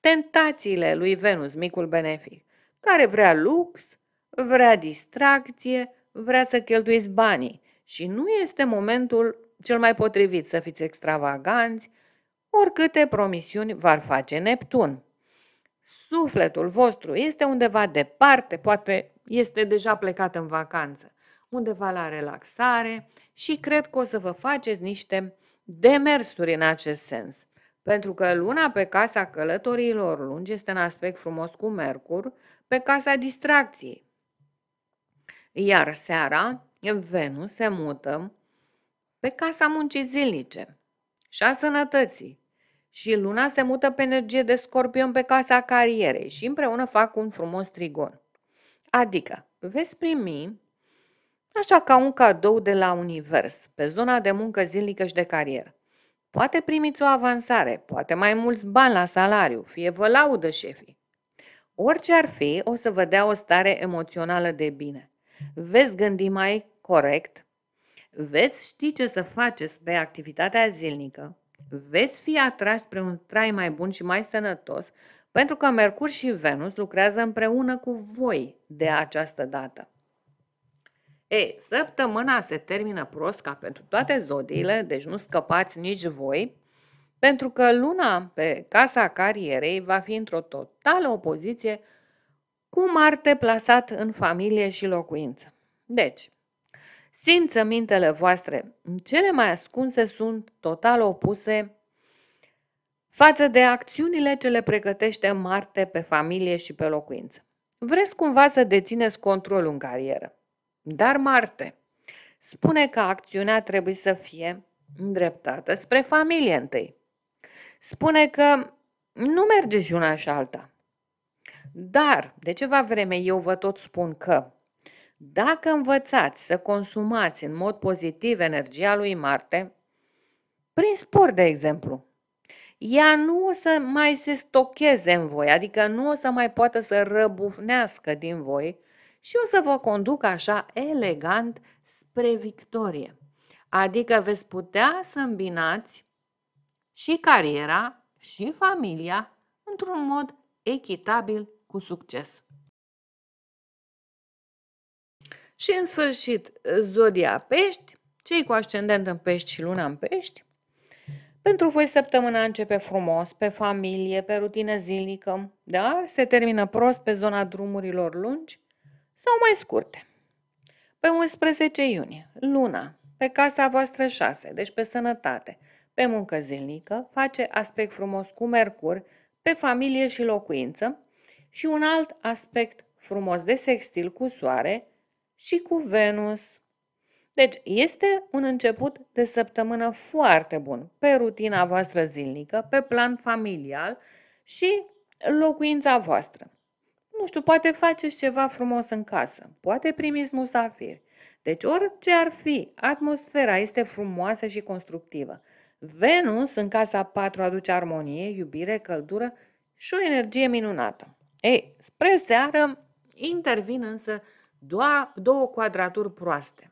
tentațiile lui Venus, micul benefic, care vrea lux, vrea distracție, vrea să cheltuiți banii și nu este momentul cel mai potrivit să fiți extravaganți, oricâte promisiuni v-ar face Neptun. Sufletul vostru este undeva departe, poate este deja plecat în vacanță, undeva la relaxare și cred că o să vă faceți niște demersuri în acest sens. Pentru că luna pe casa călătorilor lungi este în aspect frumos cu Mercur, pe casa distracției. Iar seara, Venus se mută pe casa muncii zilnice și a sănătății, și luna se mută pe energie de scorpion pe casa carierei și împreună fac un frumos trigon. Adică veți primi așa ca un cadou de la univers, pe zona de muncă zilnică și de carieră. Poate primiți o avansare, poate mai mulți bani la salariu, fie vă laudă șefii. Orice ar fi, o să vă dea o stare emoțională de bine. Veți gândi mai corect, veți ști ce să faceți pe activitatea zilnică, veți fi atras spre un trai mai bun și mai sănătos, pentru că Mercur și Venus lucrează împreună cu voi de această dată. E, săptămâna se termină prost ca pentru toate zodiile, deci nu scăpați nici voi, pentru că luna pe casa carierei va fi într-o totală opoziție cu Marte plasat în familie și locuință. Deci, Simțămintele voastre, cele mai ascunse, sunt total opuse față de acțiunile ce le pregătește Marte pe familie și pe locuință. Vreți cumva să dețineți controlul în carieră. Dar Marte spune că acțiunea trebuie să fie îndreptată spre familie întâi. Spune că nu merge și una și alta. Dar, de ceva vreme, eu vă tot spun că dacă învățați să consumați în mod pozitiv energia lui Marte, prin sport, de exemplu, ea nu o să mai se stocheze în voi, adică nu o să mai poată să răbufnească din voi și o să vă conduc așa elegant spre victorie. Adică veți putea să îmbinați și cariera și familia într-un mod echitabil cu succes. Și în sfârșit, zodia pești, cei cu ascendent în pești și luna în pești. Pentru voi săptămâna începe frumos, pe familie, pe rutină zilnică, dar se termină prost pe zona drumurilor lungi sau mai scurte. Pe 11 iunie, luna, pe casa voastră 6, deci pe sănătate, pe muncă zilnică, face aspect frumos cu Mercur, pe familie și locuință și un alt aspect frumos de sextil cu soare, și cu Venus. Deci este un început de săptămână foarte bun pe rutina voastră zilnică, pe plan familial și locuința voastră. Nu știu, poate faceți ceva frumos în casă, poate primiți musafiri. Deci orice ar fi, atmosfera este frumoasă și constructivă. Venus în casa 4 aduce armonie, iubire, căldură și o energie minunată. Ei, spre seară intervin însă doua, două quadraturi proaste.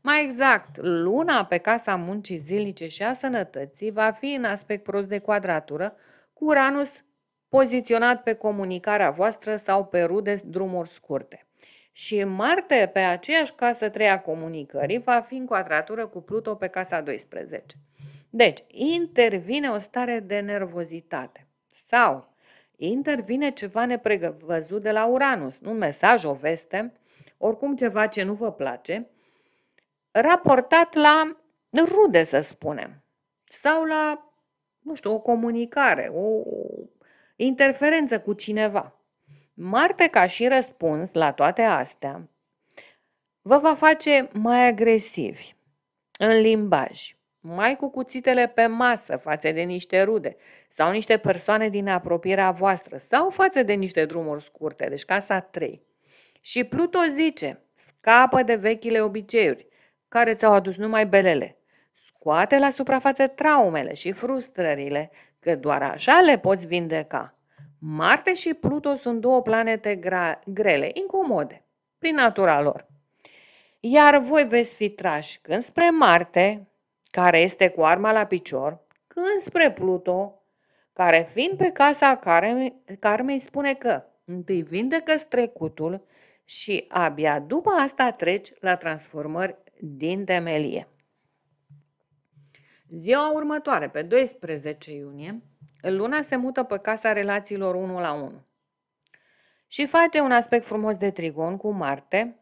Mai exact, luna pe casa muncii zilnice și a sănătății va fi în aspect prost de quadratură, cu Uranus poziționat pe comunicarea voastră sau pe rude drumuri scurte. Și Marte, pe aceeași casă treia comunicării, va fi în quadratură cu Pluto pe casa 12. Deci, intervine o stare de nervozitate sau intervine ceva nepregăvăzut de la Uranus, un mesaj, o veste, oricum ceva ce nu vă place, raportat la rude, să spunem, sau la, nu știu, o comunicare, o interferență cu cineva. Marte, ca și răspuns la toate astea, vă va face mai agresivi în limbaj, mai cu cuțitele pe masă față de niște rude sau niște persoane din apropierea voastră sau față de niște drumuri scurte, deci casa 3. Și Pluto zice, scapă de vechile obiceiuri care ți-au adus numai belele. Scoate la suprafață traumele și frustrările, că doar așa le poți vindeca. Marte și Pluto sunt două planete grele, incomode, prin natura lor. Iar voi veți fi trași când spre Marte, care este cu arma la picior, când spre Pluto, care fiind pe casa Carmei, spune că întâi vindecă trecutul și abia după asta treci la transformări din temelie. Ziua următoare, pe 12 iunie, luna se mută pe casa relațiilor 1 la 1 și face un aspect frumos de trigon cu Marte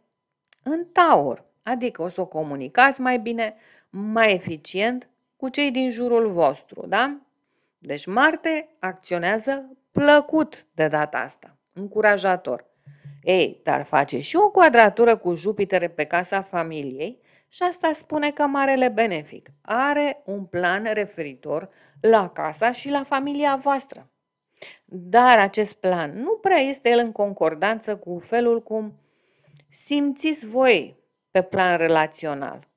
în taur, adică o să o comunicați mai bine, mai eficient cu cei din jurul vostru, da? Deci Marte acționează plăcut de data asta, încurajator. Ei, dar face și o quadratură cu Jupiter pe casa familiei și asta spune că marele benefic are un plan referitor la casa și la familia voastră. Dar acest plan nu prea este el în concordanță cu felul cum simțiți voi pe plan relațional.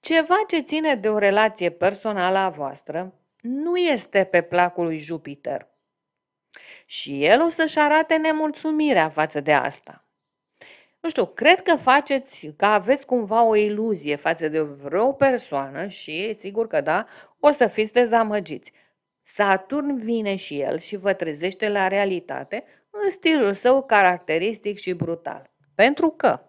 Ceva ce ține de o relație personală a voastră nu este pe placul lui Jupiter. Și el o să-și arate nemulțumirea față de asta. Nu știu, cred că faceți, că aveți cumva o iluzie față de vreo persoană și, sigur că da, o să fiți dezamăgiți. Saturn vine și el și vă trezește la realitate în stilul său caracteristic și brutal. Pentru că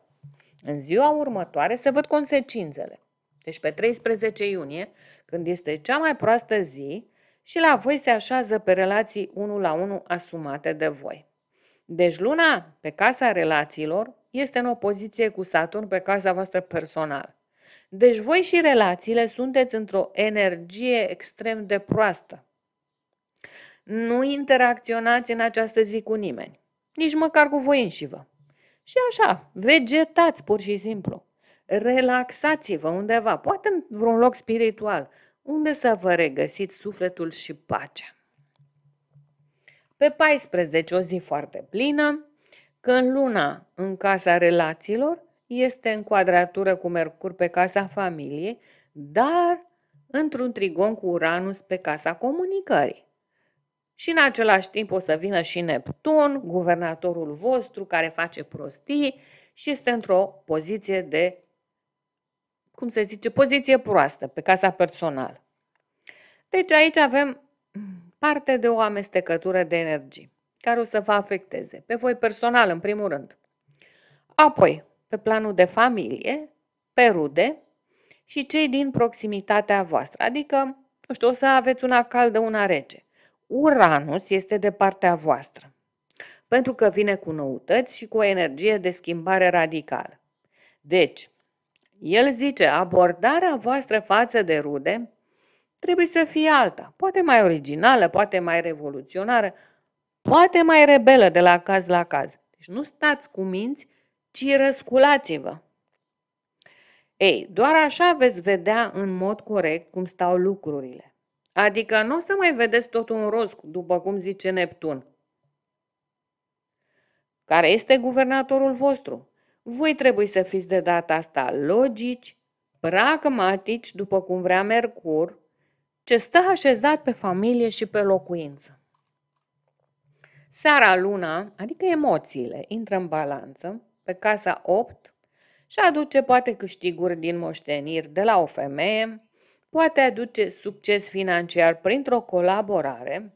în ziua următoare se văd consecințele. Deci pe 13 iunie, când este cea mai proastă zi, și la voi se așează pe relații 1 la 1 asumate de voi. Deci luna pe casa relațiilor este în opoziție cu Saturn pe casa voastră personală. Deci voi și relațiile sunteți într-o energie extrem de proastă. Nu interacționați în această zi cu nimeni, nici măcar cu voi înși vă. Și așa, vegetați pur și simplu relaxați-vă undeva, poate în vreun loc spiritual, unde să vă regăsiți sufletul și pacea. Pe 14, o zi foarte plină, când luna în casa relațiilor este în quadratură cu Mercur pe casa familiei, dar într-un trigon cu Uranus pe casa comunicării. Și în același timp o să vină și Neptun, guvernatorul vostru, care face prostii și este într-o poziție de cum se zice, poziție proastă pe casa personală. Deci aici avem mm, parte de o amestecătură de energii care o să vă afecteze pe voi personal în primul rând. Apoi, pe planul de familie, pe rude și cei din proximitatea voastră, adică, nu știu, o să aveți una caldă, una rece. Uranus este de partea voastră, pentru că vine cu noutăți și cu o energie de schimbare radicală. Deci, el zice, abordarea voastră față de rude trebuie să fie alta, poate mai originală, poate mai revoluționară, poate mai rebelă de la caz la caz. Deci nu stați cu minți, ci răsculați-vă. Ei, doar așa veți vedea în mod corect cum stau lucrurile. Adică nu o să mai vedeți tot un roz, după cum zice Neptun, care este guvernatorul vostru. Voi trebuie să fiți de data asta logici, pragmatici, după cum vrea Mercur, ce stă așezat pe familie și pe locuință. Seara, luna, adică emoțiile, intră în balanță pe casa 8 și aduce poate câștiguri din moșteniri de la o femeie, poate aduce succes financiar printr-o colaborare,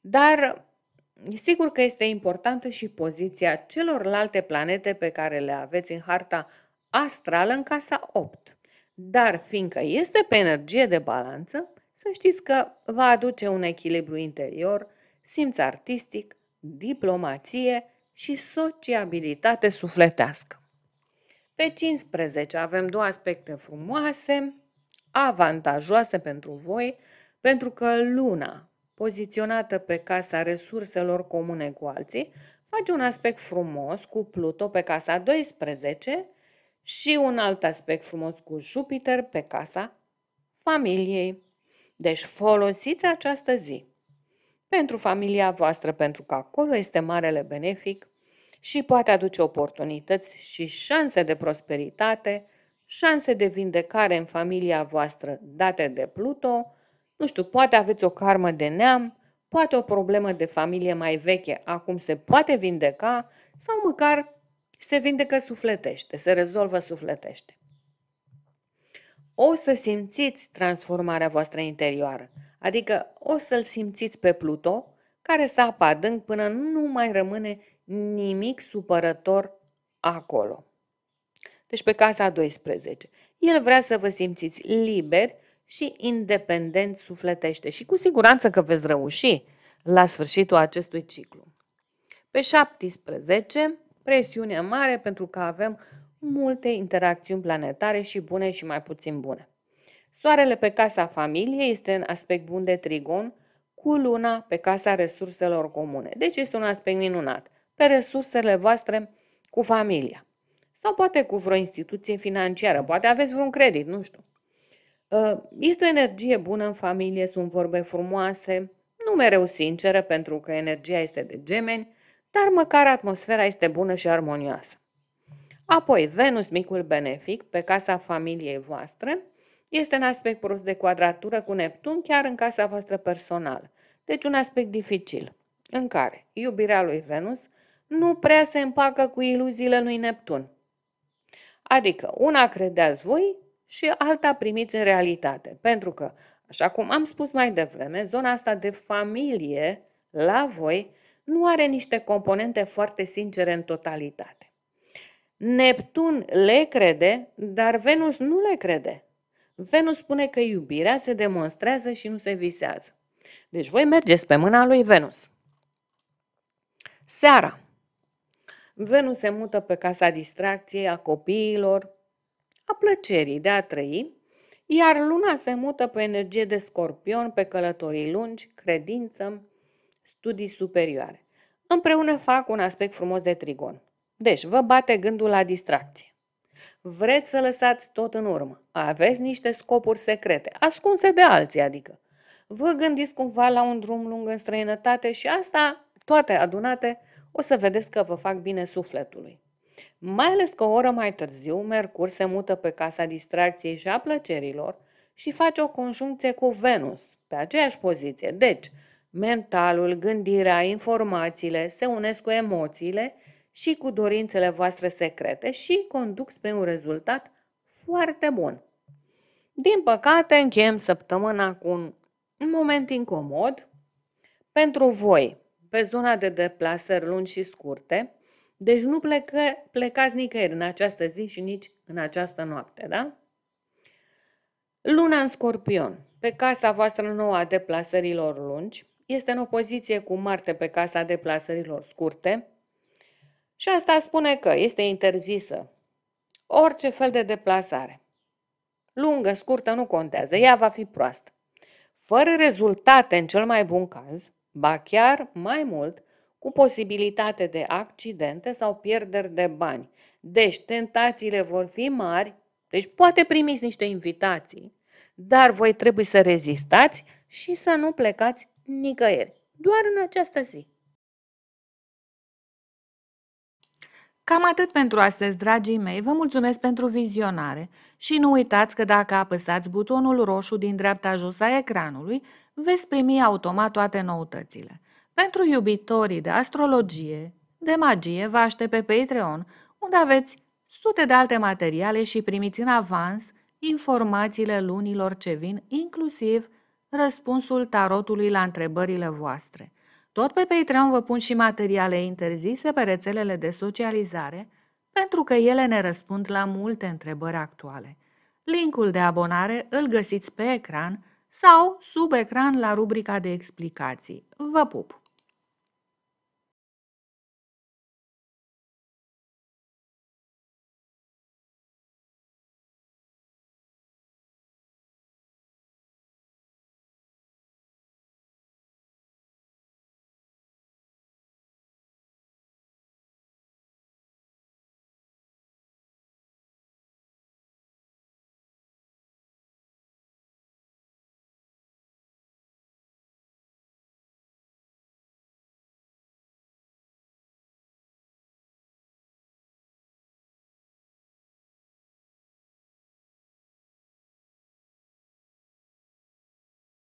dar Sigur că este importantă și poziția celorlalte planete pe care le aveți în harta astrală în casa 8. Dar fiindcă este pe energie de balanță, să știți că va aduce un echilibru interior, simț artistic, diplomație și sociabilitate sufletească. Pe 15 avem două aspecte frumoase, avantajoase pentru voi, pentru că luna poziționată pe casa resurselor comune cu alții, face un aspect frumos cu Pluto pe casa 12 și un alt aspect frumos cu Jupiter pe casa familiei. Deci folosiți această zi pentru familia voastră, pentru că acolo este marele benefic și poate aduce oportunități și șanse de prosperitate, șanse de vindecare în familia voastră date de Pluto, nu știu, poate aveți o karmă de neam, poate o problemă de familie mai veche, acum se poate vindeca sau măcar se vindecă sufletește, se rezolvă sufletește. O să simțiți transformarea voastră interioară, adică o să-l simțiți pe Pluto, care să apă adânc până nu mai rămâne nimic supărător acolo. Deci pe casa 12. El vrea să vă simțiți liberi și independent sufletește și cu siguranță că veți reuși la sfârșitul acestui ciclu. Pe 17, presiune mare pentru că avem multe interacțiuni planetare și bune și mai puțin bune. Soarele pe casa familiei este în aspect bun de trigon cu luna pe casa resurselor comune. Deci este un aspect minunat. Pe resursele voastre cu familia. Sau poate cu vreo instituție financiară. Poate aveți vreun credit, nu știu. Ă, este o energie bună în familie, sunt vorbe frumoase, nu mereu sinceră pentru că energia este de gemeni, dar măcar atmosfera este bună și armonioasă. Apoi, Venus, micul benefic, pe casa familiei voastre, este în aspect prost de quadratură cu Neptun chiar în casa voastră personală, deci un aspect dificil, în care iubirea lui Venus nu prea se împacă cu iluziile lui Neptun. Adică, una credeați voi, și alta primiți în realitate. Pentru că, așa cum am spus mai devreme, zona asta de familie la voi nu are niște componente foarte sincere în totalitate. Neptun le crede, dar Venus nu le crede. Venus spune că iubirea se demonstrează și nu se visează. Deci voi mergeți pe mâna lui Venus. Seara. Venus se mută pe casa distracției a copiilor, a plăcerii de a trăi, iar luna se mută pe energie de scorpion, pe călătorii lungi, credință, studii superioare. Împreună fac un aspect frumos de trigon. Deci, vă bate gândul la distracție. Vreți să lăsați tot în urmă. Aveți niște scopuri secrete, ascunse de alții, adică. Vă gândiți cumva la un drum lung în străinătate și asta, toate adunate, o să vedeți că vă fac bine sufletului. Mai ales că o oră mai târziu, Mercur se mută pe casa distracției și a plăcerilor și face o conjuncție cu Venus, pe aceeași poziție. Deci, mentalul, gândirea, informațiile se unesc cu emoțiile și cu dorințele voastre secrete și conduc spre un rezultat foarte bun. Din păcate, încheiem săptămâna cu un moment incomod pentru voi, pe zona de deplasări lungi și scurte, deci nu plecă, plecați nicăieri în această zi și nici în această noapte, da? Luna în scorpion, pe casa voastră nouă a deplasărilor lungi, este în opoziție cu Marte pe casa deplasărilor scurte și asta spune că este interzisă orice fel de deplasare. Lungă, scurtă, nu contează, ea va fi proastă. Fără rezultate în cel mai bun caz, ba chiar mai mult, cu posibilitate de accidente sau pierderi de bani. Deci, tentațiile vor fi mari, deci poate primiți niște invitații, dar voi trebuie să rezistați și să nu plecați nicăieri, doar în această zi. Cam atât pentru astăzi, dragii mei. Vă mulțumesc pentru vizionare și nu uitați că dacă apăsați butonul roșu din dreapta jos a ecranului, veți primi automat toate noutățile. Pentru iubitorii de astrologie, de magie, vă aștept pe Patreon, unde aveți sute de alte materiale și primiți în avans informațiile lunilor ce vin, inclusiv răspunsul tarotului la întrebările voastre. Tot pe Patreon vă pun și materiale interzise pe rețelele de socializare, pentru că ele ne răspund la multe întrebări actuale. Linkul de abonare îl găsiți pe ecran sau sub ecran la rubrica de explicații. Vă pup!